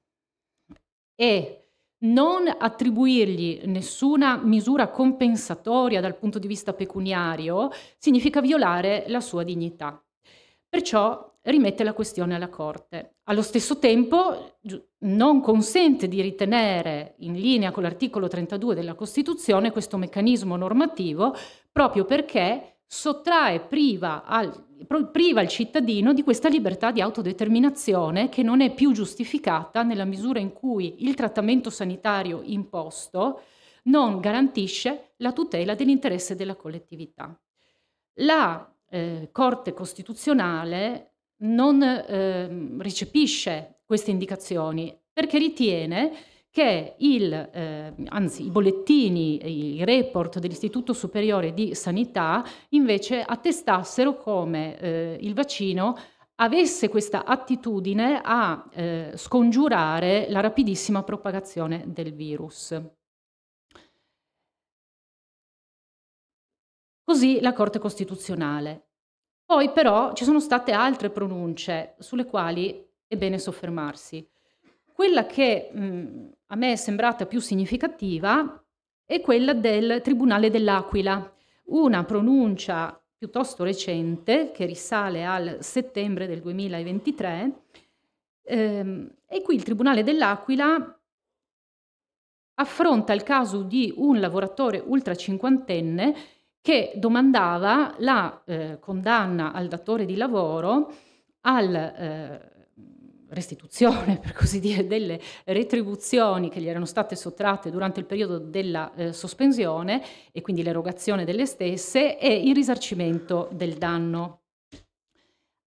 e non attribuirgli nessuna misura compensatoria dal punto di vista pecuniario significa violare la sua dignità. Perciò rimette la questione alla Corte. Allo stesso tempo non consente di ritenere in linea con l'articolo 32 della Costituzione questo meccanismo normativo proprio perché sottrae, priva al priva il cittadino di questa libertà di autodeterminazione che non è più giustificata nella misura in cui il trattamento sanitario imposto non garantisce la tutela dell'interesse della collettività. La eh, Corte Costituzionale non eh, recepisce queste indicazioni perché ritiene che il, eh, anzi, i bollettini, i report dell'Istituto Superiore di Sanità invece attestassero come eh, il vaccino avesse questa attitudine a eh, scongiurare la rapidissima propagazione del virus. Così la Corte Costituzionale. Poi però ci sono state altre pronunce sulle quali è bene soffermarsi. Quella che mh, mm, a me è sembrata più significativa è quella del Tribunale dell'Aquila, una pronuncia piuttosto recente che risale al settembre del 2023 ehm, e qui il Tribunale dell'Aquila affronta il caso di un lavoratore ultracinquantenne che domandava la eh, condanna al datore di lavoro al eh, restituzione, per così dire, delle retribuzioni che gli erano state sottratte durante il periodo della eh, sospensione e quindi l'erogazione delle stesse e il risarcimento del danno.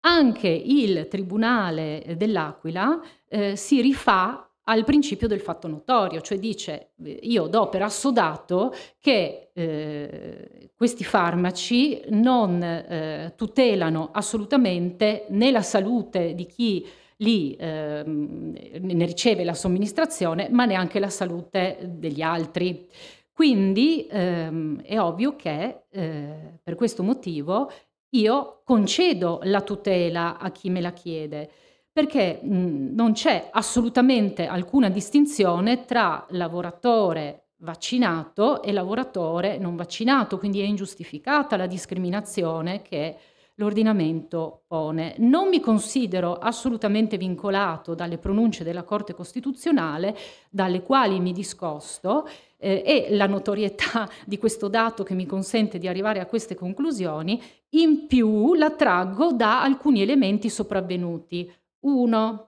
Anche il Tribunale dell'Aquila eh, si rifà al principio del fatto notorio, cioè dice eh, io do per assodato che eh, questi farmaci non eh, tutelano assolutamente né la salute di chi lì eh, ne riceve la somministrazione, ma neanche la salute degli altri. Quindi ehm, è ovvio che eh, per questo motivo io concedo la tutela a chi me la chiede, perché mh, mm, non c'è assolutamente alcuna distinzione tra lavoratore vaccinato e lavoratore non vaccinato, quindi è ingiustificata la discriminazione che l'ordinamento pone. Non mi considero assolutamente vincolato dalle pronunce della Corte Costituzionale, dalle quali mi discosto, eh, e la notorietà di questo dato che mi consente di arrivare a queste conclusioni, in più la traggo da alcuni elementi sopravvenuti. Uno,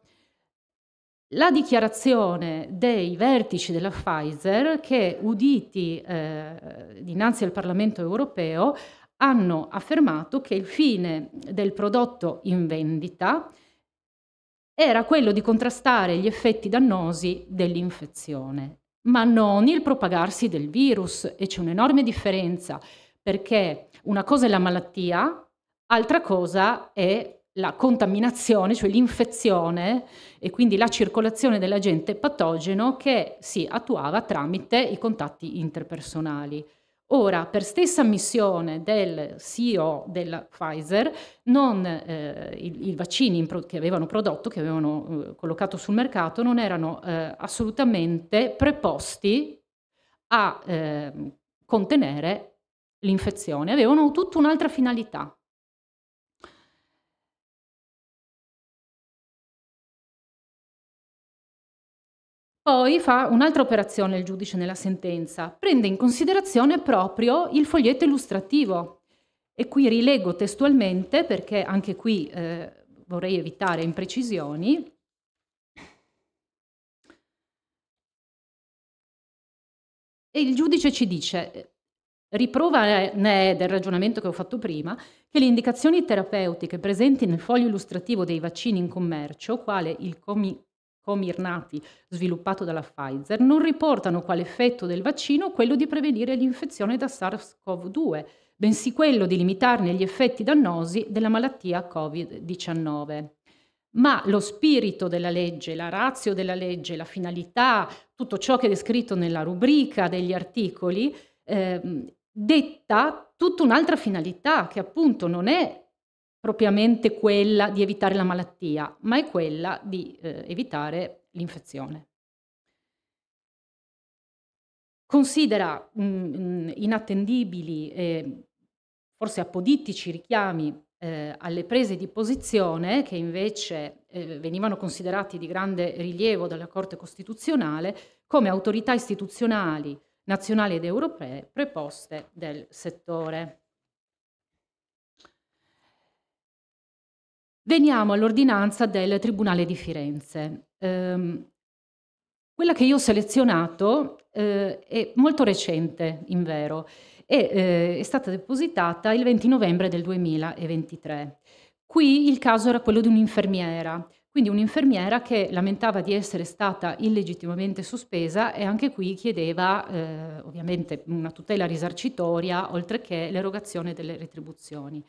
la dichiarazione dei vertici della Pfizer che, uditi eh, dinanzi al Parlamento europeo, hanno affermato che il fine del prodotto in vendita era quello di contrastare gli effetti dannosi dell'infezione, ma non il propagarsi del virus e c'è un'enorme differenza perché una cosa è la malattia, altra cosa è la contaminazione, cioè l'infezione e quindi la circolazione dell'agente patogeno che si attuava tramite i contatti interpersonali. Ora, per stessa missione del CEO della Pfizer, non, eh, i, i, vaccini pro- che avevano prodotto, che avevano eh, collocato sul mercato, non erano eh, assolutamente preposti a ehm, contenere l'infezione, avevano tutta un'altra finalità. Poi fa un'altra operazione il giudice nella sentenza, prende in considerazione proprio il foglietto illustrativo. E qui rilego testualmente perché anche qui eh, vorrei evitare imprecisioni. E il giudice ci dice, eh, riprova eh, ne è del ragionamento che ho fatto prima, che le indicazioni terapeutiche presenti nel foglio illustrativo dei vaccini in commercio, quale il comi- Comirnaty sviluppato dalla Pfizer non riportano quale effetto del vaccino quello di prevenire l'infezione da SARS-CoV-2, bensì quello di limitarne gli effetti dannosi della malattia Covid-19. Ma lo spirito della legge, la razio della legge, la finalità, tutto ciò che è descritto nella rubrica degli articoli, eh, detta tutta un'altra finalità che appunto non è propriamente quella di evitare la malattia, ma è quella di eh, evitare l'infezione. Considera mh, mm, mm, inattendibili e forse apodittici richiami eh, alle prese di posizione che invece eh, venivano considerati di grande rilievo dalla Corte Costituzionale come autorità istituzionali nazionali ed europee preposte del settore. Veniamo all'ordinanza del Tribunale di Firenze. Eh, quella che io ho selezionato eh, è molto recente, in vero, e eh, è stata depositata il 20 novembre del 2023. Qui il caso era quello di un'infermiera, quindi un'infermiera che lamentava di essere stata illegittimamente sospesa e anche qui chiedeva eh, ovviamente una tutela risarcitoria oltre che l'erogazione delle retribuzioni.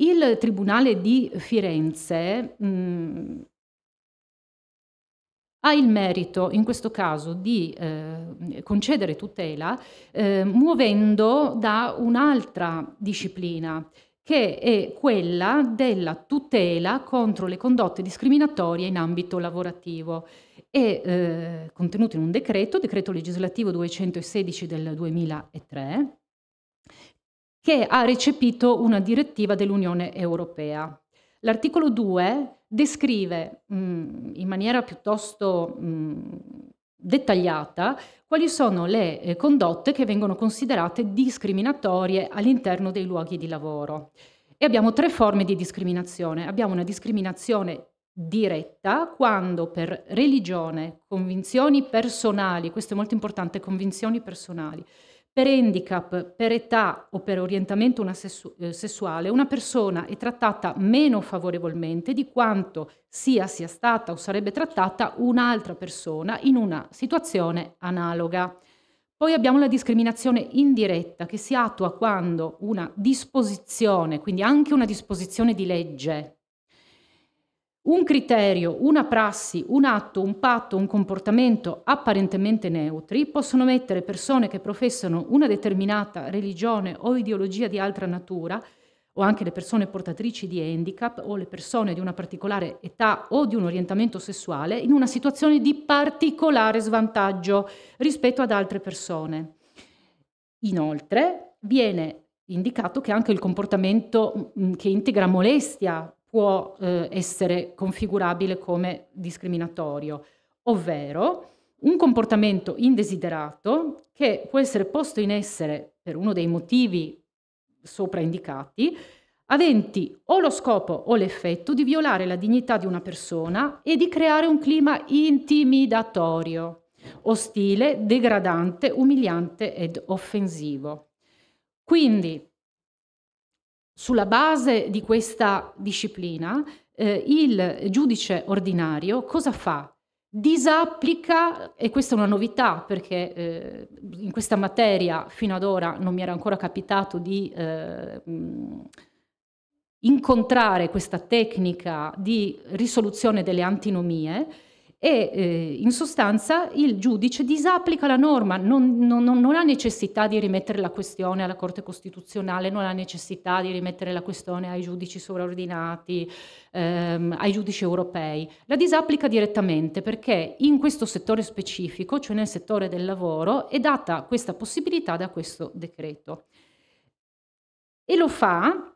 Il Tribunale di Firenze mh, mm, ha il merito in questo caso di eh, concedere tutela eh, muovendo da un'altra disciplina che è quella della tutela contro le condotte discriminatorie in ambito lavorativo è eh, contenuto in un decreto, decreto legislativo 216 del 2003, che ha recepito una direttiva dell'Unione Europea. L'articolo 2 descrive mh, mm, in maniera piuttosto mh, mm, dettagliata quali sono le eh, condotte che vengono considerate discriminatorie all'interno dei luoghi di lavoro. E abbiamo tre forme di discriminazione. Abbiamo una discriminazione diretta quando per religione, convinzioni personali, questo è molto importante, convinzioni personali, per handicap, per età o per orientamento una sessu- eh, sessuale, una persona è trattata meno favorevolmente di quanto sia, sia stata o sarebbe trattata un'altra persona in una situazione analoga. Poi abbiamo la discriminazione indiretta che si attua quando una disposizione, quindi anche una disposizione di legge, un criterio, una prassi, un atto, un patto, un comportamento apparentemente neutri possono mettere persone che professano una determinata religione o ideologia di altra natura, o anche le persone portatrici di handicap o le persone di una particolare età o di un orientamento sessuale, in una situazione di particolare svantaggio rispetto ad altre persone. Inoltre viene indicato che anche il comportamento mm, che integra molestia, può eh, essere configurabile come discriminatorio, ovvero un comportamento indesiderato che può essere posto in essere per uno dei motivi sopra indicati, aventi o lo scopo o l'effetto di violare la dignità di una persona e di creare un clima intimidatorio, ostile, degradante, umiliante ed offensivo. Quindi sulla base di questa disciplina, eh, il giudice ordinario cosa fa? Disapplica, e questa è una novità perché eh, in questa materia fino ad ora non mi era ancora capitato di eh, incontrare questa tecnica di risoluzione delle antinomie, e eh, in sostanza il giudice disapplica la norma, non, non, non, ha necessità di rimettere la questione alla Corte Costituzionale, non ha necessità di rimettere la questione ai giudici sovraordinati, ehm, ai giudici europei, la disapplica direttamente perché in questo settore specifico, cioè nel settore del lavoro, è data questa possibilità da questo decreto. E lo fa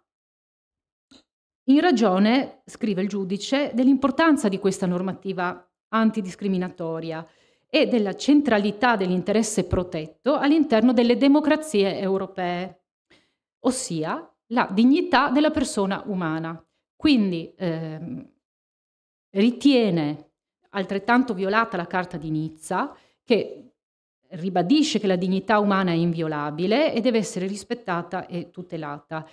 in ragione, scrive il giudice, dell'importanza di questa normativa antidiscriminatoria e della centralità dell'interesse protetto all'interno delle democrazie europee, ossia la dignità della persona umana. Quindi ehm, ritiene altrettanto violata la Carta di Nizza che ribadisce che la dignità umana è inviolabile e deve essere rispettata e tutelata.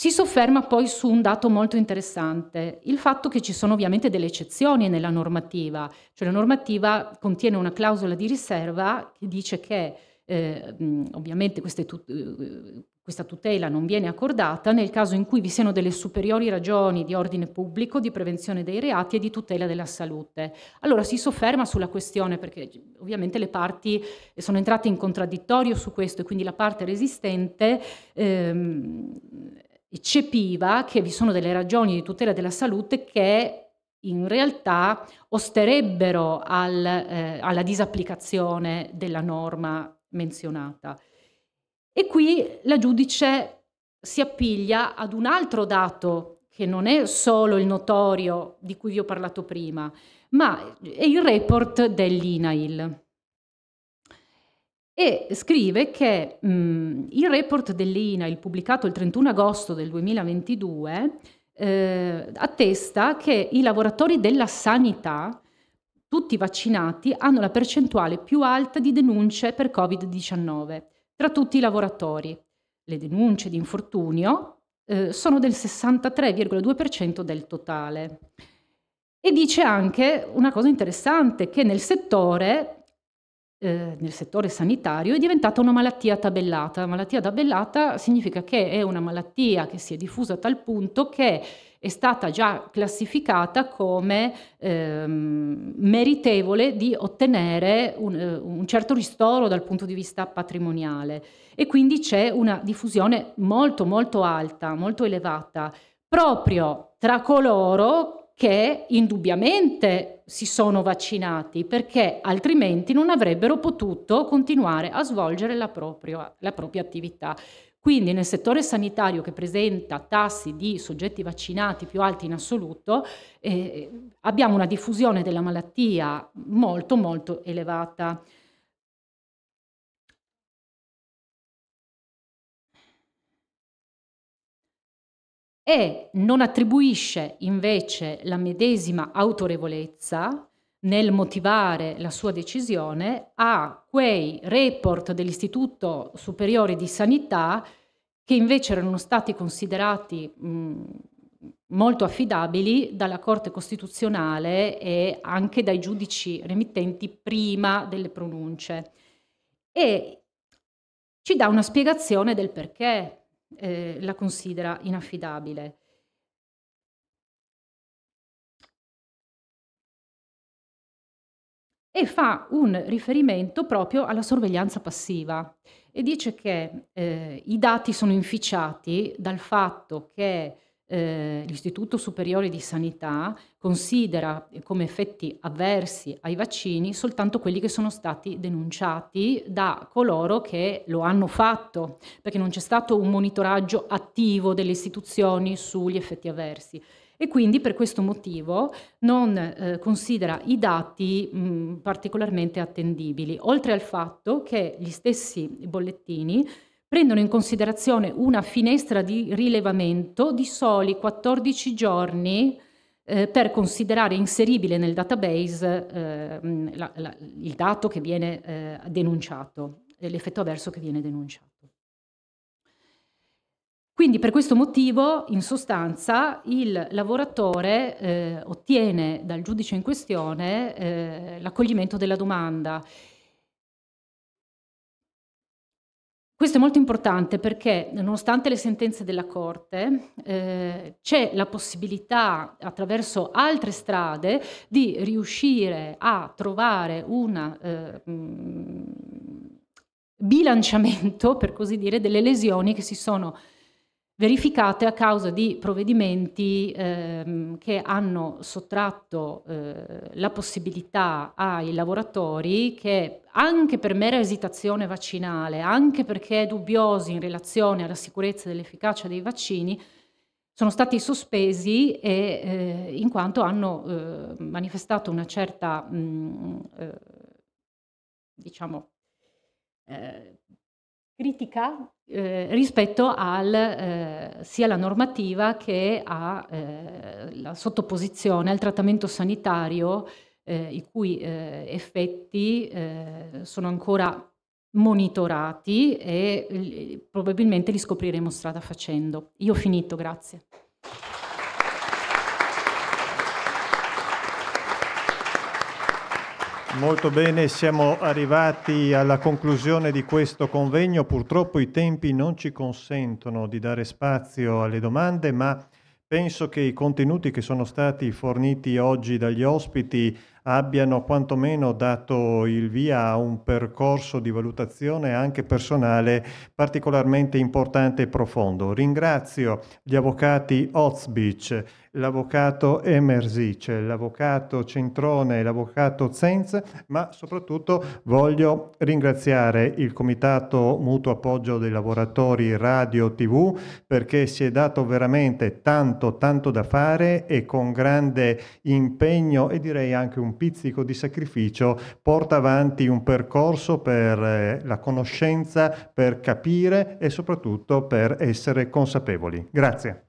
Si sofferma poi su un dato molto interessante, il fatto che ci sono ovviamente delle eccezioni nella normativa, cioè la normativa contiene una clausola di riserva che dice che eh, ovviamente tut- eh, questa tutela non viene accordata nel caso in cui vi siano delle superiori ragioni di ordine pubblico, di prevenzione dei reati e di tutela della salute. Allora si sofferma sulla questione perché ovviamente le parti sono entrate in contraddittorio su questo e quindi la parte resistente ehm, eccepiva che vi sono delle ragioni di tutela della salute che in realtà osterebbero al, eh, alla disapplicazione della norma menzionata. E qui la giudice si appiglia ad un altro dato che non è solo il notorio di cui vi ho parlato prima, ma è il report dell'INAIL e scrive che mh, mm, il report dell'INAIL pubblicato il 31 agosto del 2022 eh, attesta che i lavoratori della sanità, tutti vaccinati, hanno la percentuale più alta di denunce per Covid-19 tra tutti i lavoratori. Le denunce di infortunio eh, sono del 63,2% del totale. E dice anche una cosa interessante, che nel settore eh, nel settore sanitario è diventata una malattia tabellata. malattia tabellata significa che è una malattia che si è diffusa a tal punto che è stata già classificata come ehm, meritevole di ottenere un, eh, un, certo ristoro dal punto di vista patrimoniale e quindi c'è una diffusione molto molto alta, molto elevata proprio tra coloro che indubbiamente si sono vaccinati perché altrimenti non avrebbero potuto continuare a svolgere la propria, la propria attività. Quindi nel settore sanitario che presenta tassi di soggetti vaccinati più alti in assoluto, eh, abbiamo una diffusione della malattia molto molto elevata. e non attribuisce invece la medesima autorevolezza nel motivare la sua decisione a quei report dell'Istituto Superiore di Sanità che invece erano stati considerati mh, molto affidabili dalla Corte Costituzionale e anche dai giudici remittenti prima delle pronunce. E ci dà una spiegazione del perché eh, la considera inaffidabile. E fa un riferimento proprio alla sorveglianza passiva e dice che eh, i dati sono inficiati dal fatto che eh, l'Istituto Superiore di Sanità considera come effetti avversi ai vaccini soltanto quelli che sono stati denunciati da coloro che lo hanno fatto, perché non c'è stato un monitoraggio attivo delle istituzioni sugli effetti avversi e quindi per questo motivo non eh, considera i dati mh, particolarmente attendibili, oltre al fatto che gli stessi bollettini prendono in considerazione una finestra di rilevamento di soli 14 giorni eh, per considerare inseribile nel database eh, mm, la, la, il dato che viene eh, denunciato, eh, l'effetto avverso che viene denunciato. Quindi per questo motivo, in sostanza, il lavoratore eh, ottiene dal giudice in questione eh, l'accoglimento della domanda Questo è molto importante perché, nonostante le sentenze della Corte, eh, c'è la possibilità, attraverso altre strade, di riuscire a trovare un eh, mm, bilanciamento, per così dire, delle lesioni che si sono verificate a causa di provvedimenti ehm, che hanno sottratto eh, la possibilità ai lavoratori che anche per mera esitazione vaccinale, anche perché dubbiosi in relazione alla sicurezza e all'efficacia dei vaccini, sono stati sospesi e, eh, in quanto hanno eh, manifestato una certa, mh, mm, eh, diciamo, eh, critica eh, rispetto al, eh, sia alla normativa che alla eh, sottoposizione al trattamento sanitario, eh, i cui eh, effetti sono ancora monitorati e probabilmente li scopriremo strada facendo. Io ho finito, grazie. Molto bene, siamo arrivati alla conclusione di questo convegno. Purtroppo i tempi non ci consentono di dare spazio alle domande, ma penso che i contenuti che sono stati forniti oggi dagli ospiti abbiano quantomeno dato il via a un percorso di valutazione anche personale particolarmente importante e profondo. Ringrazio gli avvocati Ozbich l'avvocato Emersic, cioè l'avvocato Centrone, l'avvocato Zenz, ma soprattutto voglio ringraziare il Comitato Mutuo Appoggio dei Lavoratori Radio TV perché si è dato veramente tanto, tanto da fare e con grande impegno e direi anche un pizzico di sacrificio porta avanti un percorso per eh, la conoscenza, per capire e soprattutto per essere consapevoli. Grazie.